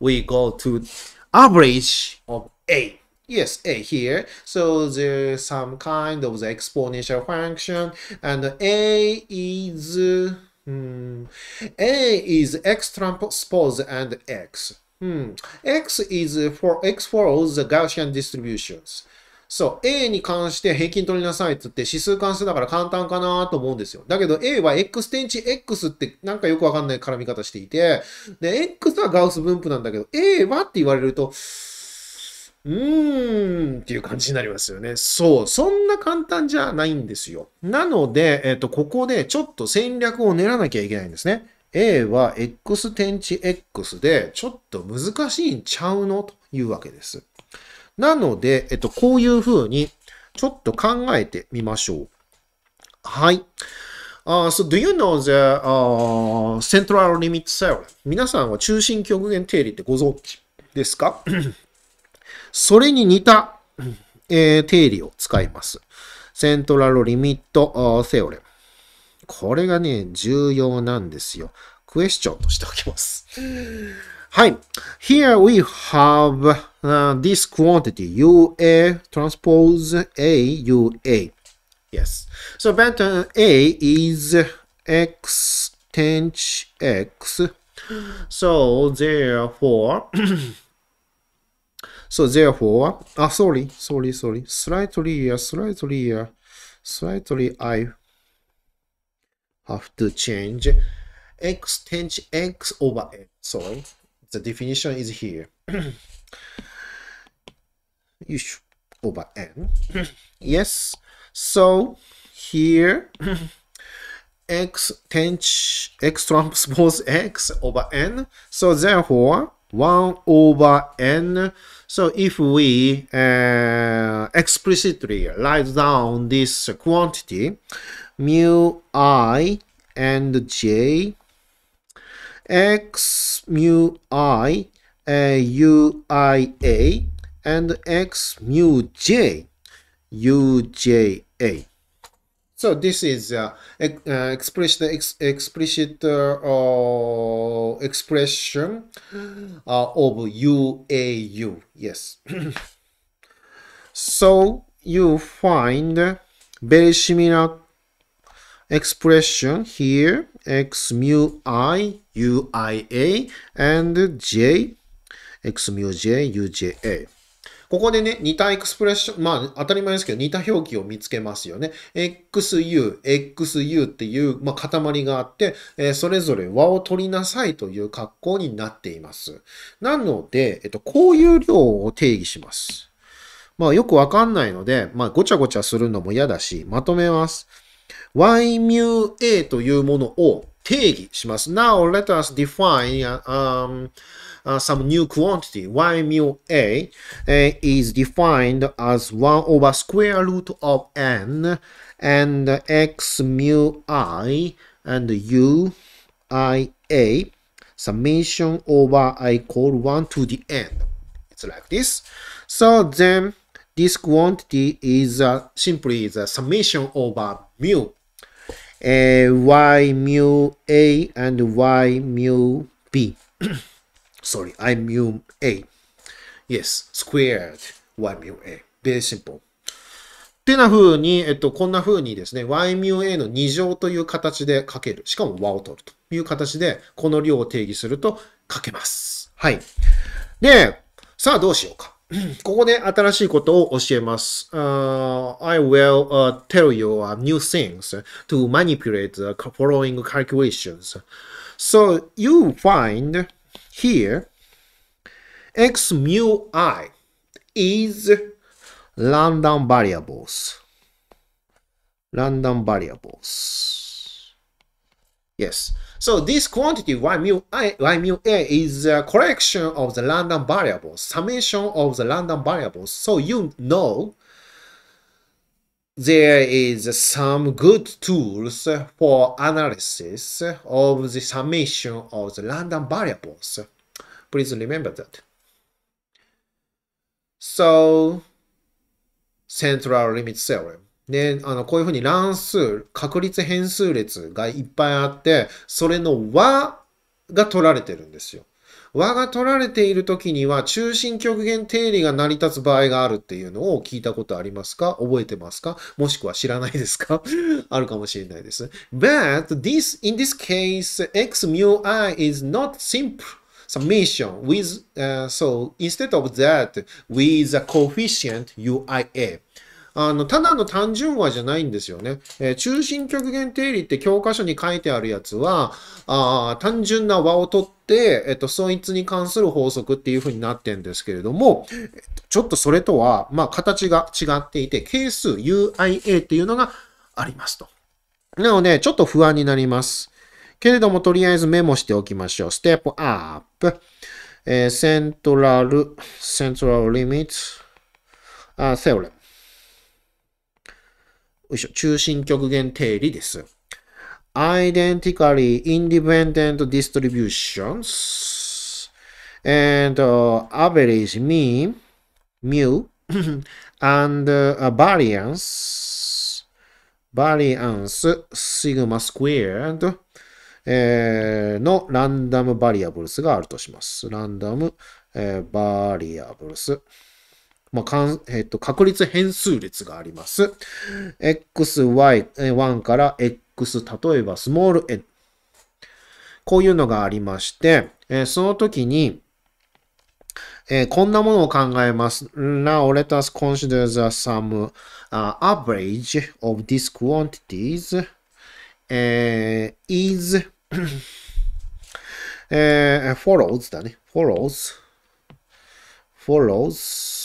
we go to average of A. Yes, A here. So there's some kind of the exponential function and A is A is X transpose and X. Mm. X is for X f o l l the Gaussian distributions. そう、A に関して平均取りなさいって言って指数関数だから簡単かなと思うんですよ。だけど A は X 点値 X ってなんかよくわかんない絡み方していて、で、X はガウス分布なんだけど、A はって言われると、うーんっていう感じになりますよね。そう。そんな簡単じゃないんですよ。なので、えっ、と、ここでちょっと戦略を練らなきゃいけないんですね。A は X 点値 X で、ちょっと難しいんちゃうのというわけです。なので、えっ、と、こういうふうに、ちょっと考えてみましょう。はい。Uh, so do you know the、uh, central limit theorem? 皆さんは中心極限定理ってご存知ですか (coughs) それに似た、えー、定理を使います。セントラルリミットセオレム。これがね、重要なんですよ。クエスチョンとしておきます。はい。Here we have、uh, this quantity UA transpose A UA. Yes. So p e t t o r n A is X t e n d h X. So therefore So therefore, ah, sorry, sorry, sorry, slightly, uh, slightly, uh, slightly, I have to change x tends x over n. Sorry, the definition is here. you (clears throat) should over n. (clears throat) yes, so here (clears throat) x tends x transpose x over n. So therefore, 1 over n so if we uh, explicitly write down this quantity, mu i and j x mu i uh, and x mu j u j a. So this is uh, uh, explicit, ex explicit uh, uh expression uh, of UAU. Yes. (clears throat) so you find very similar expression here x mu i u i a and j x mu j u j a. ここでね、似たエクスプレッション、まあ当たり前ですけど、似た表記を見つけますよね。XU、XU っていう、まあ、塊があって、えー、それぞれ和を取りなさいという格好になっています。なので、えっと、こういう量を定義します。まあよくわかんないので、まあごちゃごちゃするのも嫌だし、まとめます。yμa というものを定義します。Now let us define、um, uh, some new quantity y mu a is defined as 1 over square root of n and x mu i and u i a summation over i equal 1 to the n. It's like this. So then this quantity is uh, simply the summation over mu uh, y mu a and y mu b. (clears throat) sorry, I mu a. Yes, squared y mu a. Very simple. ってな風に、えっと、こんな風にですね、y mu a の2乗という形で書ける。しかも和を取るという形で、この量を定義すると書けます。はい。で、さあどうしようか。ここで新しいことを教えます。Uh, I will、uh, tell you、uh, new things to manipulate the following calculations. So you find here x mu i is random variables random variables yes so this quantity y mu i y mu a is a collection of the random variables summation of the random variables so you know there is some good tools for analysis of the summation of the random variables. Please remember that. So, central limit theorem. ね、あの、こういうふうに乱数、確率変数列がいっぱいあって、それの和が取られてるんですよ。和が取られている時には中心極限定理が成り立つ場合があるっていうのを聞いたことありますか覚えてますかもしくは知らないですかあるかもしれないです。But this, in this case, x mu i is not simple. summation with, uh, so instead of that, with a coefficient uia. あの、ただの単純和じゃないんですよね。えー、中心極限定理って教科書に書いてあるやつは、あ単純な和を取って、えっと、そいつに関する法則っていうふうになってんですけれども、ちょっとそれとは、まあ、形が違っていて、係数 UIA っていうのがありますと。なので、ちょっと不安になります。けれども、とりあえずメモしておきましょう。ステップアップ。えー、セントラル、セントラルリミット、あ、セオレム。しょ、中心極限定理です。identically independent distributions and uh, average mean, mu, and uh, variance, variance sigma squared えー、のランダムバリアブルスがあるとします。ランダム、バリアブルス。まあえっと、確率変数列があります。xy1 から x、例えばスモール n。こういうのがありまして、えー、その時に、えー、こんなものを考えます。Now let us consider the sum、uh, average of these quantities、uh, is、えー、follows だね。follows follows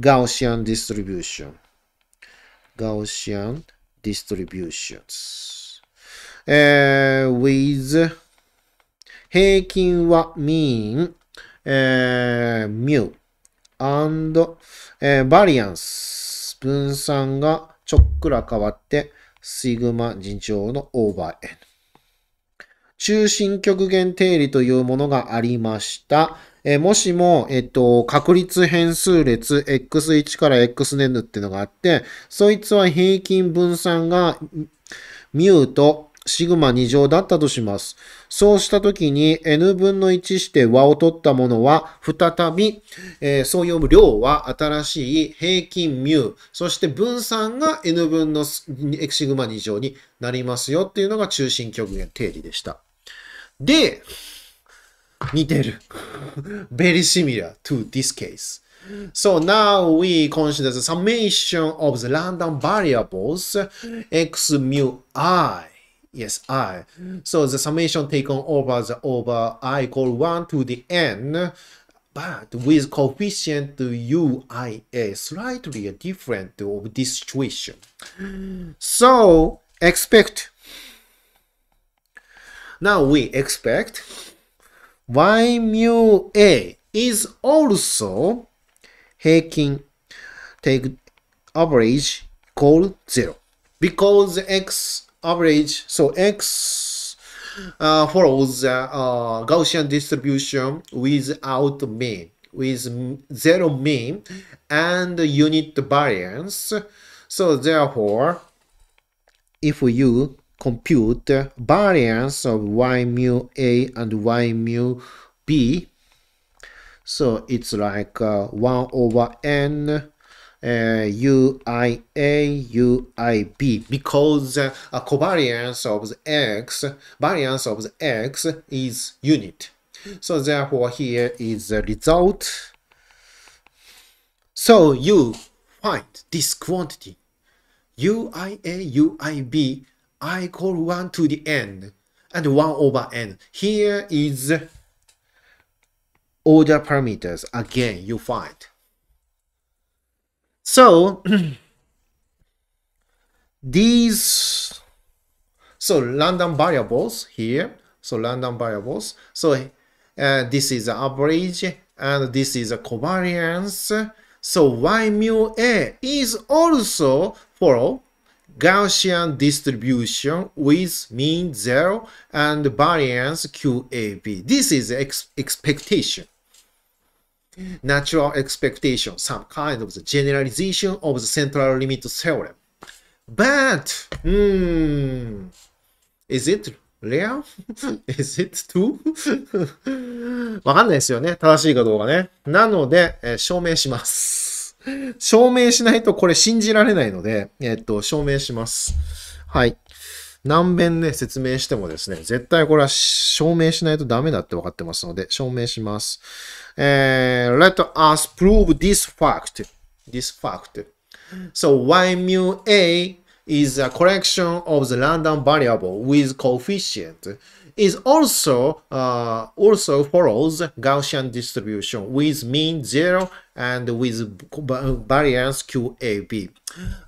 Gaussian distribution. Gaussian distributions. えー、with 平均は mean、えー、mu and、えー、variance 分散がちょっくら変わってシグマ二乗のオーバー n 中心極限定理というものがありました。えー、もしも、えっと、確率変数列 x1 から xn っていうのがあって、そいつは平均分散が μ とシグマ2乗だったとします。そうしたときに n 分の1して和を取ったものは、再び、えー、そう読む量は新しい平均 μ、そして分散が n 分のシグマ2乗になりますよっていうのが中心極限定理でした。で、似てる。Very similar to this case. So now we consider the summation of the random variables x mu i. Yes, i. So the summation taken over the over i equal 1 to the n, but with coefficient u i a slightly different of this situation. So expect. Now we expect y mu a is also Heikin take average equal 0 because x average so x uh, follows the uh, uh, Gaussian distribution without mean with zero mean and unit variance so therefore if you compute variance of y mu a and y mu b. So it's like uh, 1 over n uh, uia uib because uh, a covariance of the x variance of the x is unit so therefore here is the result so you find this quantity uia uib I equal 1 to the n and 1 over n. Here is order parameters again you find. So (clears throat) these so random variables here so random variables so uh, this is average and this is a covariance so y mu a is also follow Gaussian distribution with mean zero and variance QAB. This is ex expectation. Natural expectation, some kind of the generalization of the central limit theorem. But, hmm, is it real? is it true? わかんないですよね。正しいかどうかね。なので、えー、証明します。証明しないとこれ信じられないので、えっと、証明します。はい。何遍ね、説明してもですね、絶対これは証明しないとダメだって分かってますので、証明します。えー、let us prove this fact. This fact. So, y mu a is a collection of the random variable with coefficient is also uh, also follows Gaussian distribution with mean 0 and with variance QAB.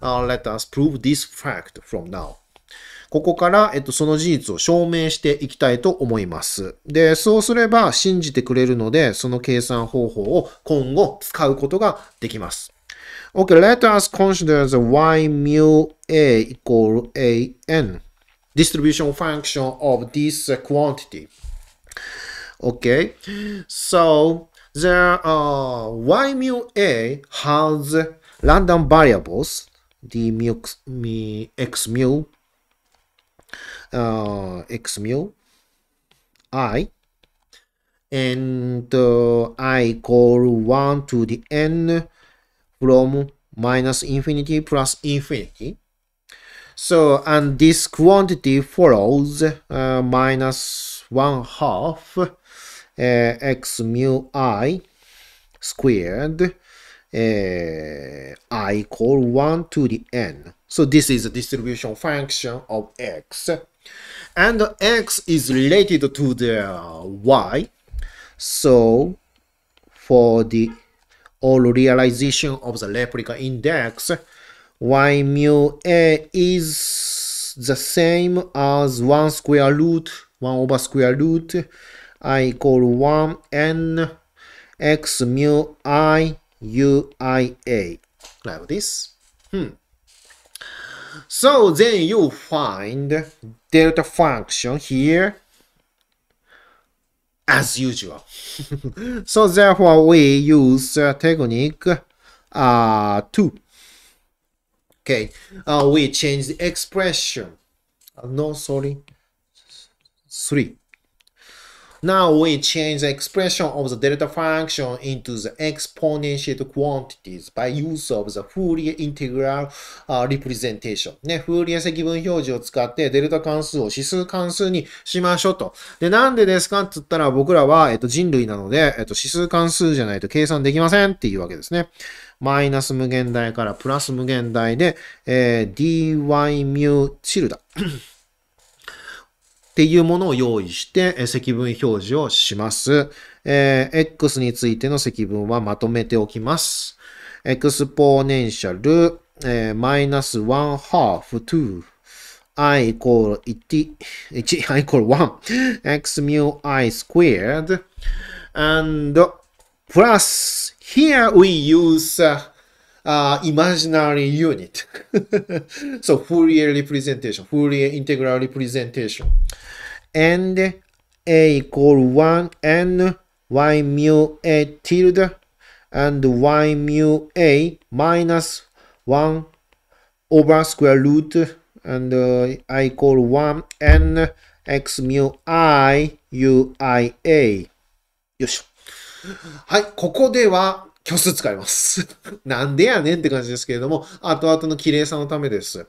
Uh, let us prove this fact from now. ここから、えっと、その事実を証明していきたいと思います。で、そうすれば信じてくれるので、その計算方法を今後使うことができます。Okay, let us consider the y mu a equal a n distribution function of this quantity. Okay, so there are y mu a has random variables d mu x, mu, x mu uh, x mu i and uh, i equal 1 to the n from minus infinity plus infinity so and this quantity follows uh, minus 1 half Eh, x mu i squared eh, i equal 1 to the n. So this is the distribution function of x. And x is related to the y. So for the all realization of the replica index, y mu a is the same as 1 square root 1 over square root i equal 1 n x mu i u i a like this hmm. so then you find delta function here as usual (laughs) so therefore we use uh, technique uh, 2 okay uh, we change the expression uh, no sorry 3 Now we change the expression of the delta function into the exponential quantities by use of the Fourier integral、uh, representation. ね、Fourier 積分表示を使ってデルタ関数を指数関数にしましょうと。で、なんでですかって言ったら僕らは、えっと、人類なので、えっと、指数関数じゃないと計算できませんっていうわけですね。マイナス無限大からプラス無限大で、えー、dy ミュチルダ。っていうものを用意して、積分表示をします。えー、X についての積分はまとめておきます。エクスポーネンシャル、えー、マイナス1 half t i イコール一1、i イコール1、x mu i squared, and plus here we use、uh, イマジナリーユニット。そう、フーリエリプレゼンテーション。フォーリエインテグラルリプレゼンテーション。and a イコール 1n y mu a tilde and y mu a minus 1 over square root and、i イコール 1n x mu i u i a。よし。はい、ここでは虚数使います。(laughs) なんでやねんって感じですけれども、後々の綺麗さのためです。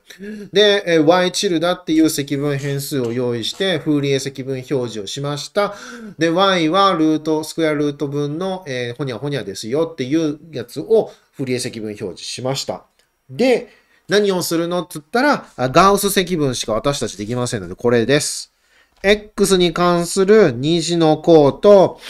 で、え y チルダっていう積分変数を用意して、フーリエ積分表示をしました。で、y はルート、スクエアルート分の、えー、ほにゃほにゃですよっていうやつをフーリエ積分表示しました。で、何をするのっつったら、ガウス積分しか私たちできませんので、これです。x に関する2次の項と、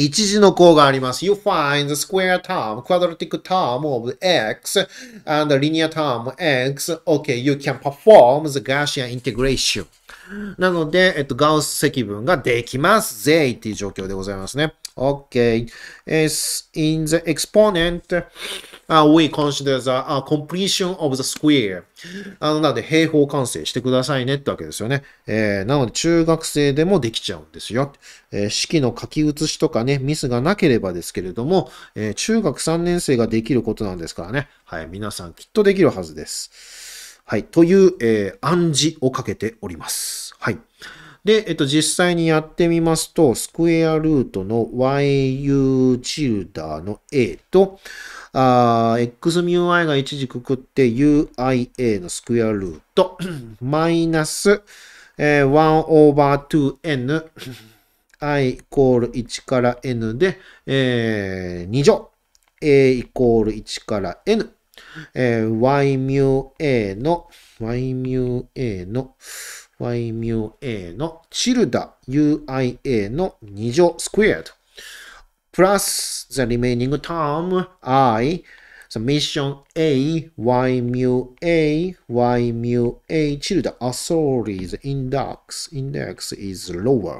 一字の項があります。You find the square term, quadratic term of x and the linear term x. Okay, you can perform the Gaussian integration. なので、えっと、ガウス積分ができますぜっていう状況でございますね。Okay, it's in the exponent. uh, we consider the、uh, completion of the square. あの、なので、平方完成してくださいねってわけですよね。えー、なので、中学生でもできちゃうんですよ。えー、式の書き写しとかね、ミスがなければですけれども、えー、中学3年生ができることなんですからね。はい、皆さんきっとできるはずです。はい、という、えー、暗示をかけております。はい。で、えっと、実際にやってみますと、スクエアルートの yu チルダーの a と、あ xμi が一時くくって uia のスクエアルート、(clears throat) マイナス、えー、1 over 2n、i イコール1から n で、えー、2乗、a イコール1から n、えー、y ミュ a の、y ミュ a の、y ミュ a の、チルダ uia の2乗スクエアと。plus the remaining term i, summation a, y mu a, y mu a tilde, oh sorry, the index, index is lower.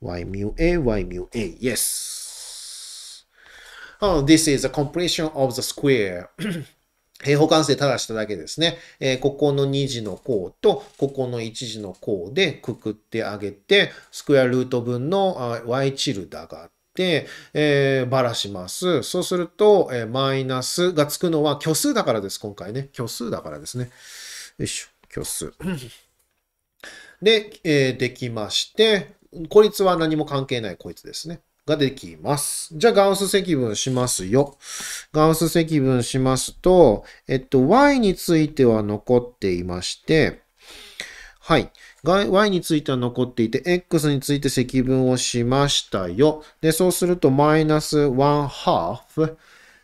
y mu a, y mu a, yes. Oh, this is the completion of the square. 平方完成ただしただけですね、えー、ここの2次の項と、ここの1次の項でくくってあげて、スクエアルート分の y チルダが、えー、ばらします。そうすると、えー、マイナスがつくのは虚数だからです、今回ね。虚数だからですね。よいしょ、虚数。(laughs) で、えー、できまして、こいつは何も関係ないこいつですね。ができます。じゃあ、ガウス積分しますよ。ガウス積分しますと、えっと、y については残っていまして、はい。y については残っていて、x について積分をしましたよ。で、そうすると、マイナス1 half、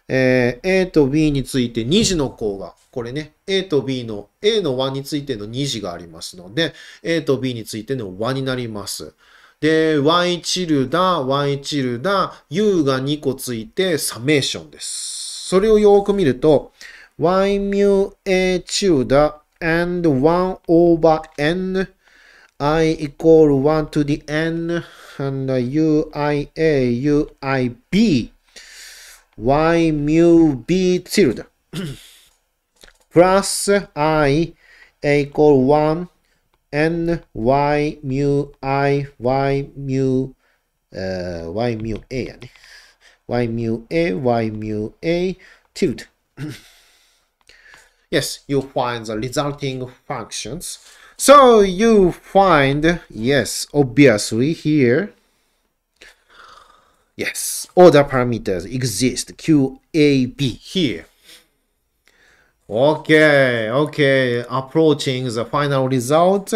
えー、a と b について2次の項が、これね、a と b の、a の和についての2次がありますので、a と b についての和になります。で、y チルダ、y チルダ、u が2個ついて、サメーションです。それをよく見ると、y ミュ a チルダ and 1 over n i equal 1 to the n and uh, uia uib y mu b tilde (clears throat) plus i equal 1 n y mu i y mu uh, y mu a mu a y mu a tilde (clears throat) yes you find the resulting functions so you find, yes, obviously here, yes, other parameters exist, QAB here. Okay, okay, approaching the final result.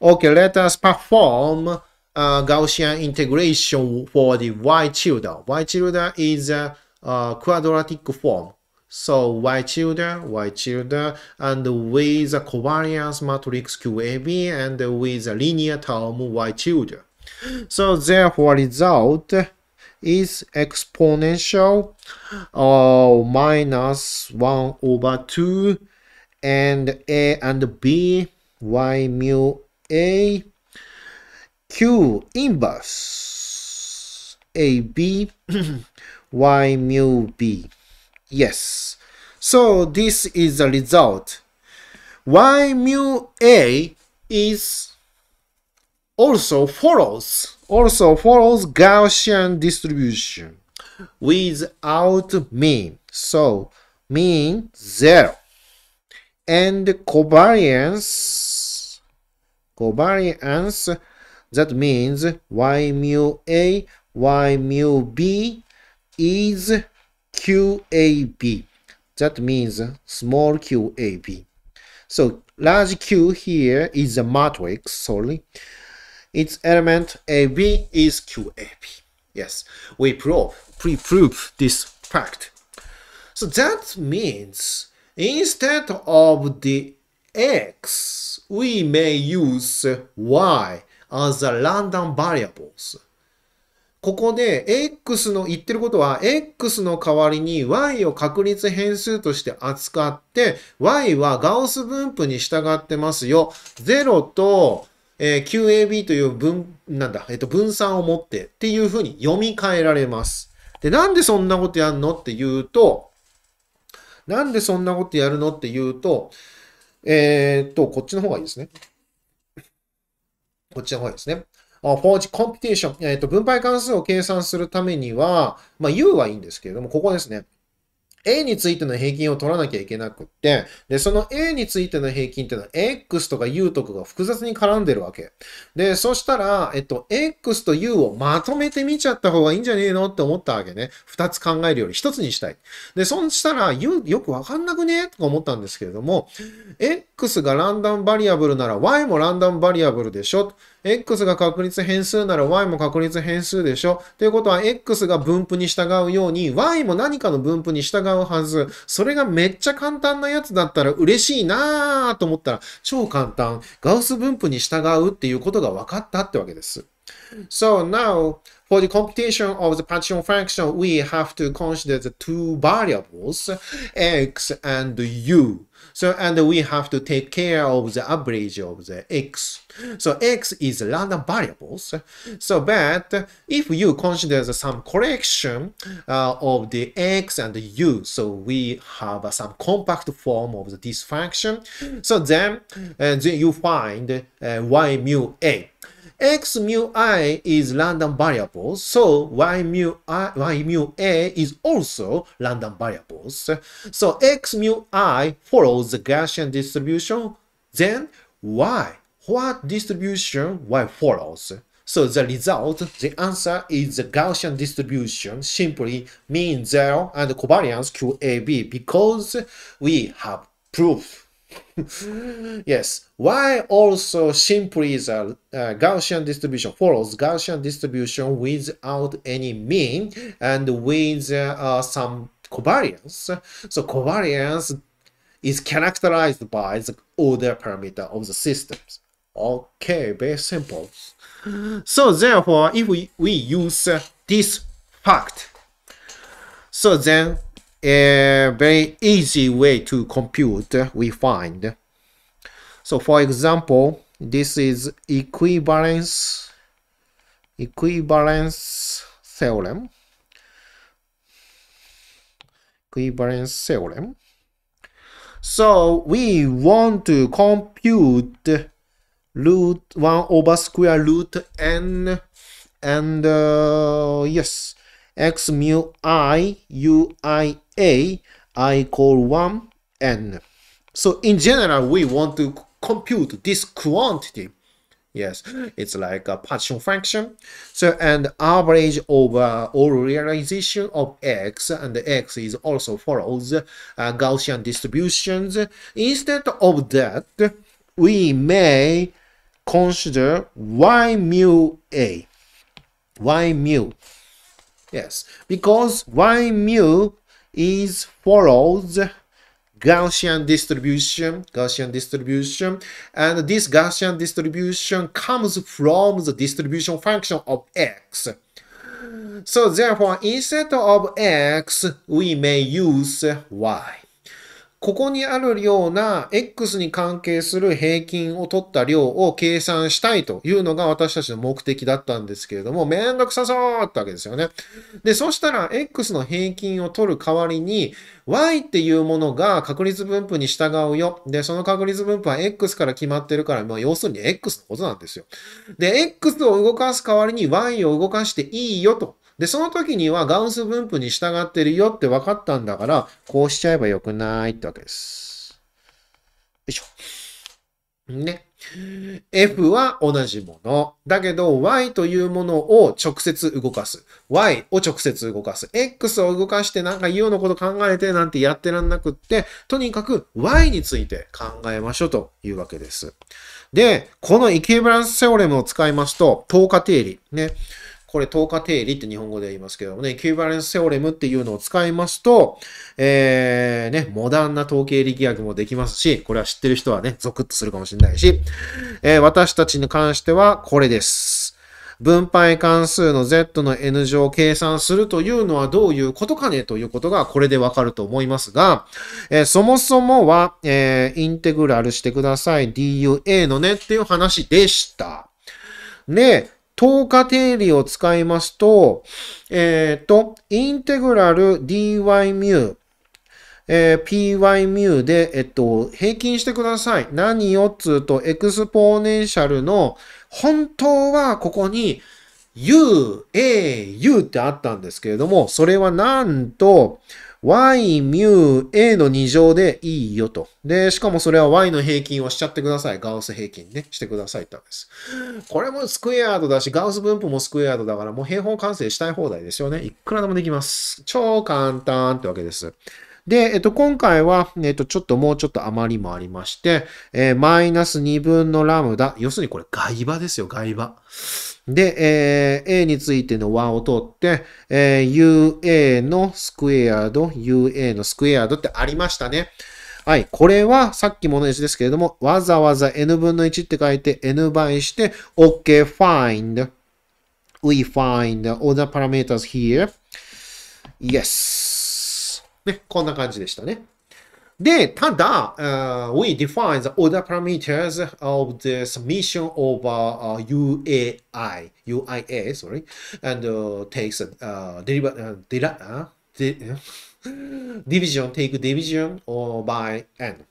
Okay, let us perform uh, Gaussian integration for the y tilde. y tilde is a, a uh, quadratic form. So Y tilde, Y tilde, and with a covariance matrix QAB and with a linear term Y tilde. So therefore result is exponential of uh, minus 1 over 2 and A and B Y mu A Q inverse a b (clears throat) y mu B. Yes. So this is the result. Y mu A is also follows also follows Gaussian distribution without mean. So mean zero. And covariance covariance that means y mu a y mu b is QAB. That means small QAB. So large Q here is a matrix, sorry. Its element AB is QAB. Yes, we prove, pre-prove this fact. So that means instead of the x, we may use y as a random variables. ここで x の言ってることは x の代わりに y を確率変数として扱って y はガウス分布に従ってますよ。0と、えー、qab という分、なんだ、えっ、と、分散を持ってっていうふうに読み替えられます。で、なんでそんなことやるのっていうと、なんでそんなことやるのっていうと、えー、っと、こっちの方がいいですね。こっちの方がいいですね。えっ、ー、と、分配関数を計算するためには、まあ、u はいいんですけれども、ここですね。A についての平均を取らなきゃいけなくって、で、その A についての平均っていうのは x とか U とかが複雑に絡んでるわけ。で、そしたら、えっと、x と U をまとめて見ちゃった方がいいんじゃねえのって思ったわけね。二つ考えるより一つにしたい。で、そしたら、U よくわかんなくねとか思ったんですけれども、X がランダムバリアブルなら Y もランダムバリアブルでしょ x が確率変数なら y も確率変数でしょ。ということは、x が分布に従うように、y も何かの分布に従うはず。それがめっちゃ簡単なやつだったら嬉しいなぁと思ったら、超簡単。ガウス分布に従うっていうことが分かったってわけです。So now, For the computation of the partition function, we have to consider the two variables, x and u. So, and we have to take care of the average of the x. So x is random variables. So, but if you consider some correction uh, of the x and u, so we have uh, some compact form of this function. So then, uh, then you find uh, y mu a x mu i is random variables, so y mu i y mu a is also random variables. So x mu i follows the Gaussian distribution, then y, what distribution y follows? So the result, the answer is the Gaussian distribution, simply mean zero and covariance QAB because we have proof (laughs) yes, why also simply the uh, Gaussian distribution follows Gaussian distribution without any mean and with uh, some covariance. So covariance is characterized by the order parameter of the systems. Okay, very simple. So therefore, if we, we use uh, this fact, so then a very easy way to compute we find. So for example, this is equivalence equivalence theorem. Equivalence theorem. So we want to compute root 1 over square root n and uh, yes x mu i u i a i equal 1 n. So in general, we want to compute this quantity. Yes, it's like a partition function. So and average over all realization of x and x is also follows uh, Gaussian distributions. Instead of that, we may consider y mu a, y mu. Yes, because y mu is follows Gaussian distribution, Gaussian distribution, and this Gaussian distribution comes from the distribution function of x. So therefore, instead of x, we may use y. ここにあるような X に関係する平均を取った量を計算したいというのが私たちの目的だったんですけれども、めんどくさそうってわけですよね。で、そしたら X の平均を取る代わりに Y っていうものが確率分布に従うよ。で、その確率分布は X から決まってるから、まあ要するに X のことなんですよ。で、X を動かす代わりに Y を動かしていいよとで、その時にはガウス分布に従ってるよって分かったんだから、こうしちゃえばよくないってわけです。よいしょ。ね。F は同じもの。だけど Y というものを直接動かす。Y を直接動かす。X を動かしてなんか U のこと考えてなんてやってらんなくって、とにかく Y について考えましょうというわけです。で、このイケブランスセオレムを使いますと、等価定理。ね。これ等価定理って日本語で言いますけどもね、エキュバレンスセオレムっていうのを使いますと、えー、ね、モダンな統計力学もできますし、これは知ってる人はね、ゾクッとするかもしれないし、えー、私たちに関してはこれです。分配関数の z の n 乗を計算するというのはどういうことかねということがこれでわかると思いますが、えー、そもそもは、えー、インテグラルしてください dua のねっていう話でした。で、等価定理を使いますと、えっ、ー、と、インテグラル dy ミュえー、py ミュで、えっと、平均してください。何をっつうと、エクスポーネンシャルの、本当はここに u, a, u ってあったんですけれども、それはなんと、y μ a の2乗でいいよと。で、しかもそれは y の平均をしちゃってください。ガウス平均ね、してくださいってわけです。これもスクエアードだし、ガウス分布もスクエアードだから、もう平方完成したい放題ですよね。いくらでもできます。超簡単ってわけです。で、えっと、今回は、えっと、ちょっともうちょっと余りもありまして、えー、マイナス2分のラムダ。要するにこれ外場ですよ、外場。で、えー、A についての和を取って、えー、UA のスクエアド、UA のスクエアドってありましたね。はい。これはさっきものですけれども、わざわざ n 分の1って書いて n 倍して、OK, find. We find all the parameters here. Yes. ね、こんな感じでしたね。Then tada, uh, we define the other parameters of the submission of uh, UAI, uh, UIA, sorry, and uh, takes uh, uh, uh (laughs) division, take division or by n.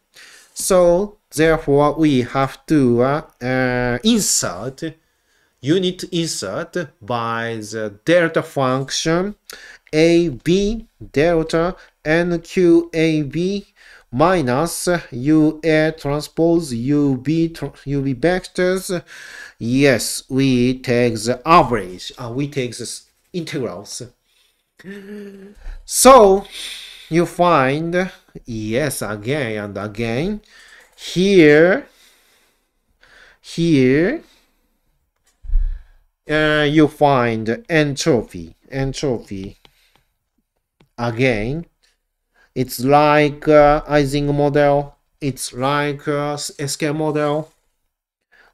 So therefore, we have to uh, insert, you need to insert by the delta function AB delta NQAB minus UA transpose UB, tra UB vectors. Yes, we take the average, uh, we take the integrals. So you find, yes, again and again, here, here, uh, you find entropy, entropy again it's like uh, Ising model. It's like uh, SK model.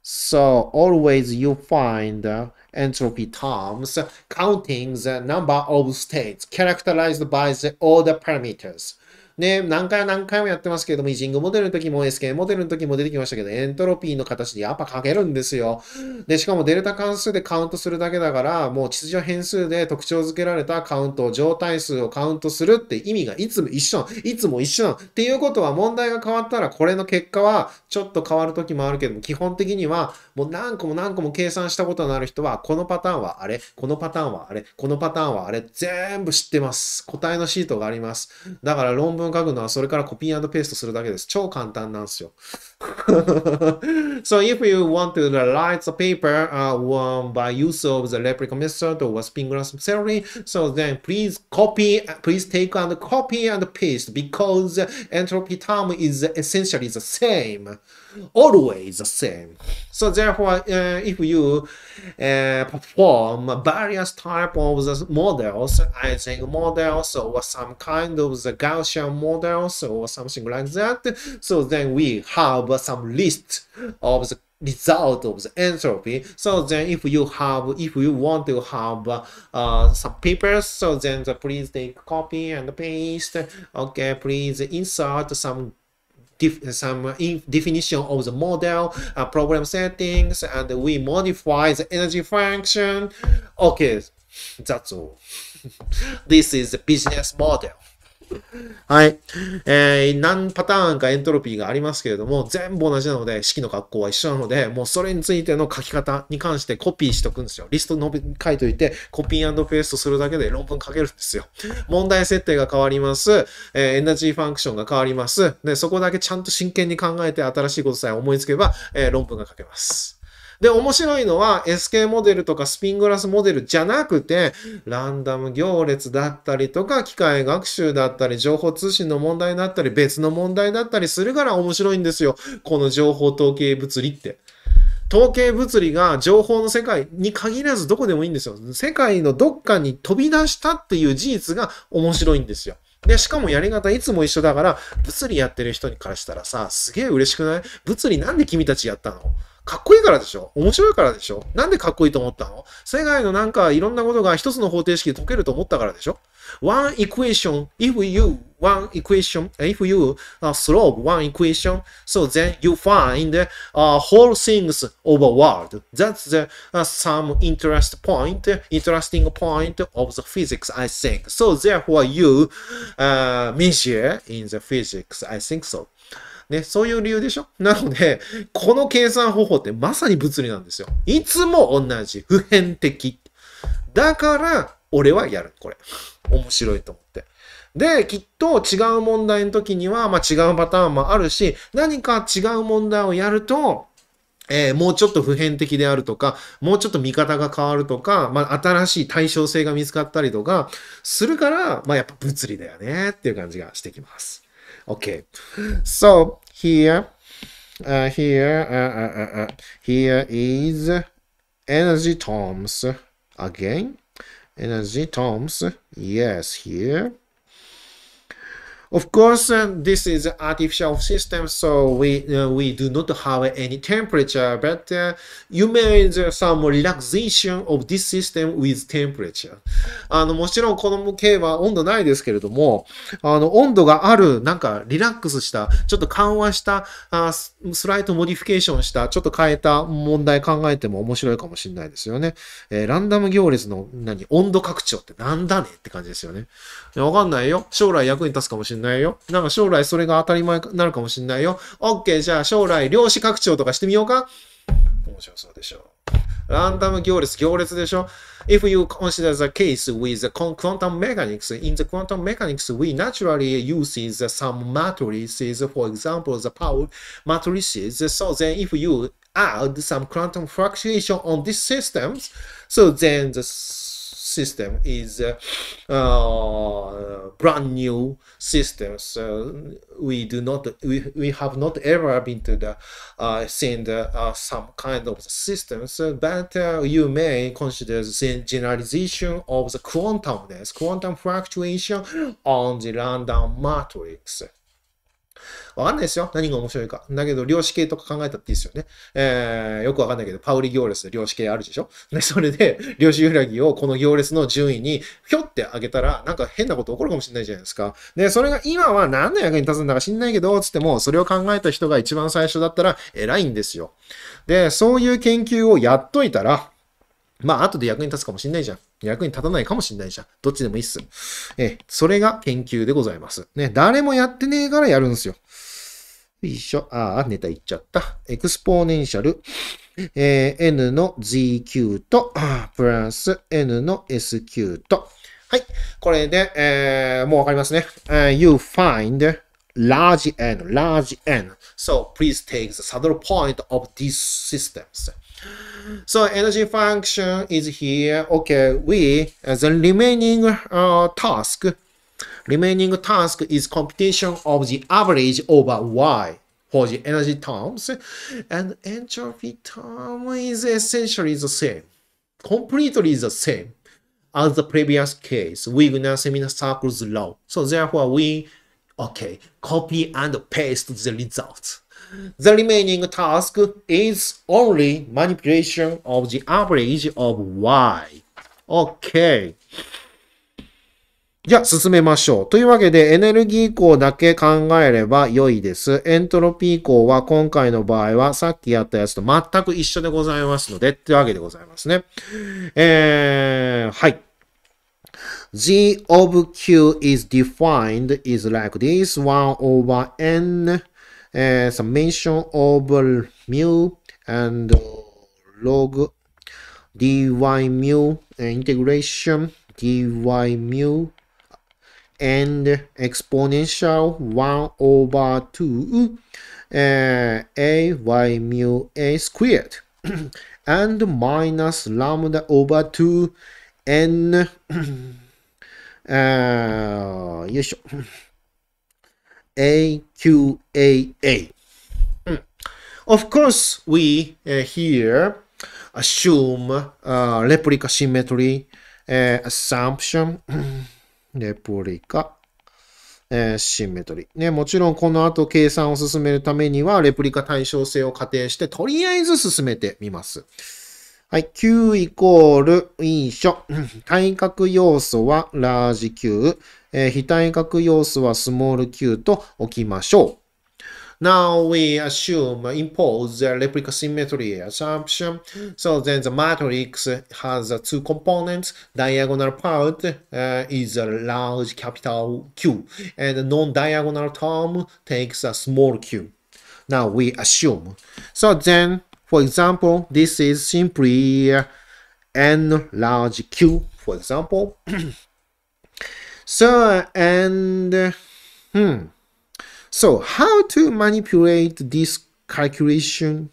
So always you find uh, entropy terms counting the uh, number of states characterized by the order parameters. ね、何回何回もやってますけれども、イジングモデルの時も SK モデルの時も出てきましたけど、エントロピーの形でやっぱ書けるんですよ。で、しかもデルタ関数でカウントするだけだから、もう秩序変数で特徴付けられたカウント、状態数をカウントするって意味がいつも一緒いつも一緒なの。っていうことは問題が変わったら、これの結果はちょっと変わる時もあるけども、基本的にはもう何個も何個も計算したことのある人は、このパターンはあれ、このパターンはあれ、このパターンはあれ、全部知ってます。答えのシートがあります。だから論文を書くのはそれからコピーペーストするだけです。超簡単なんですよ。so if you want to write the paper uh, by use of the replica method or spinglass theory, so then please copy, please take and copy and paste because entropy term is essentially the same, always the same. So therefore, uh, if you uh, perform various type of the models, I think models or some kind of the Gaussian models or something like that, so then we have have some list of the result of the entropy so then if you have if you want to have uh, some papers so then the, please take copy and paste okay please insert some some definition of the model uh, problem settings and we modify the energy function okay that's all (laughs) this is the business model はい。えー、何パターンかエントロピーがありますけれども、全部同じなので、式の格好は一緒なので、もうそれについての書き方に関してコピーしとくんですよ。リストの書いといて、コピーペーストするだけで論文書けるんですよ。問題設定が変わります。えー、エナジーファンクションが変わります。で、そこだけちゃんと真剣に考えて、新しいことさえ思いつけば、えー、論文が書けます。で、面白いのは SK モデルとかスピングラスモデルじゃなくて、ランダム行列だったりとか、機械学習だったり、情報通信の問題だったり、別の問題だったりするから面白いんですよ。この情報統計物理って。統計物理が情報の世界に限らずどこでもいいんですよ。世界のどっかに飛び出したっていう事実が面白いんですよ。で、しかもやり方いつも一緒だから、物理やってる人からしたらさ、すげえ嬉しくない物理なんで君たちやったのかっこいいからでしょ面白いからでしょなんでかっこいいと思ったの世界のなんかいろんなことが一つの方程式で解けると思ったからでしょ ?one equation, if you, one equation, if you、solve one equation, so then you find、u whole things over world. That's the、some interest point, interesting point of the physics, I think. So therefore you、measure in the physics, I think so. ね、そういう理由でしょなので、この計算方法ってまさに物理なんですよ。いつも同じ。普遍的。だから、俺はやる。これ。面白いと思って。で、きっと違う問題の時には、まあ、違うパターンもあるし、何か違う問題をやると、えー、もうちょっと普遍的であるとか、もうちょっと見方が変わるとか、まあ、新しい対称性が見つかったりとか、するから、まあ、やっぱ物理だよねっていう感じがしてきます。Okay, so here, uh, here, uh, uh, uh, uh here is energy terms again. Energy terms, yes, here. Of course, u this is an artificial system, so we uh, we do not have any temperature, but uh, you made some relaxation of this system with temperature. あの、もちろんこの型は温度ないですけれども、あの、温度がある、なんかリラックスした、ちょっと緩和した、あスライトモディフィケーションした、ちょっと変えた問題考えても面白いかもしれないですよね。えー、ランダム行列の何、温度拡張ってなんだねって感じですよね。わかんないよ。将来役に立つかもしんないよ。なんか将来それが当たり前になるかもしんないよ。OK、じゃあ将来量子拡張とかしてみようか面白そうでしょ。ランダム行列、行列でしょ。if you consider the case with the quantum mechanics, in the quantum mechanics, we naturally use some matrices, for example, the power matrices. So then if you add some quantum fluctuation on these systems, so then the system is uh, uh, brand new system. So we do not we, we have not ever been to the uh, seen the, some kind of systems, but you may consider the generalization of the quantumness, quantum fluctuation on the random matrix. わかんないですよ。何が面白いか。だけど、量子系とか考えたっていいですよね。えー、よくわかんないけど、パウリ行列で量子系あるでしょで、それで、量子揺らぎをこの行列の順位に、ひょってあげたら、なんか変なこと起こるかもしれないじゃないですか。で、それが今は何の役に立つんだか知んないけど、つっても、それを考えた人が一番最初だったら偉いんですよ。で、そういう研究をやっといたら、まあ、後で役に立つかもしんないじゃん。役に立たないかもしれないじゃん。どっちでもいいっす。え、それが研究でございます。ね、誰もやってねえからやるんすよ。よいしょ。ああ、ネタ言っちゃった。エクスポーネンシャル、えー、n の zq と、プラス n の sq と。はい。これで、えー、もうわかりますね。Uh, you find large n, large n. So please take the saddle point of these systems. So energy function is here. Okay, we, the remaining uh, task, remaining task is computation of the average over y for the energy terms. And entropy term is essentially the same, completely the same as the previous case, Wigner-Seminar circles law. So therefore we, okay, copy and paste the results. The remaining task is only manipulation of the average of y. OK. じゃあ進めましょう。というわけでエネルギー項だけ考えれば良いです。エントロピー項は今回の場合はさっきやったやつと全く一緒でございますのでってわけでございますね。えー、はい。G of Q is defined is like this 1 over N uh, summation of mu and log dy mu eh, integration dy mu and exponential 1 over 2 uh, a y mu a squared (clears throat) and minus lambda over 2 n uh, (clears throat) AQAA. Of course, we uh, here assume uh, replica symmetry uh, assumption. replica. えー、シンメトリ。ね、もちろんこの後計算を進めるためには、レプリカ対称性を仮定して、とりあえず進めてみます。はい、Q イコール、印象。対角要素は、ラージ Q。えー、非対角要素はスモール q と置きましょう。Now we assume, impose the replica symmetry assumption. So then the matrix has two components. Diagonal part uh, is a large capital Q, and the non-diagonal term takes a small q. Now we assume. So then, for example, this is simply uh, n large q, for example. (clears throat) So, and uh, hmm. So, how to manipulate this calculation?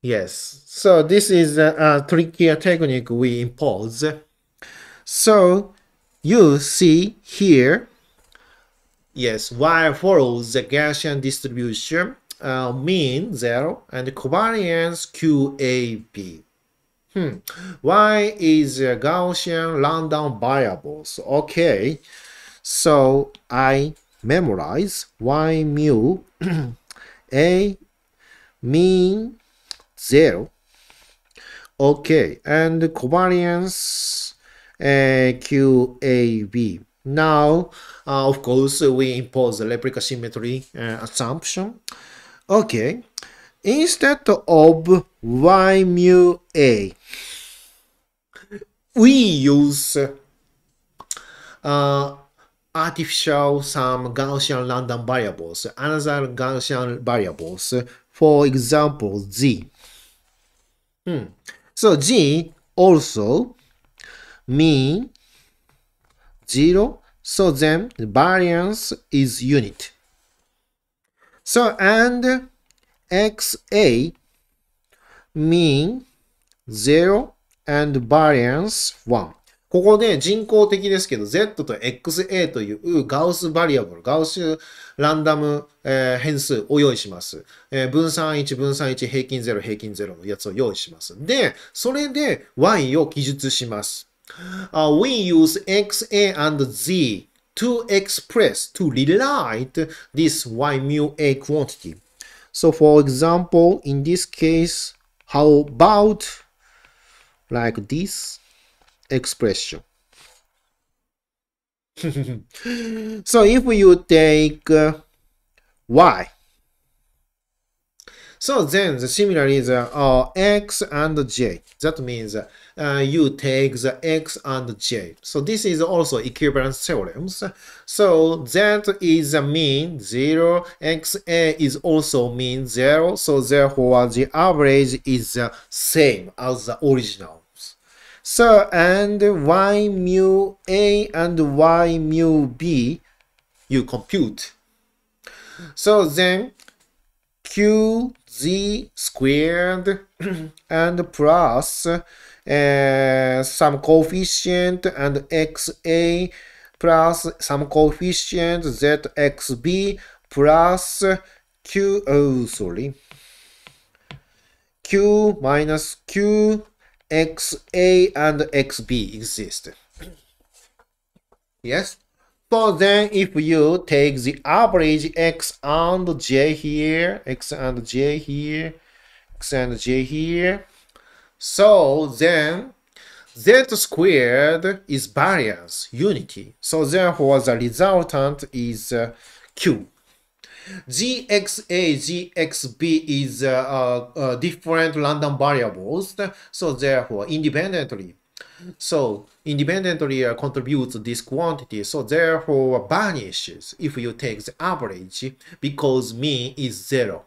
Yes, so this is a, a trickier technique we impose. So, you see here, yes, y follows the Gaussian distribution, uh, mean 0, and covariance QAB. Hmm. Why is uh, Gaussian random variables? Okay, so I memorize y mu (clears throat) a mean zero. Okay, and covariance a uh, q a b. Now, uh, of course, we impose the replica symmetry uh, assumption. Okay, instead of y mu a we use uh, artificial some Gaussian random variables, another Gaussian variables, for example, z. Hmm. So z also mean zero, so then the variance is unit. So and XA mean 0 and variance 1ここで人工的ですけど、Z と XA というガウスバリアブル、ガウスランダム、えー、変数を用意します、えー、分散1、分散1、平均0、平均0のやつを用意します。で、それで Y を記述します。Uh, we use XA and Z to express, to relate this Y mu A quantity. So for example, in this case, how about like this expression? (laughs) so if you take uh, y so then the similarly is x and j. That means uh, you take the x and j. So this is also equivalence theorems. So that is a mean 0, xa is also mean 0, so therefore the average is the same as the originals. So and y mu a and y mu b you compute. So then q z squared (clears throat) and plus uh, some coefficient and xa plus some coefficient zxb plus q oh sorry q minus q xa and xb exist (clears throat) yes so then if you take the average x and j here, x and j here, x and j here, so then z squared is variance, unity. So therefore the resultant is uh, q. gxa, gxb is uh, uh, uh, different random variables, so therefore independently. So independently uh, contributes this quantity, so therefore vanishes if you take the average because mean is 0.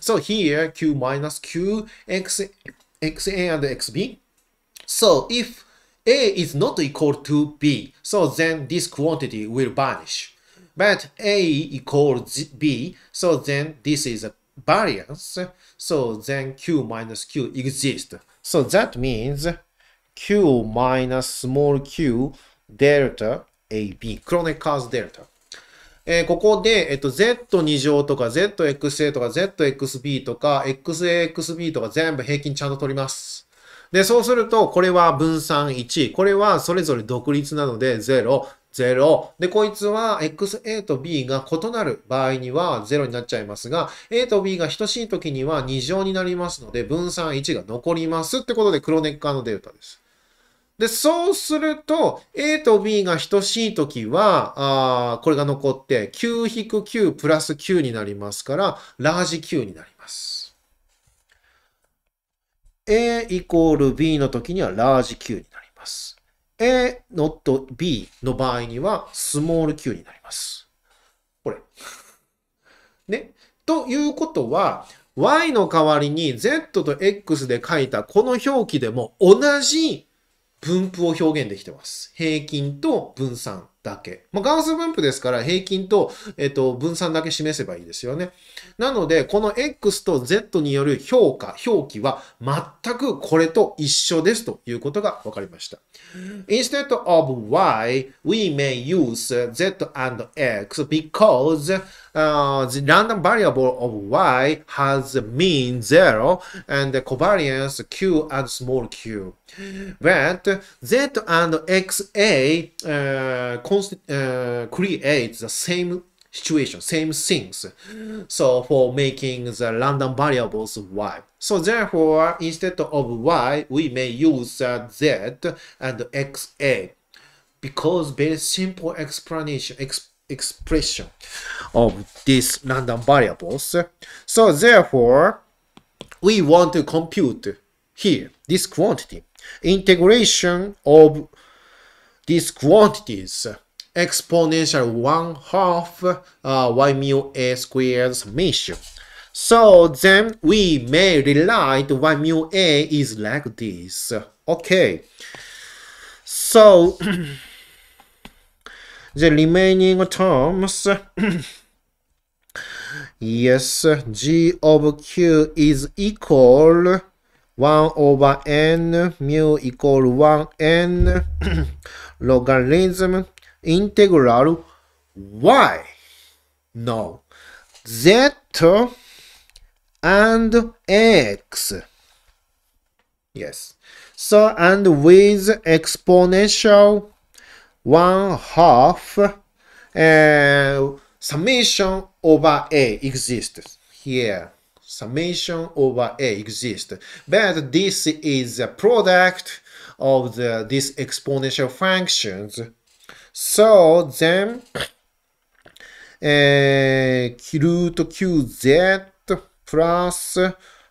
So here q minus Q X X A and xb. So if a is not equal to b, so then this quantity will vanish. But a equals b, so then this is a variance, so then q minus q exists. So that means Q マイナス m a l l Q デルタ AB クロネッカーズデルタえー、ここで、えっと、Z2 乗とか ZXA とか ZXB とか XAXB とか全部平均ちゃんと取ります。で、そうすると、これは分散1、これはそれぞれ独立なので0、0。で、こいつは XA と B が異なる場合には0になっちゃいますが、A と B が等しい時には2乗になりますので、分散1が残りますってことで、クロネッカーのデルタです。で、そうすると、A と B が等しいときは、あこれが残って、9-9プラス9になりますから、ラージ Q になります。A イコール B のときには、ラージ Q になります。A not B の場合には、スモール Q になります。これ。ね。ということは、y の代わりに z と x で書いたこの表記でも同じ分布を表現できてます。平均と分散。だけ。まあ、ガウス分布ですから平均と、えっと、分散だけ示せばいいですよね。なので、この X と Z による評価、表記は全くこれと一緒ですということが分かりました。Instead of Y, we may use Z and X because、uh, the random variable of Y has mean zero and the covariance Q and small q. But Z and XA、uh, uh, create the same situation, same things. So for making the random variables y. So therefore, instead of y, we may use uh, z and xa because very simple explanation expression of these random variables. So therefore, we want to compute here this quantity integration of these quantities exponential 1 half uh, y mu a squared summation. So then we may rely to y mu a is like this. Okay. So (clears throat) the remaining terms (clears throat) yes g of q is equal 1 over n mu equal 1 n (clears throat) logarithm integral y. No, z and x. Yes. So, and with exponential 1 half uh, summation over a exists here. Summation over a exists. But this is a product of the, these exponential functions so then, uh, root qz plus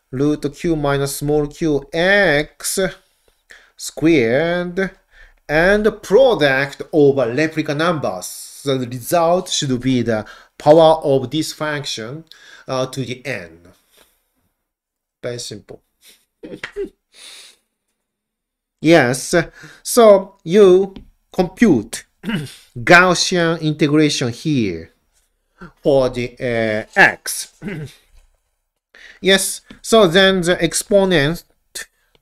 root q minus small qx squared and product over replica numbers. The result should be the power of this function uh, to the n. Very simple. (laughs) yes, so you compute (clears throat) Gaussian integration here for the uh, x. (clears throat) yes, so then the exponent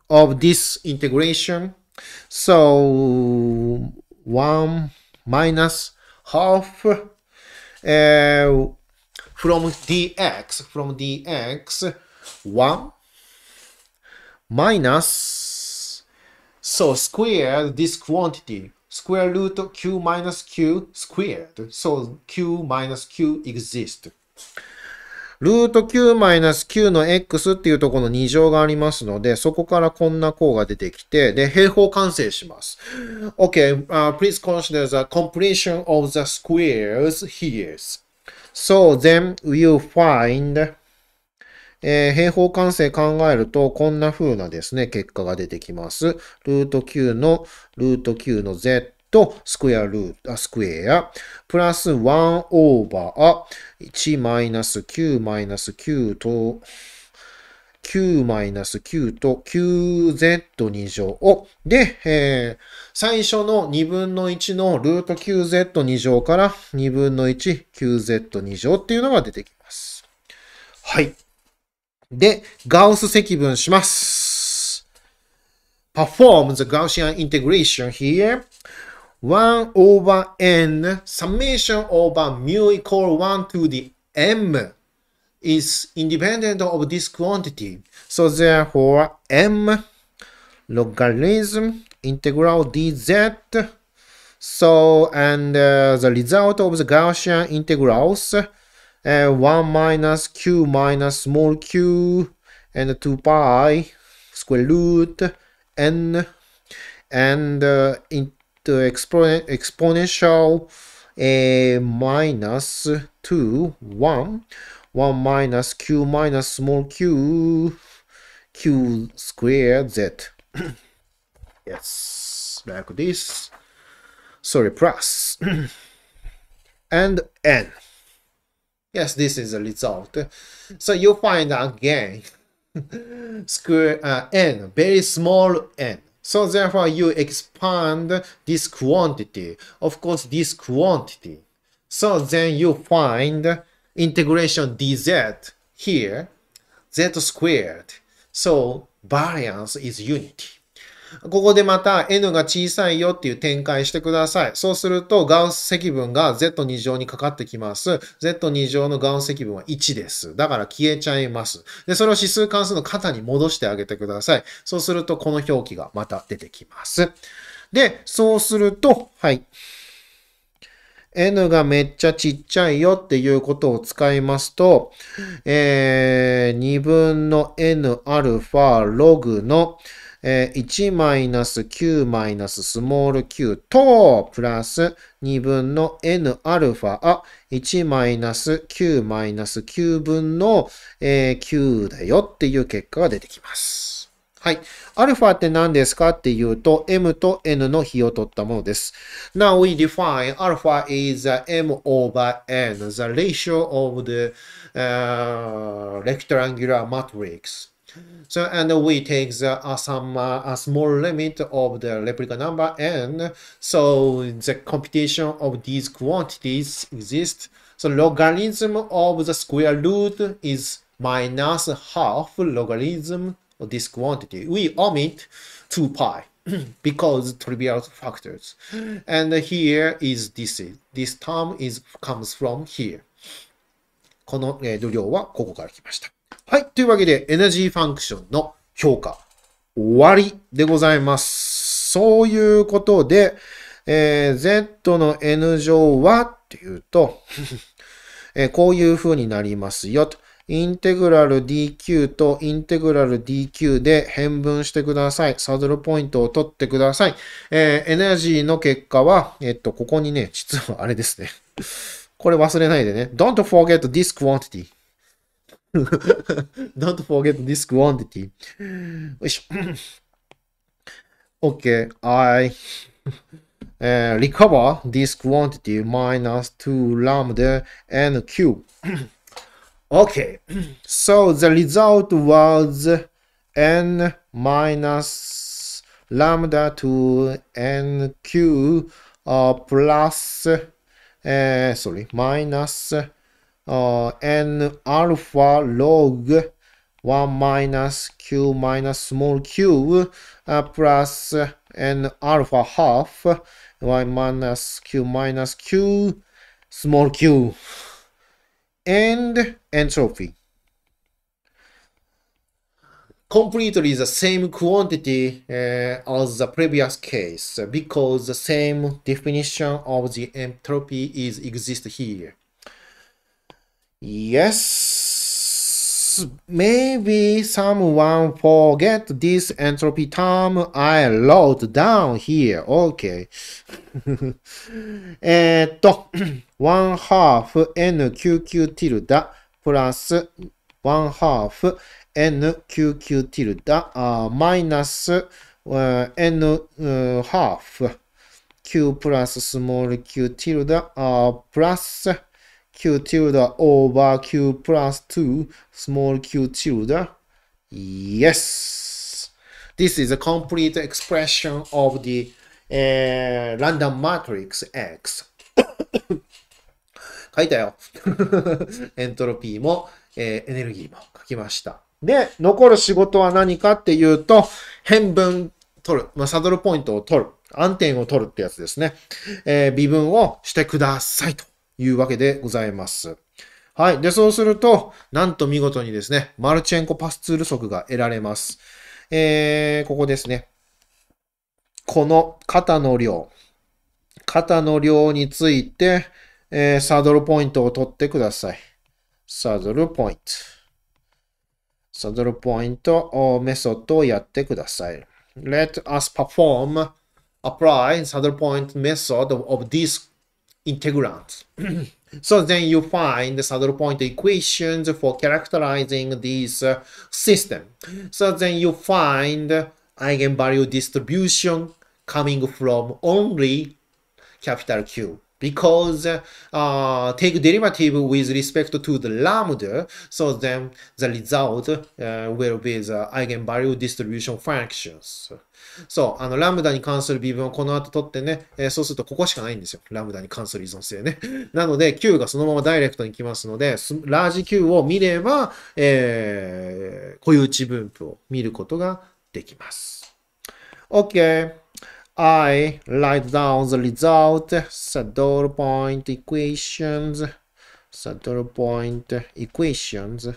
of this integration, so 1 minus half uh, from dx, from dx, 1 minus, so square this quantity, square root q minus q squared. So q minus q exist. s ルート q マイナス q の x っていうところの2乗がありますので、そこからこんな項が出てきて、で、平方完成します。Okay,、uh, please consider the completion of the squares here. So then w y l l find えー、平方完成考えると、こんな風なですね、結果が出てきます。ルート q の、ルート q の z とスクエアルート、スクエア、プラス1オーバー1マイナス9マイナス9と、9マイナス9と 9z2 乗を、で、えー、最初の2分の1のルート 9z2 乗から2分の 19z2 乗っていうのが出てきます。はい。で、ガウス積分します。perform the Gaussian integration here 1 over n summation over mu equal 1 to the m is independent of this quantity. So therefore m logarithm integral dz so and uh, the result of the Gaussian integrals uh, 1 minus q minus small q and 2 pi square root n and uh, in the expo exponential a eh, minus 2, 1, 1 minus q minus small q, q squared z. (coughs) yes, like this. Sorry, (coughs) and n. Yes, this is the result. So you find again (laughs) square uh, n, very small n. So therefore you expand this quantity, of course this quantity. So then you find integration dz here, z squared. So variance is unity. ここでまた n が小さいよっていう展開してください。そうすると、ガウス積分が z2 乗にかかってきます。z2 乗のガウス積分は1です。だから消えちゃいます。で、それを指数関数の型に戻してあげてください。そうすると、この表記がまた出てきます。で、そうすると、はい。n がめっちゃちっちゃいよっていうことを使いますと、えー、2分の n アルファログの、え1マイナス9マイナススモール q と、プラス2分の n アルファ、あ、1マイナス9マイナス9分の、えだよっていう結果が出てきます。はい。アルファって何ですかっていうと、m と n の比を取ったものです。Now we define alpha is m over n, the ratio of the、uh, rectangular matrix. So, and we take the, uh, some uh, a small limit of the replica number n, so the computation of these quantities exists. So logarithm of the square root is minus half logarithm of this quantity. We omit 2 pi (clears throat) because trivial factors. And here is this. This term is comes from here. この量はここから来ました。はい。というわけで、エナジーファンクションの評価、終わりでございます。そういうことで、えー、Z の N 乗はっていうと (laughs) えー、こういう風になりますよと。インテグラル dq とインテグラル dq で変分してください。サドルポイントを取ってください。えー、エナジーの結果は、えっと、ここにね、実はあれですね。(laughs) これ忘れないでね。Don't forget this quantity. (laughs) Don't forget this quantity. (clears throat) okay, I (laughs) uh, recover this quantity minus 2 lambda and q (clears throat) okay, (clears throat) so the result was n minus lambda to n q uh, plus, uh, sorry, minus uh, n alpha log 1 minus q minus small q uh, plus n alpha half 1 minus q minus q small q and entropy completely the same quantity uh, as the previous case because the same definition of the entropy is exist here Yes, maybe someone forget this entropy term I wrote down here. Okay. えっと、one half nqq ティルダプラス one half nqq t ティルダマイナス n half q p l u small s q t i ティル plus q tilde over q plus 2 small q tilde. Yes. This is a complete expression of the uh, random matrix X. (coughs) 書いたよ。(laughs) エントロピーも、えー、エネルギーも書きました。で、残る仕事は何かっていうと、変分取る、まあ、サドルポイントを取る、暗点を取るってやつですね。えー、微分をしてくださいと。いうわけでございます。はい。で、そうすると、なんと見事にですね、マルチェンコパスツール速が得られます。えー、ここですね。この肩の量。肩の量について、えー、サドルポイントを取ってください。サドルポイント。サドルポイントメソッドをやってください。Let us perform apply サドルポイントメソッド of this integrants. (clears throat) so then you find the saddle point equations for characterizing this uh, system. So then you find eigenvalue distribution coming from only capital Q because uh, take derivative with respect to the lambda, so then the result uh, will be the eigenvalue distribution functions. そう、あの、ラムダに関する微分をこの後取ってね、えー、そうするとここしかないんですよ。ラムダに関する依存性ね。(laughs) なので、Q がそのままダイレクトに来ますので、ラージ Q を見れば、えー、固有値分布を見ることができます。OK。I write down the result, saddle point equations, saddle point equations,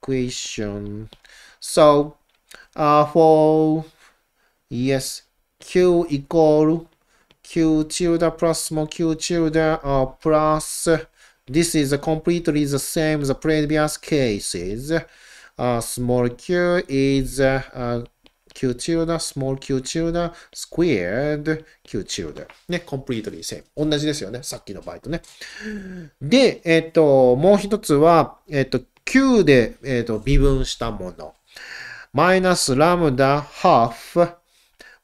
equation. So, uh, for Yes, Q イコール Q tilde l ルダプラスも Q tilde チル plus. This is completely the same the previous cases. Uh, small q is uh, q tilde, small q tilde, squared q t チルダね、completely same. 同じですよね、さっきの場合とね。で、えっ、ー、と、もう一つは、えっ、ー、と、q で、えー、と微分したもの。マイナスラムダ half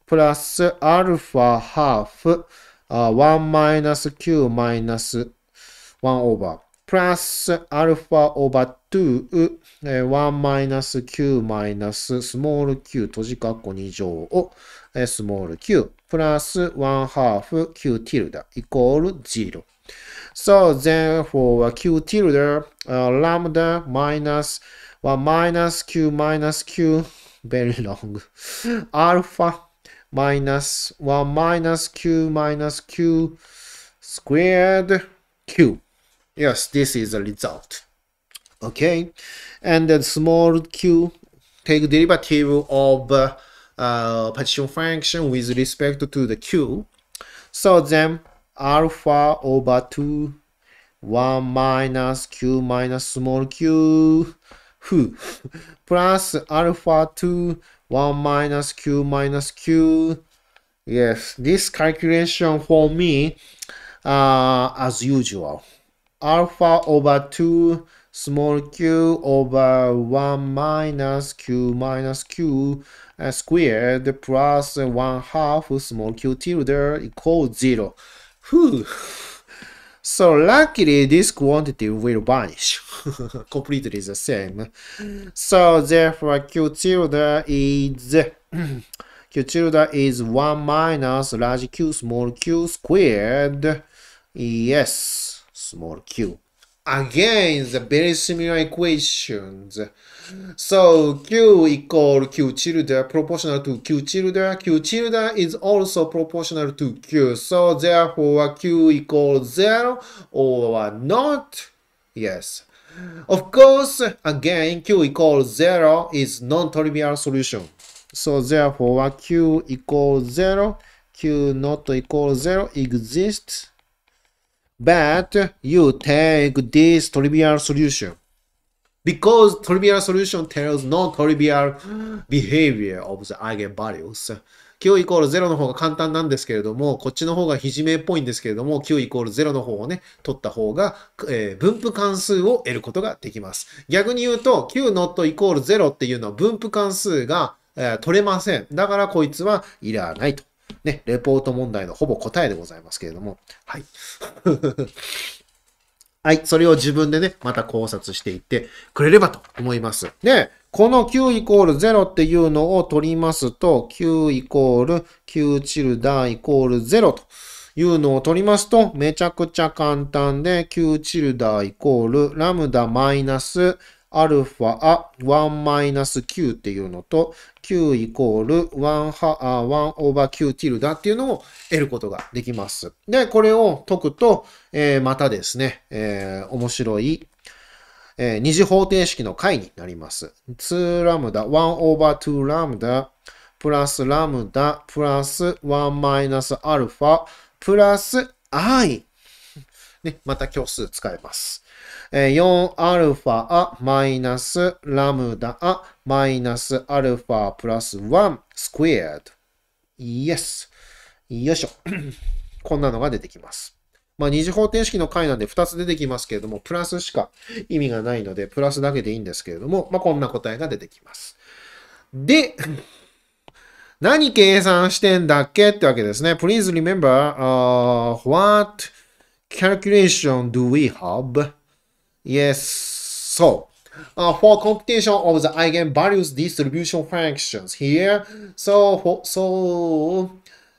プラスアルファハーフ、1マイナス9マイナス1オーバー、プラスアルファオーバー2、1マイナス9マイナススモール9閉じ括弧2乗をスモール9、プラス1ハーフ9ティルダ、イコール0。So therefore, q tilde uh, lambda minus 1 minus q minus q, very long, alpha minus 1 minus q minus q squared q. Yes, this is the result. Okay, and then small q take derivative of uh, uh, partition function with respect to the q. So then alpha over 2 1 minus q minus small q who (laughs) plus alpha 2 1 minus q minus q. Yes, this calculation for me, uh, as usual, alpha over 2 small q over 1 minus q minus q uh, squared plus 1 half small q tilde equals 0. Whew. So luckily this quantity will vanish (laughs) completely the same. So therefore (clears throat) q tilde is q tilde is 1 minus large q small q squared. Yes, small q. Again, the very similar equations. So Q equal Q tilde proportional to Q tilde. Q tilde is also proportional to Q. So therefore Q equals 0 or not. Yes. Of course, again, Q equals 0 is non-trivial solution. So therefore Q equals 0, Q not equals 0 exists. But you take this trivial solution. because trivial solution tells n o t r i v i a l behavior of the eigenvalues. q イコール0の方が簡単なんですけれども、こっちの方がひじめっぽいんですけれども、q イコール0の方をね、取った方が、えー、分布関数を得ることができます。逆に言うと、q n o イコール0っていうのは分布関数が、えー、取れません。だからこいつはいらないと。ね、レポート問題のほぼ答えでございますけれども。はい。はい、それを自分でね、また考察していってくれればと思います。で、この9イコール0っていうのを取りますと、9イコール9チルダーイコール0というのを取りますと、めちゃくちゃ簡単で、9チルダーイコールラムダマイナスアルファあ1マイナス9っていうのと、9イコール1ハあ1オーバー9ティルダっていうのを得ることができます。で、これを解くと、えー、またですね、えー、面白い、えー、二次方程式の解になります。2ラムダ、1オーバー2ラムダ、プラスラムダ、プラス1マイナスアルファ、プラス i。ね、また共数使えます。えル 4α あマイナスラムダあマイナスアルファプラス1スクエアド。Yes。よいしょ。(coughs) こんなのが出てきます。まあ、二次方程式の解なんで2つ出てきますけれども、プラスしか意味がないので、プラスだけでいいんですけれども、まあ、こんな答えが出てきます。で、(coughs) 何計算してんだっけってわけですね。Please remember,、uh, what calculation do we have? Yes, so. Uh, for computation of the eigenvalues distribution functions here, so for, so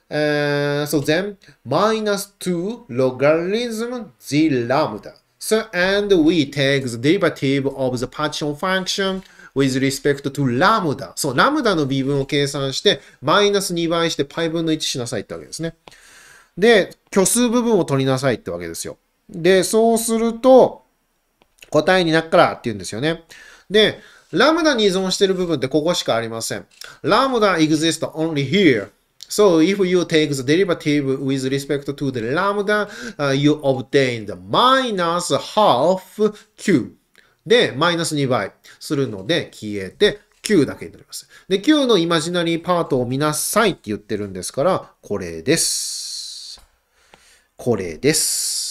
uh, so then minus 2 logarithm z lambda. So and we take the derivative of the partition function with respect to lambda. So lambda の微分を計算して、minus 2倍して π 分の1しなさいってわけですね。で、虚数部分を取りなさいってわけですよ。で、そうすると、答えになっからって言うんですよね。で、ラムダに依存している部分ってここしかありません。ラムダ exist only here. So if you take the derivative with respect to the lambda, uh, you obtain the minus half q で、マイナス2倍するので消えて q だけになります。で、q のイマジナリーパートを見なさいって言ってるんですから、これです。これです。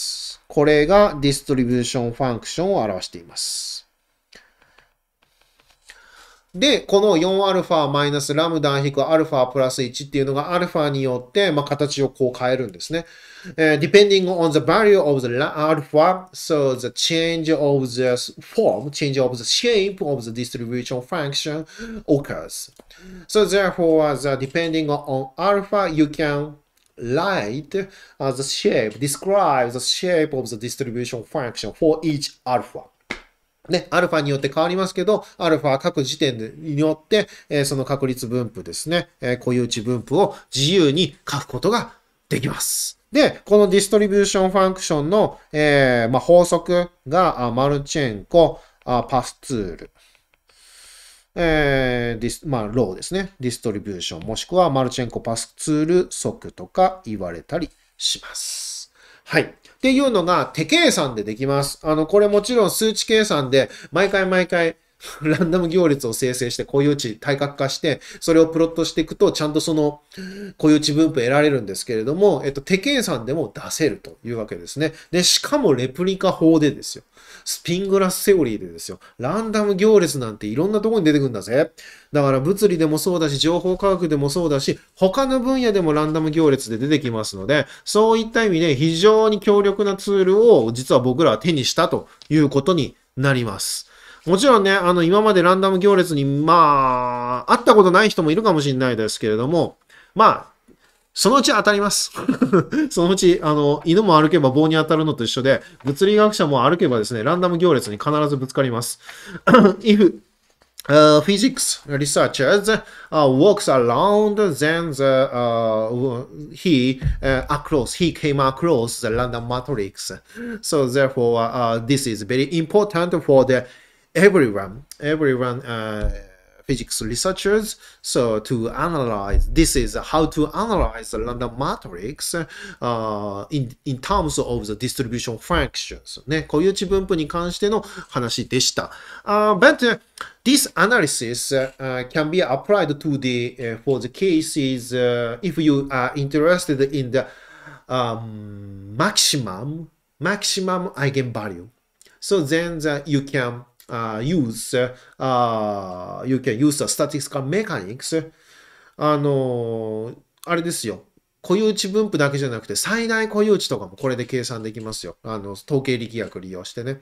これがディストリビューションファンクションを表しています。で、この 4α マイナスラムダ引く α プラス1っていうのが α によって、まあ、形をこう変えるんですね。Uh, depending on the value of the alpha, so the change of the form, change of the shape of the distribution function occurs. So therefore, the depending on alpha, you can light as a shape describes the shape of the distribution function for each alpha. ね、アルファによって変わりますけど、アルファ各時点によって、えー、その確率分布ですね、えー、固有値分布を自由に書くことができます。で、このディストリビューションファンクションの、えー、まあ、法則がマルチェンコ、パスツール、えー、ディス、まあ、ローですね。ディストリビューション、もしくはマルチェンコパスツール速とか言われたりします。はい。っていうのが手計算でできます。あの、これもちろん数値計算で、毎回毎回、(laughs) ランダム行列を生成して固有値対角化して、それをプロットしていくと、ちゃんとその固有値分布得られるんですけれども、えっと、手計算でも出せるというわけですね。で、しかもレプリカ法でですよ。スピングラスセオリーでですよ。ランダム行列なんていろんなとこに出てくるんだぜ。だから物理でもそうだし、情報科学でもそうだし、他の分野でもランダム行列で出てきますので、そういった意味で非常に強力なツールを実は僕らは手にしたということになります。もちろんね、あの、今までランダム行列に、まあ、会ったことない人もいるかもしれないですけれども、まあ、そのうち当たります。そのうち、あの、犬も歩けば棒に当たるのと一緒で、物理学者も歩けばですね、ランダム行列に必ずぶつかります。If Uh, physics researchers uh, walks around, then the, uh, he across he came across the random matrix. So therefore, this is very important for the everyone, everyone uh, physics researchers. So to analyze, this is how to analyze the random matrix uh, in, in terms of the distribution functions. but uh, this analysis uh, can be applied to the, uh, for the cases uh, if you are interested in the um, maximum, maximum eigenvalue. So then the, uh, you can uh, use, uh, you can use the statistical mechanics. あのあれですよ。固有値分布だけじゃなくて、最大固有値とかもこれで計算できますよ。あの、統計力学利用してね。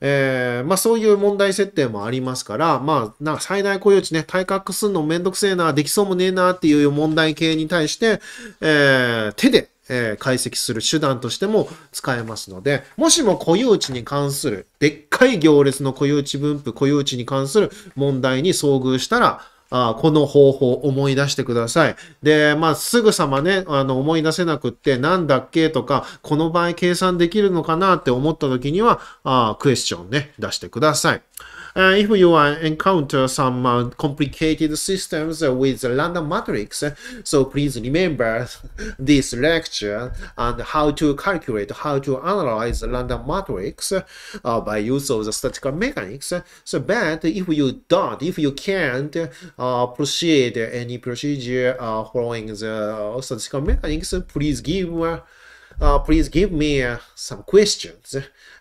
えー、まあそういう問題設定もありますから、まあ、な最大固有値ね、対角すんのめんどくせえな、できそうもねえなっていう問題系に対して、えー、手でえー、解析する手段としても使えますので、もしも固有値に関する、でっかい行列の固有値分布、固有値に関する問題に遭遇したら、あこの方法思い出してください。で、まあ、すぐさまね、あの、思い出せなくって、なんだっけとか、この場合計算できるのかなって思った時には、あクエスチョンね、出してください。Uh, if you uh, encounter some uh, complicated systems with random matrix, so please remember (laughs) this lecture and how to calculate how to analyze random matrix by use of the statistical mechanics. So, but if you don't, if you can't proceed any procedure following the statistical mechanics, please give uh, please give me uh, some questions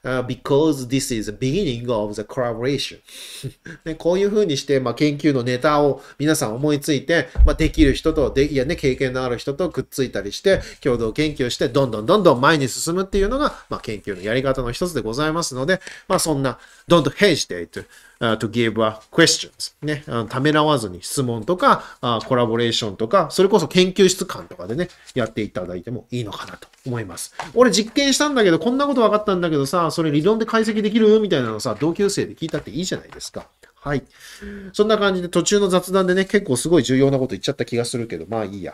u because this is the beginning of the collaboration (laughs) ね、こういうふうにして、まあ、研究のネタを皆さん思いついて、まあ、できる人とで、いやね、経験のある人とくっついたりして、共同研究して、どんどんどんどん前に進むっていうのが、まあ、研究のやり方の一つでございますので、まあ、そんな、don't hesitate to give questions ね、ためらわずに質問とか、コラボレーションとか、それこそ研究室間とかでね、やっていただいてもいいのかなと思います。俺実験したんだけど、こんなこと分かったんだけどさ、それ理論で解析できるみたいなのさ、同級生で聞いたっていいじゃないですか。はい。そんな感じで途中の雑談でね、結構すごい重要なこと言っちゃった気がするけど、まあいいや。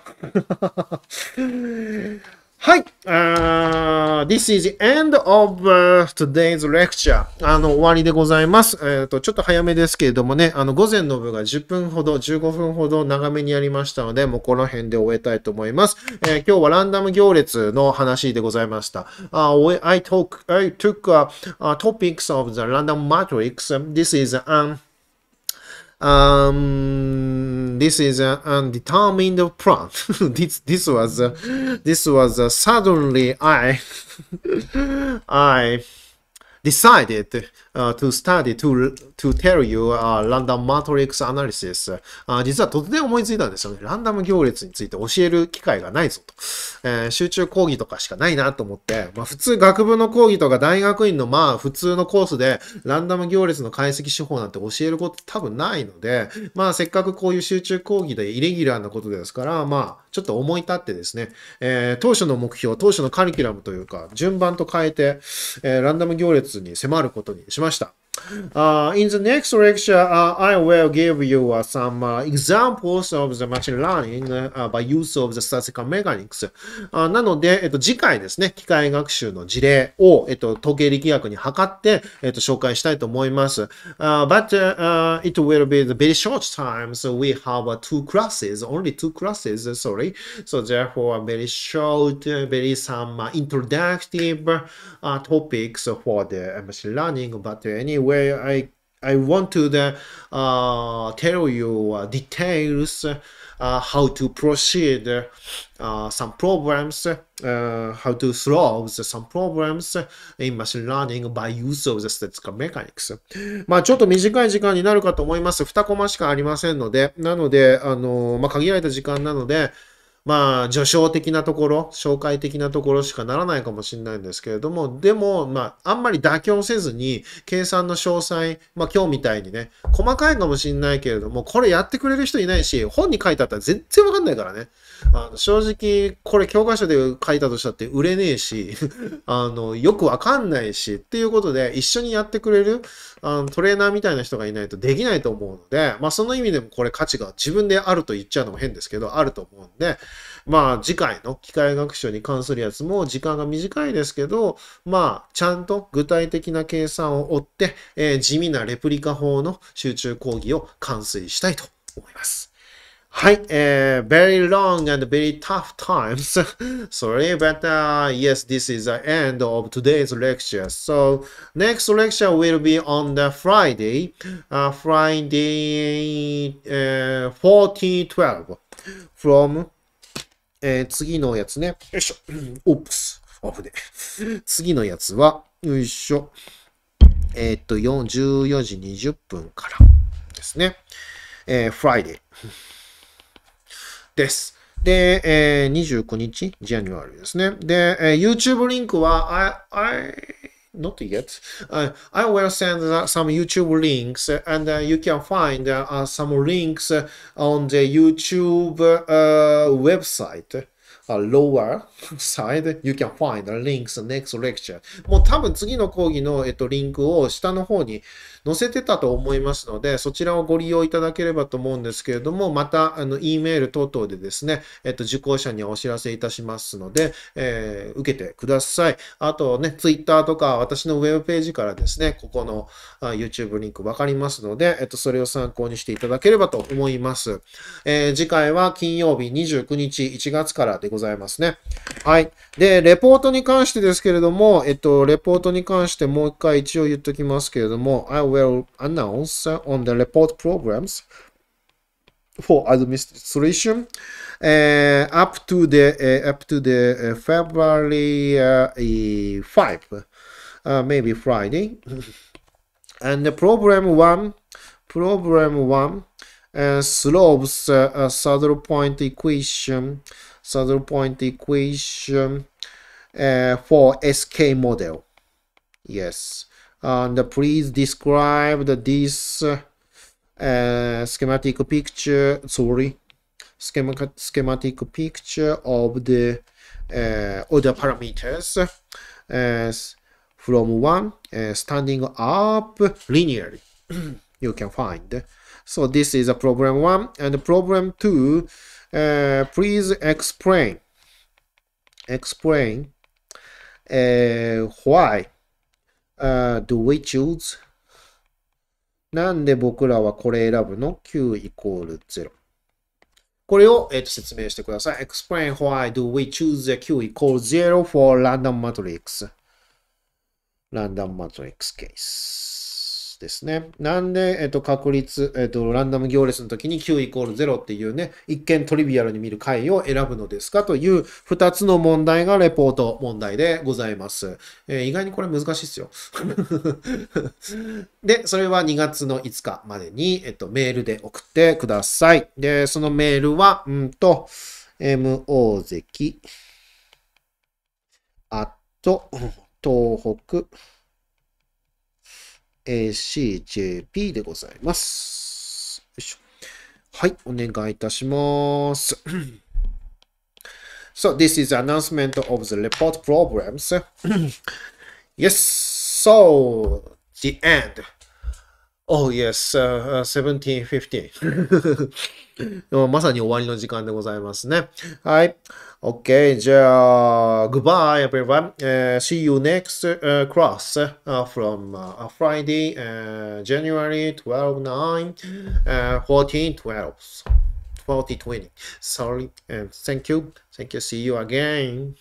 はい。Uh, this is the end of、uh, today's lecture. あの、終わりでございます。えっ、ー、と、ちょっと早めですけれどもね、あの、午前の部が10分ほど、15分ほど長めにやりましたので、もうこの辺で終えたいと思います。えー、今日はランダム行列の話でございました。Uh, I, talk, I took a, a topics of the random matrix. This is an Um, this is an uh, undetermined plant. (laughs) this this was uh, this was uh, suddenly I (laughs) I decided uh, to study to to tell you a random matrix analysis あ実は突然思いついたんですよね。ランダム行列について教える機会がないぞと。えー、集中講義とかしかないなと思って、まあ普通学部の講義とか大学院のまあ普通のコースでランダム行列の解析手法なんて教えること多分ないので、まあせっかくこういう集中講義でイレギュラーなことですから、まあちょっと思い立ってですね、えー、当初の目標、当初のカリキュラムというか順番と変えて、えー、ランダム行列に迫ることにしました。Uh, in the next lecture, uh, I will give you uh, some examples of the machine learning by use of the statistical mechanics. なので、えっと、次回ですね、機械学習の事例を、えっと、統計力学に測って、えっと、紹介したいと思います。Uh, but uh, it will be the very short time, so we have uh, two classes, only two classes, sorry. So therefore, very short, very some uh, introductive uh, topics for the machine learning, but anyway, where I I want to the, uh, tell you uh, details uh, how to proceed some problems, how to solve some problems in machine learning by use of the statistical mechanics. まあちょっと短い時間になるかと思います。2コマしかありませんので、なので、あのまあ、限られた時間なので、まあ、序章的なところ、紹介的なところしかならないかもしれないんですけれども、でも、まあ、あんまり妥協せずに、計算の詳細、まあ、今日みたいにね、細かいかもしれないけれども、これやってくれる人いないし、本に書いてあったら全然わかんないからね。あの正直、これ教科書で書いたとしたって売れねえし、(laughs) あの、よくわかんないし、っていうことで、一緒にやってくれるあのトレーナーみたいな人がいないとできないと思うので、まあその意味でもこれ価値が自分であると言っちゃうのも変ですけど、あると思うんで、まあ次回の機械学習に関するやつも時間が短いですけど、まあちゃんと具体的な計算を追って、えー、地味なレプリカ法の集中講義を完遂したいと思います。はい、えー、very long and very tough times. Sorry, but uh, yes, this is the end of today's lecture. So, next lecture will be on the Friday, uh, Friday uh, 1412 from えー、次のやつね。よいしょ。オプス。オフで。次のやつは、よいしょ。えー、っと、14時20分からですね。えー、Friday。です。で、えー、29日、ジャニュアリですね。で、えー、YouTube リンクは、I, I, not yet. I will send some YouTube links and uh, you can find uh, some links on the YouTube uh, website. u lower (laughs) side, you can find links next lecture. もう多分次の講義の、えっと、リンクを下の方に載せてたと思いますので、そちらをご利用いただければと思うんですけれども、また、あの、E メール等々でですね、えっと、受講者にはお知らせいたしますので、えー、受けてください。あとね、Twitter とか私のウェブページからですね、ここの YouTube リンクわかりますので、えっと、それを参考にしていただければと思います。えー、次回は金曜日29日1月からでございます。ざいますね。はい。で、レポートに関してですけれども、えっと、レポートに関してもう一回一応言っときますけれども、I will announce on the report programs for administration、uh, up to the,、uh, up to the、uh, February、uh, 5, uh, maybe Friday. (laughs) and the program 1, program 1 uh, uh, a saddle point equation saddle point equation uh, for SK model. Yes, and please describe this uh, schematic picture, sorry, schematic, schematic picture of the uh, other parameters as from one uh, standing up linearly (clears throat) you can find. So this is a problem one and problem two えー、please explain, explain、えー、why、uh, do we choose なんで僕らはこれ選ぶの ?Q イコール0。これを、えー、と説明してください。Explain why do we choose the Q equal zero for random matrix. Random matrix case. ですね。なんで、えっと、確率、えっと、ランダム行列の時に Q イコール0っていうね、一見トリビアルに見る解を選ぶのですかという2つの問題がレポート問題でございます。えー、意外にこれ難しいっすよ。(laughs) で、それは2月の5日までに、えっと、メールで送ってください。で、そのメールは、うんと、MO 関、あと、東北、CJP でございます。よいしょ。はい、お願いいたします。so, this is announcement of the report programs. yes, so, the end. Oh, yes, uh, 1715. まさに終わりの時間でございますね。はい。Okay, so goodbye everyone. Uh, see you next uh, class uh, from uh, Friday, uh, January 12, 9, uh, 14, 12, 2020. Sorry, and thank you. Thank you. See you again.